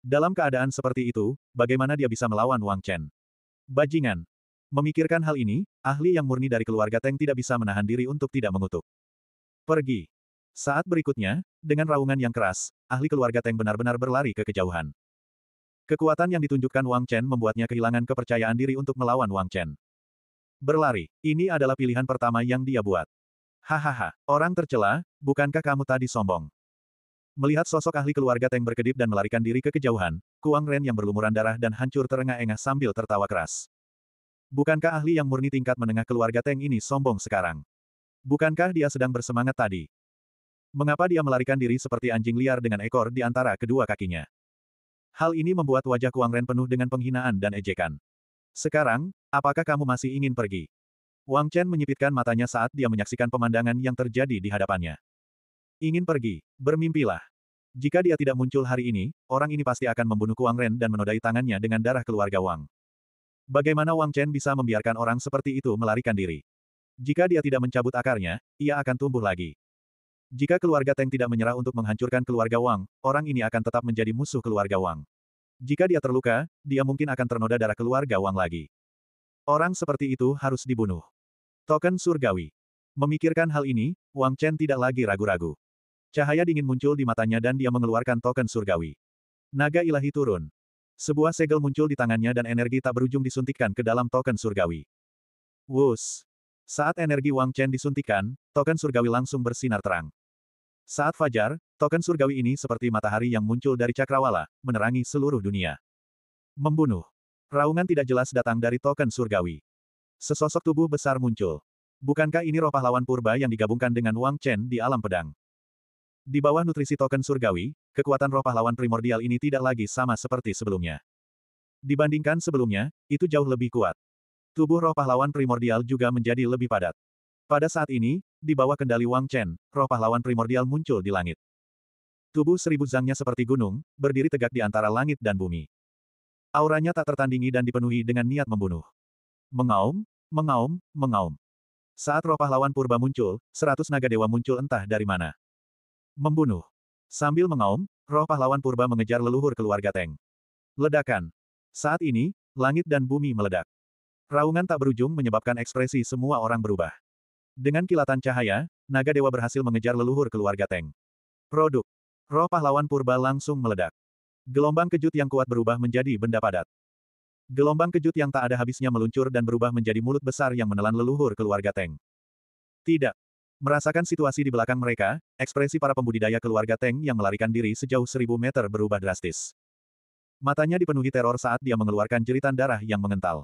Dalam keadaan seperti itu, bagaimana dia bisa melawan Wang Chen? Bajingan. Memikirkan hal ini, ahli yang murni dari keluarga Teng tidak bisa menahan diri untuk tidak mengutuk. Pergi. Saat berikutnya, dengan raungan yang keras, ahli keluarga Teng benar-benar berlari ke kejauhan. Kekuatan yang ditunjukkan Wang Chen membuatnya kehilangan kepercayaan diri untuk melawan Wang Chen. Berlari, ini adalah pilihan pertama yang dia buat. Hahaha, orang tercela, bukankah kamu tadi sombong? Melihat sosok ahli keluarga Teng berkedip dan melarikan diri ke kejauhan, Kuang Ren yang berlumuran darah dan hancur terengah-engah sambil tertawa keras. Bukankah ahli yang murni tingkat menengah keluarga Teng ini sombong sekarang? Bukankah dia sedang bersemangat tadi? Mengapa dia melarikan diri seperti anjing liar dengan ekor di antara kedua kakinya? Hal ini membuat wajah Kuang Ren penuh dengan penghinaan dan ejekan. Sekarang, apakah kamu masih ingin pergi? Wang Chen menyipitkan matanya saat dia menyaksikan pemandangan yang terjadi di hadapannya. Ingin pergi, bermimpilah. Jika dia tidak muncul hari ini, orang ini pasti akan membunuh Kuang Ren dan menodai tangannya dengan darah keluarga Wang. Bagaimana Wang Chen bisa membiarkan orang seperti itu melarikan diri? Jika dia tidak mencabut akarnya, ia akan tumbuh lagi. Jika keluarga Teng tidak menyerah untuk menghancurkan keluarga Wang, orang ini akan tetap menjadi musuh keluarga Wang. Jika dia terluka, dia mungkin akan ternoda darah keluarga Wang lagi. Orang seperti itu harus dibunuh. Token surgawi. Memikirkan hal ini, Wang Chen tidak lagi ragu-ragu. Cahaya dingin muncul di matanya dan dia mengeluarkan token surgawi. Naga ilahi turun. Sebuah segel muncul di tangannya dan energi tak berujung disuntikkan ke dalam token surgawi. Wus. Saat energi Wang Chen disuntikan, token surgawi langsung bersinar terang. Saat fajar, token surgawi ini seperti matahari yang muncul dari cakrawala, menerangi seluruh dunia. Membunuh. Raungan tidak jelas datang dari token surgawi. Sesosok tubuh besar muncul. Bukankah ini roh pahlawan purba yang digabungkan dengan Wang Chen di alam pedang? Di bawah nutrisi token surgawi, kekuatan roh pahlawan primordial ini tidak lagi sama seperti sebelumnya. Dibandingkan sebelumnya, itu jauh lebih kuat. Tubuh roh pahlawan primordial juga menjadi lebih padat. Pada saat ini, di bawah kendali Wang Chen, roh pahlawan primordial muncul di langit. Tubuh seribu zangnya seperti gunung, berdiri tegak di antara langit dan bumi. Auranya tak tertandingi dan dipenuhi dengan niat membunuh. Mengaum, mengaum, mengaum. Saat roh pahlawan purba muncul, seratus naga dewa muncul entah dari mana. Membunuh. Sambil mengaum, roh pahlawan purba mengejar leluhur keluarga Teng. Ledakan. Saat ini, langit dan bumi meledak. Raungan tak berujung menyebabkan ekspresi semua orang berubah. Dengan kilatan cahaya, naga dewa berhasil mengejar leluhur keluarga Teng. Produk. Roh pahlawan purba langsung meledak. Gelombang kejut yang kuat berubah menjadi benda padat. Gelombang kejut yang tak ada habisnya meluncur dan berubah menjadi mulut besar yang menelan leluhur keluarga Teng. Tidak. Merasakan situasi di belakang mereka, ekspresi para pembudidaya keluarga Teng yang melarikan diri sejauh seribu meter berubah drastis. Matanya dipenuhi teror saat dia mengeluarkan jeritan darah yang mengental.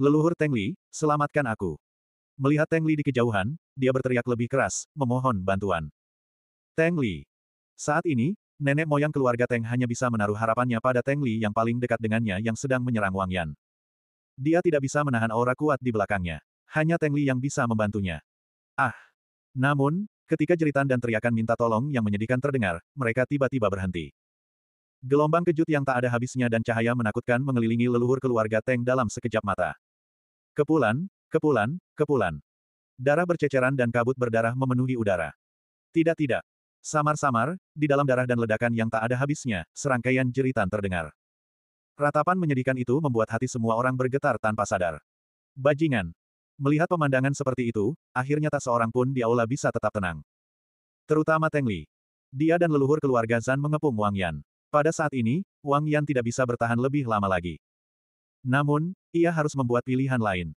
Leluhur Teng Li, selamatkan aku. Melihat Teng Li di kejauhan, dia berteriak lebih keras, memohon bantuan. Teng Li. Saat ini, nenek moyang keluarga Teng hanya bisa menaruh harapannya pada Teng Li yang paling dekat dengannya yang sedang menyerang Wang Yan. Dia tidak bisa menahan aura kuat di belakangnya. Hanya Teng Li yang bisa membantunya. Ah! Namun, ketika jeritan dan teriakan minta tolong yang menyedihkan terdengar, mereka tiba-tiba berhenti. Gelombang kejut yang tak ada habisnya dan cahaya menakutkan mengelilingi leluhur keluarga Teng dalam sekejap mata. Kepulan, Kepulan, kepulan. Darah berceceran dan kabut berdarah memenuhi udara. Tidak tidak. Samar-samar, di dalam darah dan ledakan yang tak ada habisnya, serangkaian jeritan terdengar. Ratapan menyedihkan itu membuat hati semua orang bergetar tanpa sadar. Bajingan. Melihat pemandangan seperti itu, akhirnya tak seorang pun di aula bisa tetap tenang. Terutama Teng Li. Dia dan leluhur keluarga Zan mengepung Wang Yan. Pada saat ini, Wang Yan tidak bisa bertahan lebih lama lagi. Namun, ia harus membuat pilihan lain.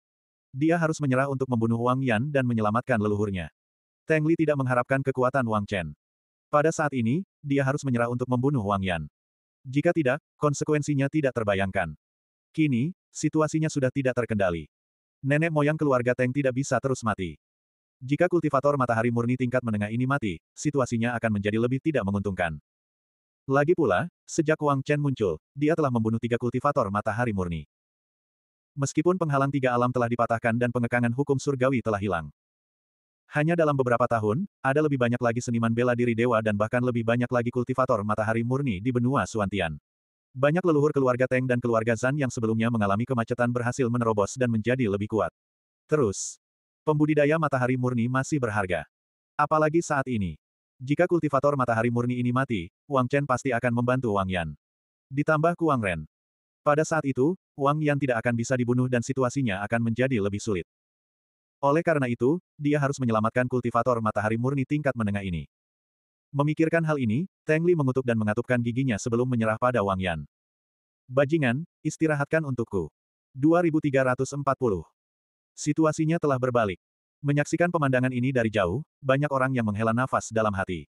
Dia harus menyerah untuk membunuh Wang Yan dan menyelamatkan leluhurnya. Tang Li tidak mengharapkan kekuatan Wang Chen. Pada saat ini, dia harus menyerah untuk membunuh Wang Yan. Jika tidak, konsekuensinya tidak terbayangkan. Kini, situasinya sudah tidak terkendali. Nenek moyang keluarga Tang tidak bisa terus mati. Jika kultivator matahari murni tingkat menengah ini mati, situasinya akan menjadi lebih tidak menguntungkan. Lagi pula, sejak Wang Chen muncul, dia telah membunuh tiga kultivator matahari murni meskipun penghalang tiga alam telah dipatahkan dan pengekangan hukum surgawi telah hilang. Hanya dalam beberapa tahun, ada lebih banyak lagi seniman bela diri dewa dan bahkan lebih banyak lagi kultivator matahari murni di benua Suantian. Banyak leluhur keluarga Teng dan keluarga Zan yang sebelumnya mengalami kemacetan berhasil menerobos dan menjadi lebih kuat. Terus, pembudidaya matahari murni masih berharga. Apalagi saat ini. Jika kultivator matahari murni ini mati, Wang Chen pasti akan membantu Wang Yan. Ditambah Kuang Ren, pada saat itu, Wang Yan tidak akan bisa dibunuh dan situasinya akan menjadi lebih sulit. Oleh karena itu, dia harus menyelamatkan kultivator matahari murni tingkat menengah ini. Memikirkan hal ini, Teng Li mengutuk dan mengatupkan giginya sebelum menyerah pada Wang Yan. Bajingan, istirahatkan untukku. 2340. Situasinya telah berbalik. Menyaksikan pemandangan ini dari jauh, banyak orang yang menghela nafas dalam hati.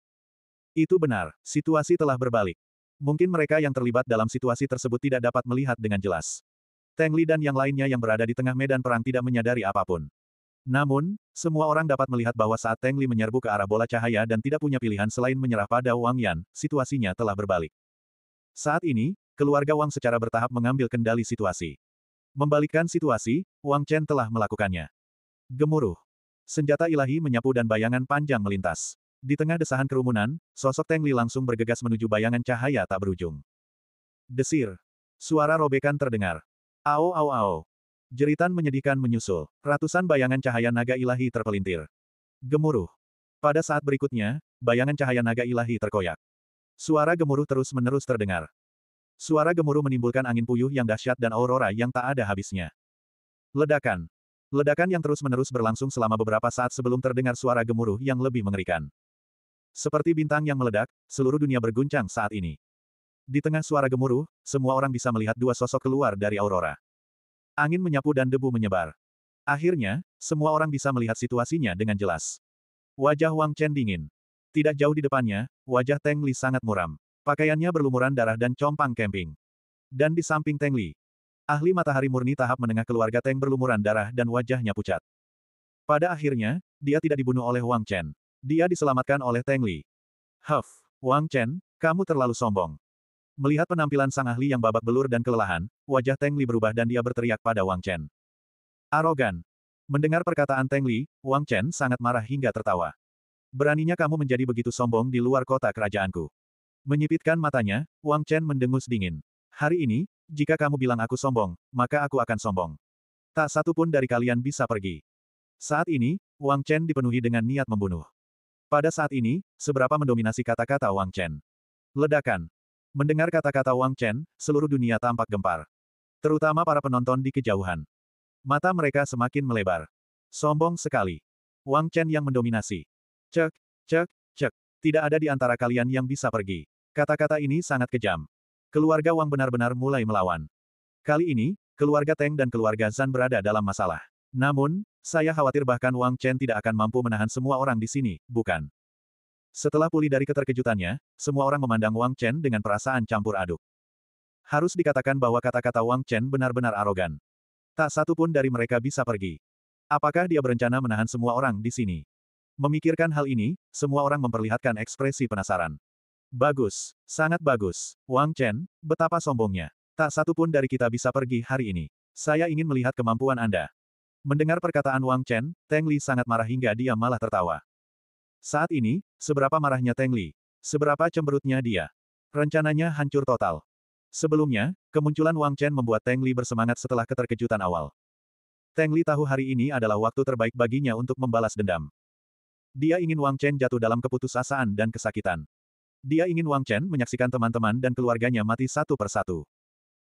Itu benar, situasi telah berbalik. Mungkin mereka yang terlibat dalam situasi tersebut tidak dapat melihat dengan jelas. Tang Li dan yang lainnya yang berada di tengah medan perang tidak menyadari apapun. Namun, semua orang dapat melihat bahwa saat Tang Li menyerbu ke arah bola cahaya dan tidak punya pilihan selain menyerah pada Wang Yan, situasinya telah berbalik. Saat ini, keluarga Wang secara bertahap mengambil kendali situasi. Membalikkan situasi, Wang Chen telah melakukannya. Gemuruh. Senjata ilahi menyapu dan bayangan panjang melintas. Di tengah desahan kerumunan, sosok Teng Li langsung bergegas menuju bayangan cahaya tak berujung. Desir. Suara robekan terdengar. Ao ao ao. Jeritan menyedihkan menyusul. Ratusan bayangan cahaya naga ilahi terpelintir. Gemuruh. Pada saat berikutnya, bayangan cahaya naga ilahi terkoyak. Suara gemuruh terus-menerus terdengar. Suara gemuruh menimbulkan angin puyuh yang dahsyat dan aurora yang tak ada habisnya. Ledakan. Ledakan yang terus-menerus berlangsung selama beberapa saat sebelum terdengar suara gemuruh yang lebih mengerikan. Seperti bintang yang meledak, seluruh dunia berguncang saat ini. Di tengah suara gemuruh, semua orang bisa melihat dua sosok keluar dari aurora. Angin menyapu dan debu menyebar. Akhirnya, semua orang bisa melihat situasinya dengan jelas. Wajah Wang Chen dingin. Tidak jauh di depannya, wajah Teng Li sangat muram. Pakaiannya berlumuran darah dan compang kemping. Dan di samping Teng Li, ahli matahari murni tahap menengah keluarga Teng berlumuran darah dan wajahnya pucat. Pada akhirnya, dia tidak dibunuh oleh Wang Chen. Dia diselamatkan oleh Teng Li. Huff, Wang Chen, kamu terlalu sombong. Melihat penampilan sang ahli yang babak belur dan kelelahan, wajah Teng Li berubah dan dia berteriak pada Wang Chen. Arogan. Mendengar perkataan Teng Li, Wang Chen sangat marah hingga tertawa. Beraninya kamu menjadi begitu sombong di luar kota kerajaanku. Menyipitkan matanya, Wang Chen mendengus dingin. Hari ini, jika kamu bilang aku sombong, maka aku akan sombong. Tak satu pun dari kalian bisa pergi. Saat ini, Wang Chen dipenuhi dengan niat membunuh. Pada saat ini, seberapa mendominasi kata-kata Wang Chen. Ledakan. Mendengar kata-kata Wang Chen, seluruh dunia tampak gempar. Terutama para penonton di kejauhan. Mata mereka semakin melebar. Sombong sekali. Wang Chen yang mendominasi. Cek, cek, cek. Tidak ada di antara kalian yang bisa pergi. Kata-kata ini sangat kejam. Keluarga Wang benar-benar mulai melawan. Kali ini, keluarga Teng dan keluarga Zan berada dalam masalah. Namun, saya khawatir bahkan Wang Chen tidak akan mampu menahan semua orang di sini, bukan? Setelah pulih dari keterkejutannya, semua orang memandang Wang Chen dengan perasaan campur aduk. Harus dikatakan bahwa kata-kata Wang Chen benar-benar arogan. Tak satu pun dari mereka bisa pergi. Apakah dia berencana menahan semua orang di sini? Memikirkan hal ini, semua orang memperlihatkan ekspresi penasaran. Bagus, sangat bagus. Wang Chen, betapa sombongnya. Tak satu pun dari kita bisa pergi hari ini. Saya ingin melihat kemampuan Anda. Mendengar perkataan Wang Chen, Teng Li sangat marah hingga dia malah tertawa. Saat ini, seberapa marahnya Teng Li? Seberapa cemberutnya dia? Rencananya hancur total. Sebelumnya, kemunculan Wang Chen membuat Teng Li bersemangat setelah keterkejutan awal. Teng Li tahu hari ini adalah waktu terbaik baginya untuk membalas dendam. Dia ingin Wang Chen jatuh dalam keputusasaan dan kesakitan. Dia ingin Wang Chen menyaksikan teman-teman dan keluarganya mati satu persatu.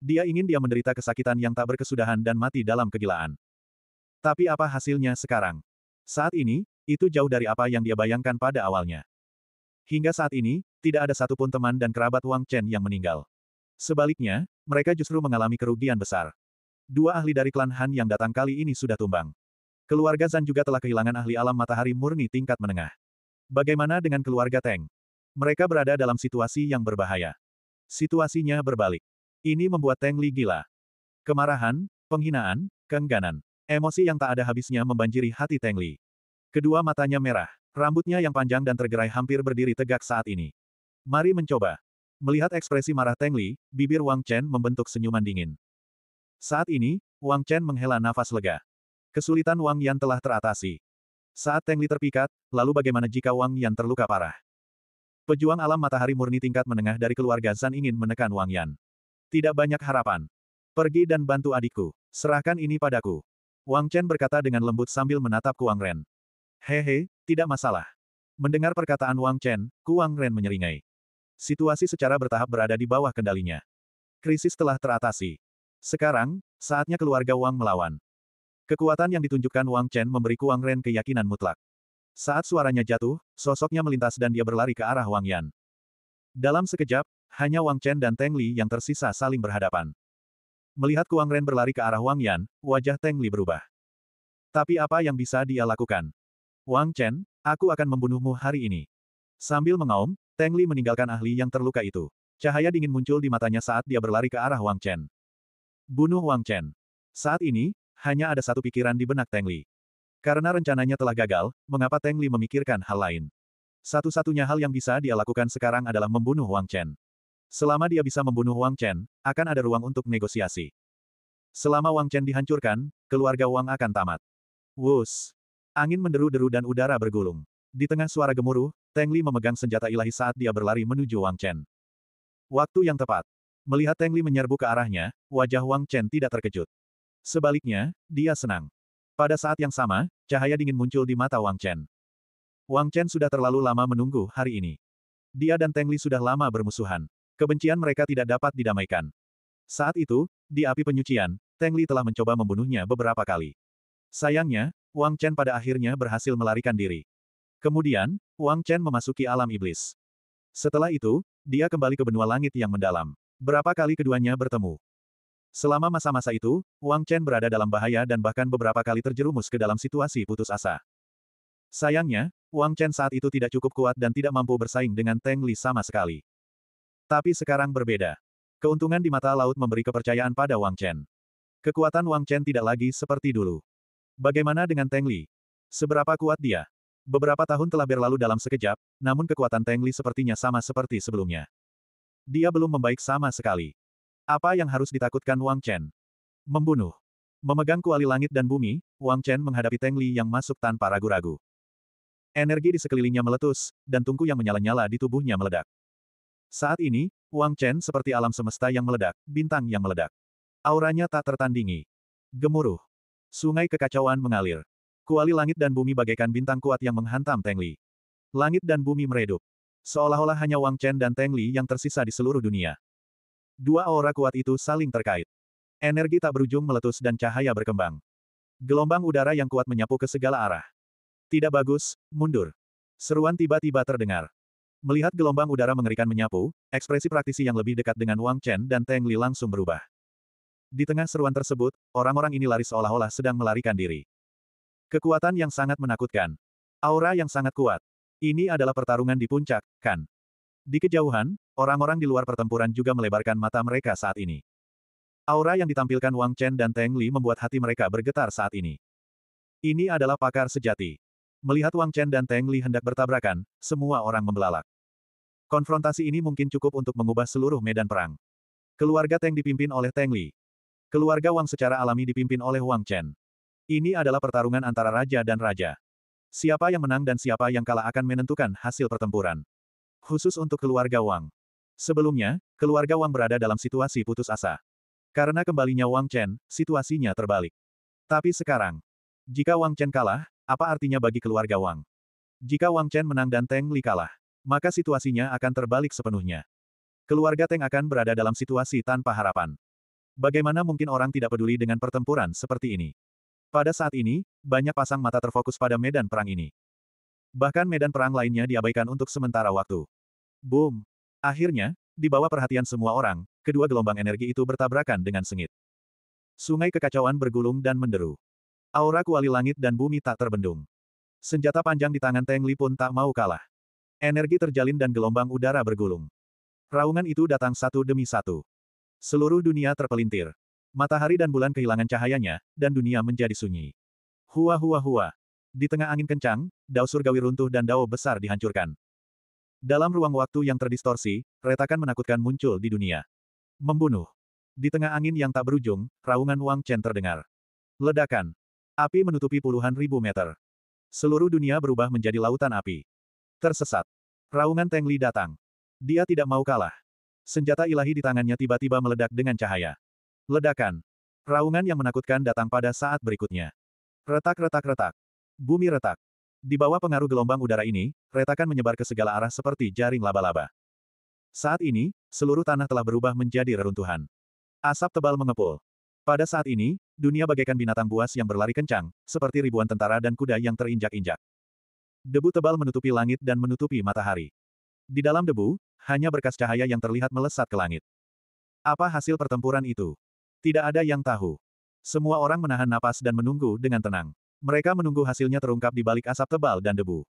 Dia ingin dia menderita kesakitan yang tak berkesudahan dan mati dalam kegilaan. Tapi apa hasilnya sekarang? Saat ini, itu jauh dari apa yang dia bayangkan pada awalnya. Hingga saat ini, tidak ada satupun teman dan kerabat Wang Chen yang meninggal. Sebaliknya, mereka justru mengalami kerugian besar. Dua ahli dari klan Han yang datang kali ini sudah tumbang. Keluarga Zan juga telah kehilangan ahli alam matahari murni tingkat menengah. Bagaimana dengan keluarga Teng? Mereka berada dalam situasi yang berbahaya. Situasinya berbalik. Ini membuat Teng Li gila. Kemarahan, penghinaan, keengganan. Emosi yang tak ada habisnya membanjiri hati Teng Li. Kedua matanya merah, rambutnya yang panjang dan tergerai hampir berdiri tegak saat ini. Mari mencoba. Melihat ekspresi marah Teng Li, bibir Wang Chen membentuk senyuman dingin. Saat ini, Wang Chen menghela nafas lega. Kesulitan Wang Yan telah teratasi. Saat Teng Li terpikat, lalu bagaimana jika Wang Yan terluka parah? Pejuang alam matahari murni tingkat menengah dari keluarga Zan ingin menekan Wang Yan. Tidak banyak harapan. Pergi dan bantu adikku. Serahkan ini padaku. Wang Chen berkata dengan lembut sambil menatap Kuang Ren. Hehe, tidak masalah. Mendengar perkataan Wang Chen, Kuang Ren menyeringai. Situasi secara bertahap berada di bawah kendalinya. Krisis telah teratasi. Sekarang, saatnya keluarga Wang melawan. Kekuatan yang ditunjukkan Wang Chen memberi Kuang Ren keyakinan mutlak. Saat suaranya jatuh, sosoknya melintas dan dia berlari ke arah Wang Yan. Dalam sekejap, hanya Wang Chen dan Teng Li yang tersisa saling berhadapan. Melihat Kuang Ren berlari ke arah Wang Yan, wajah Teng Li berubah. Tapi apa yang bisa dia lakukan? Wang Chen, aku akan membunuhmu hari ini. Sambil mengaum, Teng Li meninggalkan ahli yang terluka itu. Cahaya dingin muncul di matanya saat dia berlari ke arah Wang Chen. Bunuh Wang Chen. Saat ini, hanya ada satu pikiran di benak Teng Li. Karena rencananya telah gagal, mengapa Teng Li memikirkan hal lain? Satu-satunya hal yang bisa dia lakukan sekarang adalah membunuh Wang Chen. Selama dia bisa membunuh Wang Chen, akan ada ruang untuk negosiasi. Selama Wang Chen dihancurkan, keluarga Wang akan tamat. Wus! Angin menderu-deru dan udara bergulung. Di tengah suara gemuruh, Teng Li memegang senjata ilahi saat dia berlari menuju Wang Chen. Waktu yang tepat. Melihat Teng Li menyerbu ke arahnya, wajah Wang Chen tidak terkejut. Sebaliknya, dia senang. Pada saat yang sama, cahaya dingin muncul di mata Wang Chen. Wang Chen sudah terlalu lama menunggu hari ini. Dia dan Teng Li sudah lama bermusuhan. Kebencian mereka tidak dapat didamaikan. Saat itu, di api penyucian, Teng Li telah mencoba membunuhnya beberapa kali. Sayangnya, Wang Chen pada akhirnya berhasil melarikan diri. Kemudian, Wang Chen memasuki alam iblis. Setelah itu, dia kembali ke benua langit yang mendalam. Berapa kali keduanya bertemu. Selama masa-masa itu, Wang Chen berada dalam bahaya dan bahkan beberapa kali terjerumus ke dalam situasi putus asa. Sayangnya, Wang Chen saat itu tidak cukup kuat dan tidak mampu bersaing dengan Teng Li sama sekali. Tapi sekarang berbeda. Keuntungan di mata laut memberi kepercayaan pada Wang Chen. Kekuatan Wang Chen tidak lagi seperti dulu. Bagaimana dengan Teng Li? Seberapa kuat dia? Beberapa tahun telah berlalu dalam sekejap, namun kekuatan Teng Li sepertinya sama seperti sebelumnya. Dia belum membaik sama sekali. Apa yang harus ditakutkan Wang Chen? Membunuh. Memegang kuali langit dan bumi, Wang Chen menghadapi Teng Li yang masuk tanpa ragu-ragu. Energi di sekelilingnya meletus, dan tungku yang menyala-nyala di tubuhnya meledak. Saat ini, Wang Chen seperti alam semesta yang meledak, bintang yang meledak. Auranya tak tertandingi. Gemuruh. Sungai kekacauan mengalir. Kuali langit dan bumi bagaikan bintang kuat yang menghantam Teng Li. Langit dan bumi meredup. Seolah-olah hanya Wang Chen dan Teng Li yang tersisa di seluruh dunia. Dua aura kuat itu saling terkait. Energi tak berujung meletus dan cahaya berkembang. Gelombang udara yang kuat menyapu ke segala arah. Tidak bagus, mundur. Seruan tiba-tiba terdengar. Melihat gelombang udara mengerikan menyapu, ekspresi praktisi yang lebih dekat dengan Wang Chen dan Teng Li langsung berubah. Di tengah seruan tersebut, orang-orang ini lari seolah-olah sedang melarikan diri. Kekuatan yang sangat menakutkan. Aura yang sangat kuat. Ini adalah pertarungan di puncak, kan? Di kejauhan, orang-orang di luar pertempuran juga melebarkan mata mereka saat ini. Aura yang ditampilkan Wang Chen dan Teng Li membuat hati mereka bergetar saat ini. Ini adalah pakar sejati. Melihat Wang Chen dan Teng Li hendak bertabrakan, semua orang membelalak. Konfrontasi ini mungkin cukup untuk mengubah seluruh medan perang. Keluarga Teng dipimpin oleh Teng Li. Keluarga Wang secara alami dipimpin oleh Wang Chen. Ini adalah pertarungan antara raja dan raja. Siapa yang menang dan siapa yang kalah akan menentukan hasil pertempuran. Khusus untuk keluarga Wang. Sebelumnya, keluarga Wang berada dalam situasi putus asa. Karena kembalinya Wang Chen, situasinya terbalik. Tapi sekarang, jika Wang Chen kalah, apa artinya bagi keluarga Wang? Jika Wang Chen menang dan Teng Li kalah, maka situasinya akan terbalik sepenuhnya. Keluarga Teng akan berada dalam situasi tanpa harapan. Bagaimana mungkin orang tidak peduli dengan pertempuran seperti ini? Pada saat ini, banyak pasang mata terfokus pada medan perang ini. Bahkan medan perang lainnya diabaikan untuk sementara waktu. Boom! Akhirnya, di bawah perhatian semua orang, kedua gelombang energi itu bertabrakan dengan sengit. Sungai kekacauan bergulung dan menderu. Aura kuali langit dan bumi tak terbendung. Senjata panjang di tangan Teng Li pun tak mau kalah. Energi terjalin dan gelombang udara bergulung. Raungan itu datang satu demi satu. Seluruh dunia terpelintir. Matahari dan bulan kehilangan cahayanya, dan dunia menjadi sunyi. Hua hua hua. Di tengah angin kencang, dao surgawi runtuh dan dao besar dihancurkan. Dalam ruang waktu yang terdistorsi, retakan menakutkan muncul di dunia. Membunuh. Di tengah angin yang tak berujung, raungan Wang Chen terdengar. Ledakan. Api menutupi puluhan ribu meter. Seluruh dunia berubah menjadi lautan api. Tersesat. Raungan Teng Li datang. Dia tidak mau kalah. Senjata ilahi di tangannya tiba-tiba meledak dengan cahaya. Ledakan. Raungan yang menakutkan datang pada saat berikutnya. Retak-retak-retak. Bumi retak. Di bawah pengaruh gelombang udara ini, retakan menyebar ke segala arah seperti jaring laba-laba. Saat ini, seluruh tanah telah berubah menjadi reruntuhan. Asap tebal mengepul. Pada saat ini, Dunia bagaikan binatang buas yang berlari kencang, seperti ribuan tentara dan kuda yang terinjak-injak. Debu tebal menutupi langit dan menutupi matahari. Di dalam debu, hanya berkas cahaya yang terlihat melesat ke langit. Apa hasil pertempuran itu? Tidak ada yang tahu. Semua orang menahan napas dan menunggu dengan tenang. Mereka menunggu hasilnya terungkap di balik asap tebal dan debu.